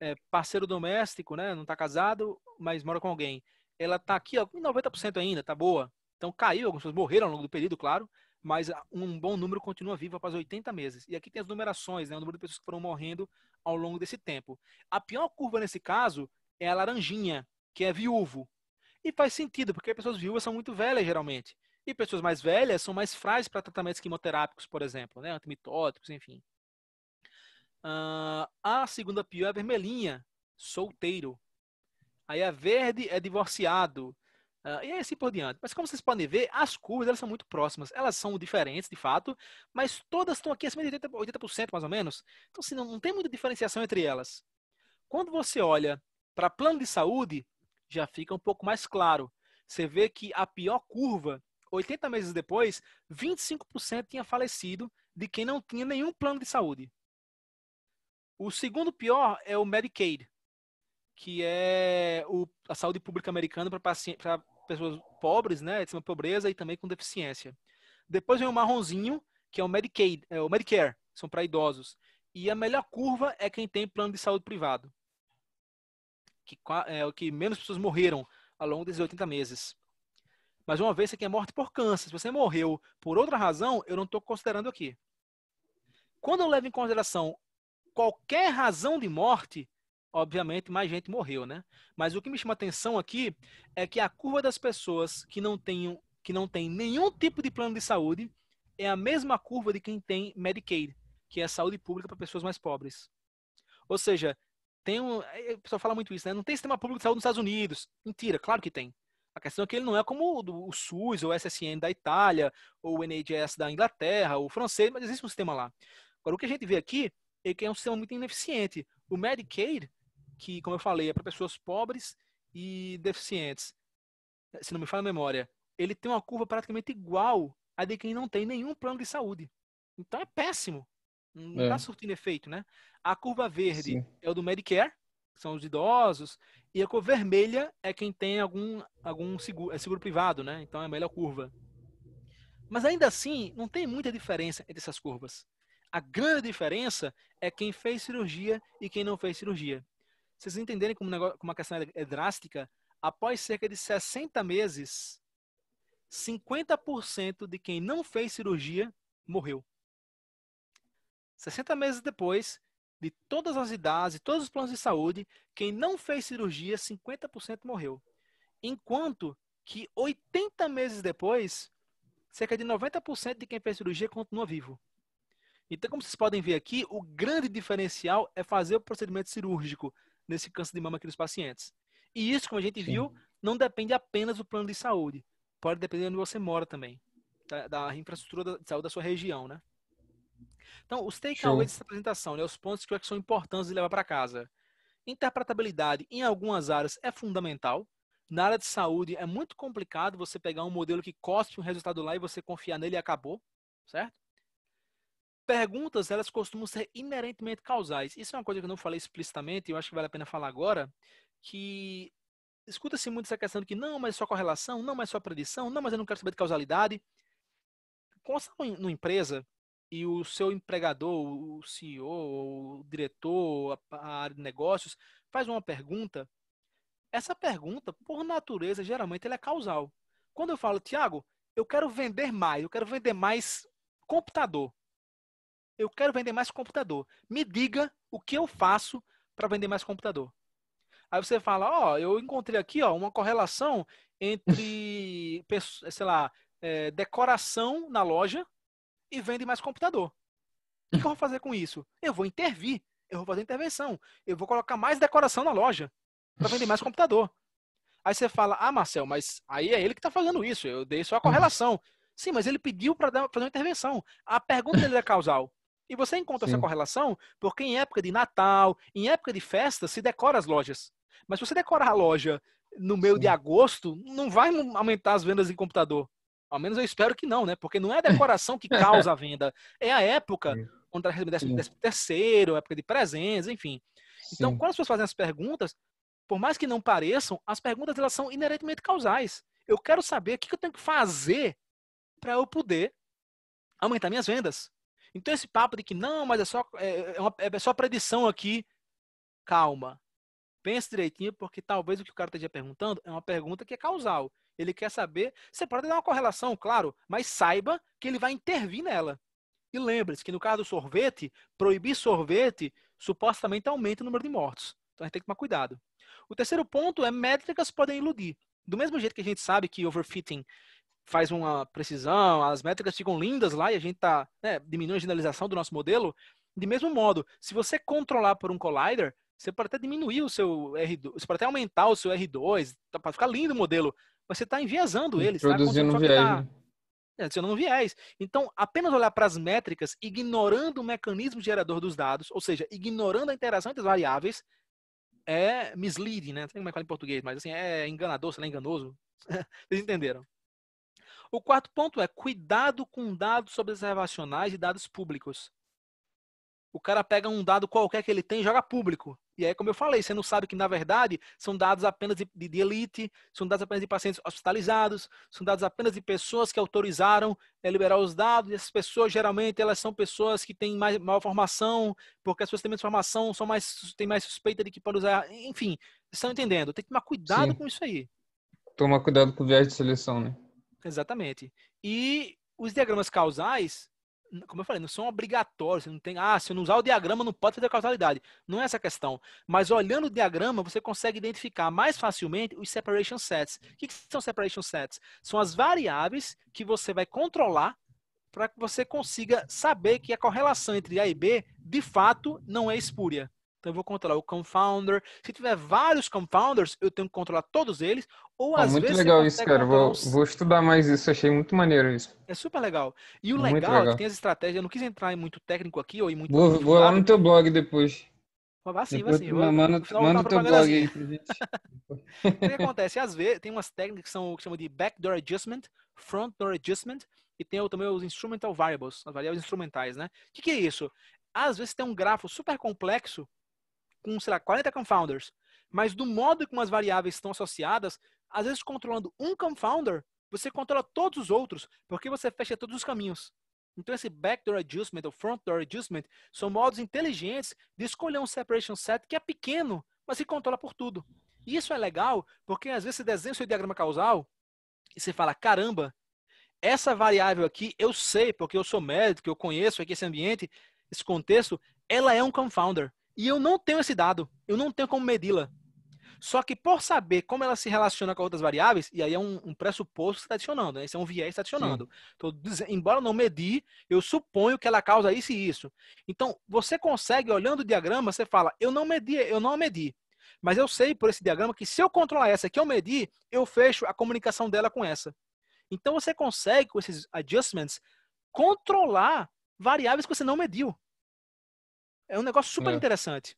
é, parceiro doméstico, né? Não está casado, mas mora com alguém. Ela está aqui, ó, com 90% ainda, tá boa. Então caiu, algumas pessoas morreram ao longo do período, claro, mas ah, um bom número continua vivo após 80 meses. E aqui tem as numerações, né? O número de pessoas que foram morrendo ao longo desse tempo. A pior curva nesse caso é a laranjinha, que é viúvo. E faz sentido, porque pessoas viúvas são muito velhas, geralmente. E pessoas mais velhas são mais frágeis para tratamentos quimioterápicos, por exemplo, né? Antimitóticos, enfim. Uh, a segunda pior é vermelhinha, solteiro. Aí a verde é divorciado. Uh, e assim por diante. Mas como vocês podem ver, as curvas elas são muito próximas. Elas são diferentes, de fato, mas todas estão aqui acima de 80%, 80% mais ou menos. Então, assim, não, não tem muita diferenciação entre elas. Quando você olha para plano de saúde, já fica um pouco mais claro. Você vê que a pior curva, 80 meses depois, 25% tinha falecido de quem não tinha nenhum plano de saúde. O segundo pior é o Medicaid, que é o, a saúde pública americana para pessoas pobres, né, de da pobreza e também com deficiência. Depois vem o marronzinho, que é o Medicaid, é, o Medicare, são para idosos. E a melhor curva é quem tem plano de saúde privado, que é o que menos pessoas morreram ao longo desses 80 meses. Mas uma vez aqui é morte por câncer, se você morreu por outra razão, eu não estou considerando aqui. Quando eu levo em consideração qualquer razão de morte, obviamente mais gente morreu, né? Mas o que me chama atenção aqui é que a curva das pessoas que não tenham que não tem nenhum tipo de plano de saúde é a mesma curva de quem tem Medicaid, que é a saúde pública para pessoas mais pobres. Ou seja, tem um, é, é, o pessoal fala muito isso, né? Não tem sistema público de saúde nos Estados Unidos. Mentira, claro que tem. A questão é que ele não é como o, o SUS ou o SSN da Itália, ou o NHS da Inglaterra, ou o francês, mas existe um sistema lá. Agora, o que a gente vê aqui ele é um sistema muito ineficiente. O Medicaid, que, como eu falei, é para pessoas pobres e deficientes, se não me falha a memória, ele tem uma curva praticamente igual à de quem não tem nenhum plano de saúde. Então é péssimo. Não está é. Tá surtindo efeito, né? A curva verde Sim. é o do Medicare, que são os idosos, e a cor vermelha é quem tem algum, algum seguro, é seguro privado, né? Então é a melhor curva. Mas ainda assim, não tem muita diferença entre essas curvas. A grande diferença é quem fez cirurgia e quem não fez cirurgia. Vocês entenderem como, negócio, como a questão é, é drástica? Após cerca de 60 meses, 50% de quem não fez cirurgia morreu. 60 meses depois, de todas as idades, e todos os planos de saúde, quem não fez cirurgia, 50% morreu. Enquanto que 80 meses depois, cerca de 90% de quem fez cirurgia continua vivo. Então, como vocês podem ver aqui, o grande diferencial é fazer o procedimento cirúrgico nesse câncer de mama aqui nos pacientes. E isso, como a gente Sim. viu, não depende apenas do plano de saúde. Pode depender de onde você mora também, da, da infraestrutura de saúde da sua região, né? Então, os takeaways dessa apresentação, né, os pontos que eu é acho que são importantes de levar para casa. Interpretabilidade em algumas áreas é fundamental. Na área de saúde é muito complicado você pegar um modelo que coste um resultado lá e você confiar nele e acabou, certo? Perguntas, elas costumam ser inerentemente causais. Isso é uma coisa que eu não falei explicitamente, e eu acho que vale a pena falar agora, que escuta-se muito essa questão de que não, mas é só correlação, não, mas é só predição, não, mas eu não quero saber de causalidade. Quando você está numa empresa e o seu empregador, o CEO, o diretor, a área de negócios, faz uma pergunta, essa pergunta, por natureza, geralmente ela é causal. Quando eu falo, Tiago, eu quero vender mais, eu quero vender mais computador. Eu quero vender mais computador. Me diga o que eu faço para vender mais computador. Aí você fala, ó, oh, eu encontrei aqui, ó, uma correlação entre, sei lá, é, decoração na loja e vende mais computador. O que eu vou fazer com isso? Eu vou intervir, eu vou fazer intervenção, eu vou colocar mais decoração na loja para vender mais computador. Aí você fala, ah, Marcel, mas aí é ele que está fazendo isso, eu dei só a uhum. correlação. Sim, mas ele pediu para fazer uma intervenção. A pergunta dele é causal. E você encontra Sim. essa correlação porque em época de Natal, em época de festa, se decora as lojas. Mas se você decorar a loja no meio Sim. de agosto, não vai aumentar as vendas em computador. Ao menos eu espero que não, né? Porque não é a decoração que causa a venda. É a época Sim. onde está recebendo o terceiro, época de presentes, enfim. Então, quando as pessoas fazem as perguntas, por mais que não pareçam, as perguntas elas são inerentemente causais. Eu quero saber o que eu tenho que fazer para eu poder aumentar minhas vendas. Então esse papo de que não, mas é só, é, é, uma, é só predição aqui, calma. Pense direitinho, porque talvez o que o cara esteja perguntando é uma pergunta que é causal. Ele quer saber, você pode dar uma correlação, claro, mas saiba que ele vai intervir nela. E lembre-se que no caso do sorvete, proibir sorvete supostamente aumenta o número de mortos. Então a gente tem que tomar cuidado. O terceiro ponto é métricas podem iludir. Do mesmo jeito que a gente sabe que overfitting faz uma precisão, as métricas ficam lindas lá e a gente está né, diminuindo a generalização do nosso modelo. De mesmo modo, se você controlar por um collider, você pode até diminuir o seu R2, você pode até aumentar o seu R2, tá, para ficar lindo o modelo, mas você está enviesando ele. Produzindo tá, tá viés. Tá, adicionando viés. Então, apenas olhar para as métricas, ignorando o mecanismo gerador dos dados, ou seja, ignorando a interação entre as variáveis, é misleading, né? Não sei como é que fala em português, mas assim, é enganador, não é enganoso. Vocês entenderam. O quarto ponto é cuidado com dados sobre reservacionais e dados públicos. O cara pega um dado qualquer que ele tem e joga público. E aí, como eu falei, você não sabe que, na verdade, são dados apenas de, de, elite, são dados apenas de pacientes hospitalizados, são dados apenas de pessoas que autorizaram é, liberar os dados. E essas pessoas, geralmente, elas são pessoas que têm mais, maior formação, porque as pessoas têm menos formação, são mais, têm mais suspeita de que podem usar. Enfim, estão entendendo. Tem que tomar cuidado Sim. com isso aí. Tomar cuidado com o viés de seleção, né? Exatamente. E os diagramas causais, como eu falei, não são obrigatórios. não tem, ah, se eu não usar o diagrama, não pode fazer causalidade. Não é essa a questão. Mas olhando o diagrama, você consegue identificar mais facilmente os separation sets. O que são separation sets? São as variáveis que você vai controlar para que você consiga saber que a correlação entre A e B, de fato, não é espúria. Então eu vou controlar o confounder. Se tiver vários confounders, eu tenho que controlar todos eles. Ou às muito vezes. Muito legal isso, cara. Vou, vou, estudar mais isso. Achei muito maneiro isso. É super legal. E o legal, legal, é que tem as estratégias. Eu não quis entrar em muito técnico aqui ou em muito. Vou, muito vou lá no teu blog depois. Vai sim, vai sim. Manda, manda o teu blog aí assim. pra gente. o que acontece? Às vezes tem umas técnicas que são que chamam de backdoor adjustment, front door adjustment e tem também os instrumental variables, as variáveis instrumentais, né? O que, que é isso? Às vezes tem um grafo super complexo com, sei lá, 40 confounders, mas do modo como as variáveis estão associadas, às vezes controlando um confounder, você controla todos os outros, porque você fecha todos os caminhos. Então, esse backdoor adjustment ou frontdoor adjustment são modos inteligentes de escolher um separation set que é pequeno, mas que controla por tudo. E isso é legal, porque às vezes você desenha seu diagrama causal e você fala, caramba, essa variável aqui eu sei, porque eu sou médico, eu conheço aqui esse ambiente, esse contexto, ela é um confounder. E eu não tenho esse dado, eu não tenho como medi-la. Só que por saber como ela se relaciona com outras variáveis, e aí é um, um pressuposto que está adicionando, né? Esse é um viés que está adicionando. Então, embora não medir, eu suponho que ela causa isso e isso. Então, você consegue, olhando o diagrama, você fala, eu não medi, eu não medi. Mas eu sei por esse diagrama que se eu controlar essa que eu medi, eu fecho a comunicação dela com essa. Então, você consegue, com esses adjustments, controlar variáveis que você não mediu. É um negócio super é. interessante.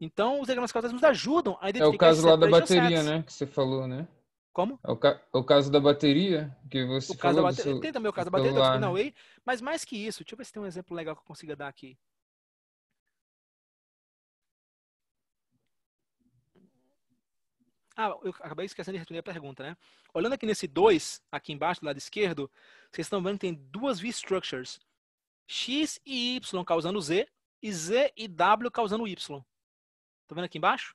Então, os diagramas causais nos ajudam a identificar. É o caso lá da bateria, né? Que você falou, né? Como? É o, ca... É o caso da bateria que você o falou. Bate... Seu... Tem também o caso da bateria da né? Spinaway, mas mais que isso, deixa eu ver se tem um exemplo legal que eu consiga dar aqui. Ah, eu acabei esquecendo de responder a pergunta, né? Olhando aqui nesse 2, aqui embaixo, do lado esquerdo, vocês estão vendo que tem duas V-structures. X e Y causando Z, e Z e W causando Y. Tá vendo aqui embaixo?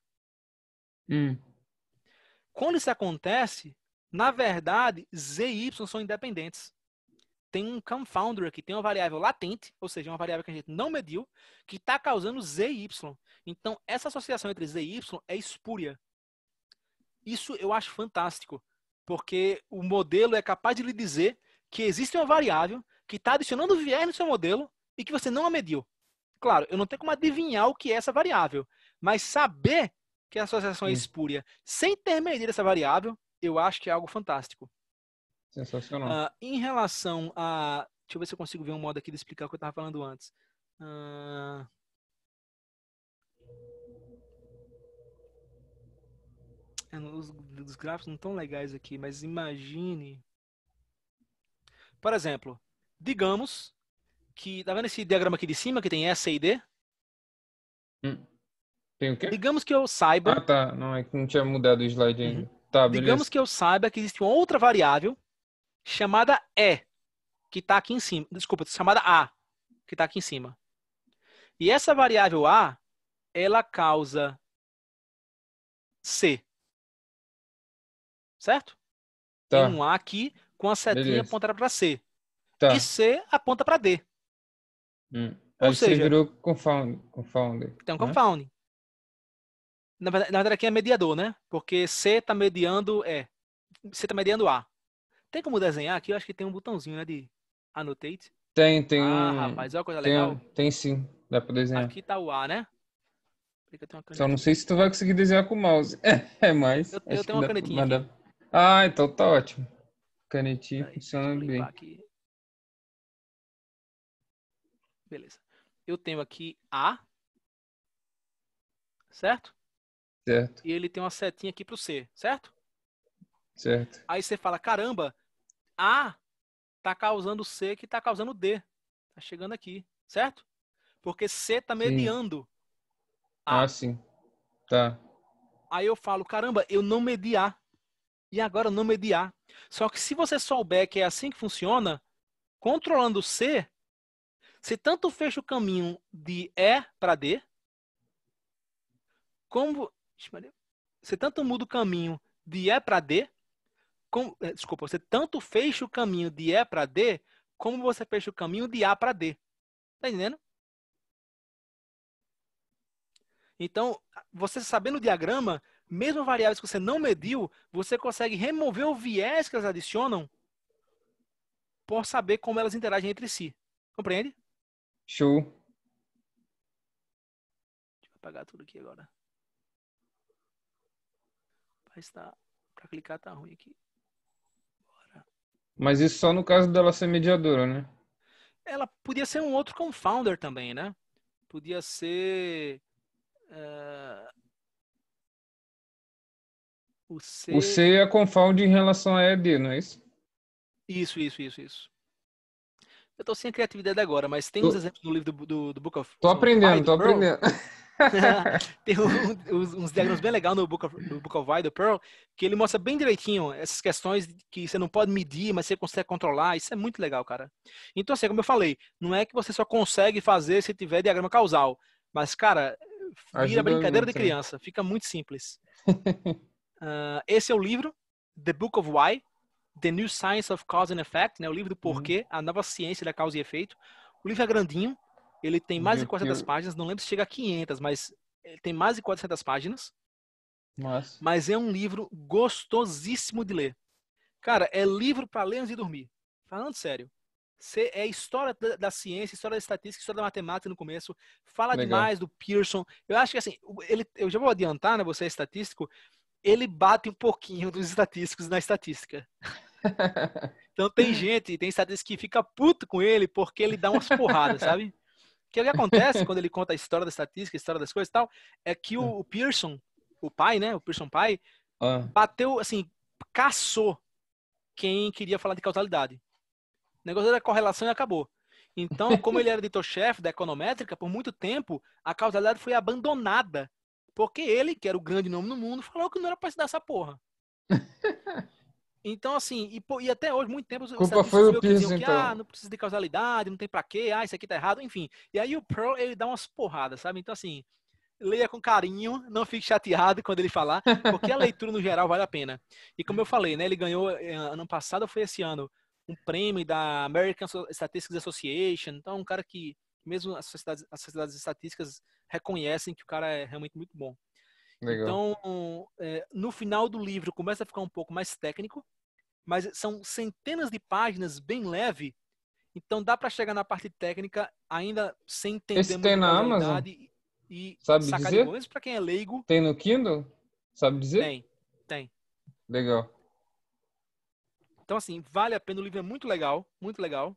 Hum. Quando isso acontece, na verdade, Z e Y são independentes. Tem um confounder aqui, tem uma variável latente, ou seja, uma variável que a gente não mediu, que está causando Z e Y. Então, essa associação entre Z e Y é espúria. Isso eu acho fantástico, porque o modelo é capaz de lhe dizer que existe uma variável que está adicionando viés no seu modelo e que você não a mediu. Claro, eu não tenho como adivinhar o que é essa variável, mas saber que a associação é espúria sem ter medido essa variável, eu acho que é algo fantástico. Sensacional. Uh, em relação a. Deixa eu ver se eu consigo ver um modo aqui de explicar o que eu estava falando antes. Uh... Os, os gráficos não estão legais aqui, mas imagine. Por exemplo, digamos que. Tá vendo esse diagrama aqui de cima que tem S e D? Hum. Tem o quê? Digamos que eu saiba. Ah, tá. Não, é que não tinha mudado o slide ainda. Uhum. Tá, beleza. Digamos que eu saiba que existe uma outra variável chamada E, que está aqui em cima. Desculpa, chamada A, que está aqui em cima. E essa variável A, ela causa C. Certo? Tá. Tem um A aqui com a setinha apontada para C. Tá. E C aponta para D. Hum. Ou seja, virou confound, confounder. Então, né? confound. Na verdade, na verdade, aqui é mediador, né? Porque C está mediando é C está mediando A. Tem como desenhar aqui? Eu acho que tem um botãozinho, né? De annotate. Tem, tem. Ah, rapaz, olha coisa tem, legal. Tem sim, dá pra desenhar. Aqui tá o A, né? Só não sei se tu vai conseguir desenhar com o mouse. É, é mas. Eu, eu tenho uma canetinha. Ah, então tá ótimo. Canetinha funciona bem. Aqui. Beleza. Eu tenho aqui A, certo? Certo. E ele tem uma setinha aqui para o C, certo? Certo. Aí você fala, caramba, A tá causando C que tá causando D. Tá chegando aqui, certo? Porque C tá mediando. Sim. A. Ah, sim. Tá. Aí eu falo, caramba, eu não medi A. E agora eu não medi A. Só que se você souber que é assim que funciona, controlando C, você tanto fecha o caminho de E para D, como. Você tanto muda o caminho de E para D, como, é, desculpa, você tanto fecha o caminho de E para D, como você fecha o caminho de A para D. Tá entendendo? Então, você sabendo o diagrama, mesmo variáveis que você não mediu, você consegue remover o viés que elas adicionam por saber como elas interagem entre si. Compreende? Show. Deixa eu apagar tudo aqui agora. Mas tá. Pra clicar tá ruim aqui. Bora. Mas isso só no caso dela ser mediadora, né? Ela podia ser um outro confounder também, né? Podia ser. Uh... O C... o C é confound em relação a ED, não é isso? Isso, isso, isso, isso. Eu tô sem a criatividade agora, mas tem uns exemplos no livro do, do, do Book of... Tô aprendendo, tô Pearl. aprendendo. tem um, uns, uns diagramas bem legais no Book of, no Book of do Pearl, que ele mostra bem direitinho essas questões que você não pode medir, mas você consegue controlar. Isso é muito legal, cara. Então, assim, como eu falei, não é que você só consegue fazer se tiver diagrama causal. Mas, cara, vira Ajuda brincadeira muito. de né? criança. Fica muito simples. uh, esse é o livro, The Book of Why, The New Science of Cause and Effect, né? O livro do uhum. porquê, uhum. a nova ciência da causa e efeito. O livro é grandinho, ele tem mais de 400 páginas, não lembro se chega a 500, mas ele tem mais de 400 páginas. Mas é um livro gostosíssimo de ler. Cara, é livro para ler antes de dormir. Falando sério. Cê, é história da, da, ciência, história da estatística, história da matemática no começo. Fala Legal. demais do Pearson. Eu acho que assim, ele, eu já vou adiantar, né? Você é estatístico ele bate um pouquinho dos estatísticos na estatística. Então tem gente, tem estatística que fica puto com ele porque ele dá umas porradas, sabe? É o que acontece quando ele conta a história da estatística, a história das coisas e tal, é que o, ah. Pearson, o pai, né? O Pearson pai, ah. bateu, assim, caçou quem queria falar de causalidade. O negócio da correlação e acabou. Então, como ele era editor-chefe da econométrica, por muito tempo, a causalidade foi abandonada porque ele, que era o grande nome no mundo, falou que não era pra se dar essa porra. Então, assim, e, e, até hoje, muito tempo, os Culpa foi o piso que, então. ah, não precisa de causalidade, não tem pra quê, ah, isso aqui tá errado, enfim. E aí o Pearl, ele dá umas porradas, sabe? Então, assim, leia com carinho, não fique chateado quando ele falar, porque a leitura, no geral, vale a pena. E como eu falei, né, ele ganhou, eh, ano passado, foi esse ano, um prêmio da American Statistics Association, então um cara que mesmo as sociedades, as sociedades estatísticas reconhecem que o cara é realmente muito bom. Legal. Então, é, no final do livro começa a ficar um pouco mais técnico, mas são centenas de páginas bem leve, então dá para chegar na parte técnica ainda sem entender Esse tem na Amazon? E, Sabe sacar dizer? de para quem é leigo. Tem no Kindle? Sabe dizer? Tem, tem. Legal. Então, assim, vale a pena. O livro é muito legal, muito legal.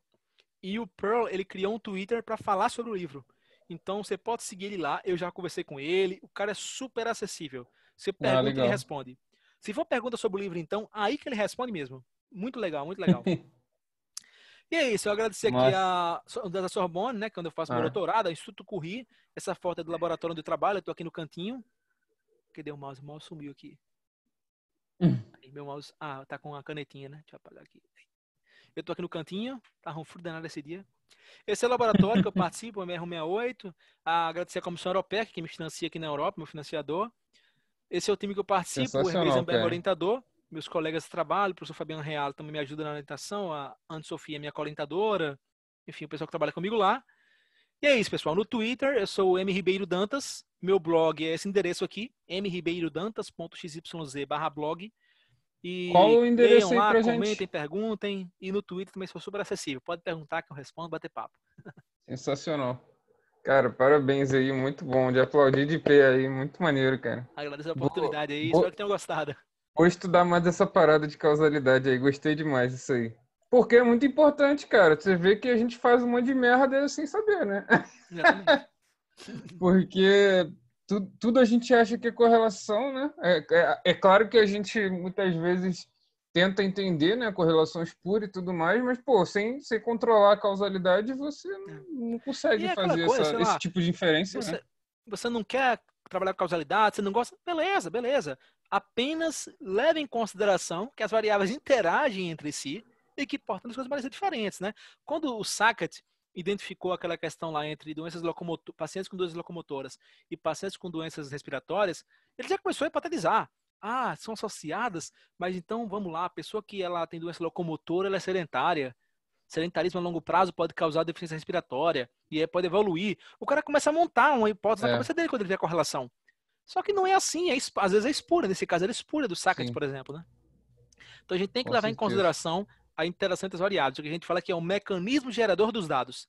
E o Pearl, ele criou um Twitter para falar sobre o livro. Então você pode seguir ele lá. Eu já conversei com ele. O cara é super acessível. Você ah, pergunta, ah, ele responde. Se for pergunta sobre o livro, então, aí que ele responde mesmo. Muito legal, muito legal. e é isso, eu agradecer Mas... aqui a da Sorbonne, né, quando eu faço ah. meu é. doutorado, Instituto Curri. Essa foto é do laboratório onde eu trabalho, eu tô aqui no cantinho. Cadê o mouse? O mouse sumiu aqui. Hum. Aí, meu mouse. Ah, tá com a canetinha, né? Deixa eu apagar aqui. Eu estou aqui no cantinho, tá um frio danado esse dia. Esse é o laboratório que eu participo, o MR168. A agradecer a Comissão Europeia, que me financia aqui na Europa, meu financiador. Esse é o time que eu participo, o Hermes Amber, orientador. Meus colegas de trabalho, o professor Fabiano Real também me ajuda na orientação. A Ana Sofia, minha orientadora. Enfim, o pessoal que trabalha comigo lá. E é isso, pessoal. No Twitter, eu sou o M Ribeiro Dantas. Meu blog é esse endereço aqui, mribeirodantas.xyz blog. E Qual o endereço aí lá, pra comentem, gente? Comentem, perguntem. E no Twitter também sou super acessível. Pode perguntar que eu respondo, bater papo. Sensacional. Cara, parabéns aí, muito bom. De aplaudir de pé aí, muito maneiro, cara. Agradeço a oportunidade aí, vou, espero que tenham gostado. Vou estudar mais essa parada de causalidade aí, gostei demais isso aí. Porque é muito importante, cara. Você vê que a gente faz um monte de merda sem saber, né? Porque tudo, tudo a gente acha que é correlação, né? É, é, é, claro que a gente muitas vezes tenta entender, né, correlações puras e tudo mais, mas pô, sem, sem controlar a causalidade você não, é. não consegue é fazer coisa, essa, lá, esse tipo de inferência. Você, né? você não quer trabalhar com causalidade, você não gosta, beleza, beleza. Apenas leve em consideração que as variáveis interagem entre si e que portanto as coisas parecem diferentes, né? Quando o Sackett identificou aquela questão lá entre doenças pacientes com doenças locomotoras e pacientes com doenças respiratórias, ele já começou a hepatizar. Ah, são associadas, mas então vamos lá, a pessoa que ela tem doença locomotora, ela é sedentária. Sedentarismo a longo prazo pode causar deficiência respiratória e aí pode evoluir. O cara começa a montar uma hipótese é. na cabeça dele quando ele vê a correlação. Só que não é assim, é, às vezes é espúria, nesse caso era espúria do Sackett, Sim. por exemplo, né? Então a gente tem que com levar certeza. em consideração a interação variáveis, o que a gente fala é que é um mecanismo gerador dos dados.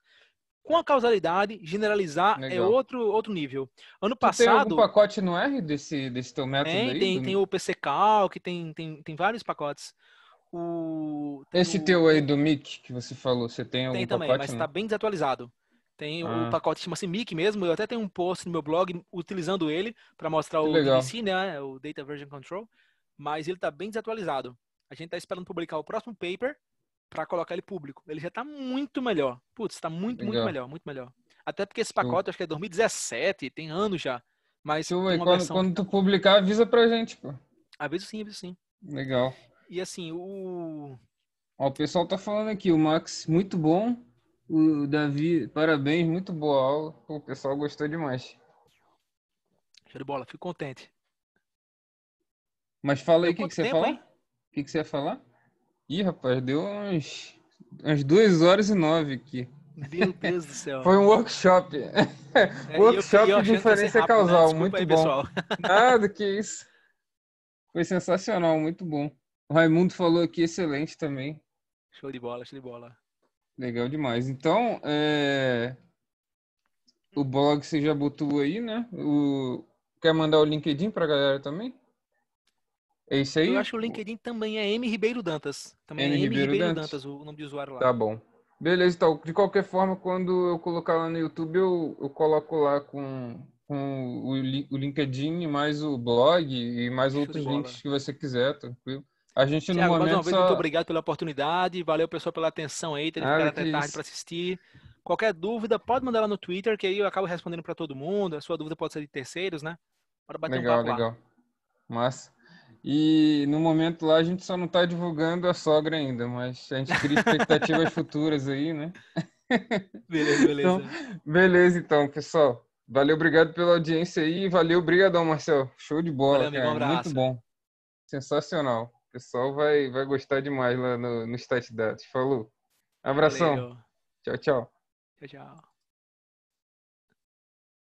Com a causalidade, generalizar é Legal. é outro, outro nível. Ano passado. Você tem algum pacote no R desse, desse teu método? Tem, aí, tem, tem o PCCalc, tem, tem, tem vários pacotes. O, Esse o... teu aí do MIC que você falou, você tem, tem também, pacote? Tem também, mas está bem desatualizado. Tem o ah. um pacote que chama-se MIC mesmo. Eu até tenho um post no meu blog utilizando ele para mostrar que o DVC, né? O Data Version Control. Mas ele está bem desatualizado. A gente está esperando publicar o próximo paper para colocar ele público. Ele já está muito melhor. Putz, está muito, Legal. muito melhor, muito melhor. Até porque esse pacote, acho que é 2017, tem anos já. Mas tu, quando, versão... quando, tu publicar, avisa pra gente, pô. Avisa sim, avisa sim. Legal. E assim, o. Ó, o pessoal tá falando aqui, o Max, muito bom. O Davi, parabéns, muito boa aula. O pessoal gostou demais. Show de bola, fico contente. Mas fala aí o que, que você tempo, fala. Hein? que, que você ia falar? Ih, rapaz, deu uns, umas 2 horas e 9 aqui. Meu Deus do céu. Foi um workshop. É, workshop de diferença rápido, né? causal, né? muito aí, bom. Ah, Nada, que isso. Foi sensacional, muito bom. O Raimundo falou aqui, excelente também. Show de bola, show de bola. Legal demais. Então, é... o blog você já botou aí, né? O... Quer mandar o LinkedIn para galera também? É isso aí? Eu acho que o LinkedIn também é M Ribeiro Dantas. Também M, é M Ribeiro, Ribeiro Dantas. Dantas. o nome de usuário lá. Tá bom. Beleza, então. De qualquer forma, quando eu colocar lá no YouTube, eu, eu coloco lá com, com o, o LinkedIn, mais o blog e mais outros links que você quiser, tranquilo. A gente Tiago, no momento mais uma vez, só... muito obrigado pela oportunidade. Valeu, pessoal, pela atenção aí. Teve ah, até tarde para assistir. Qualquer dúvida, pode mandar lá no Twitter, que aí eu acabo respondendo para todo mundo. A sua dúvida pode ser de terceiros, né? Para bater legal, um papo legal. Legal, legal. Massa. E no momento lá a gente só não está divulgando a sogra ainda, mas a gente cria expectativas futuras aí, né? Beleza, então, beleza. Então, beleza, então, pessoal. Valeu, obrigado pela audiência aí. Valeu, obrigadão, Marcel. Show de bola, Valeu, cara. Um Muito bom. Sensacional. O pessoal vai, vai gostar demais lá no, no Stat Dados. Falou. Abração. Valeu. Tchau, tchau. Tchau, tchau.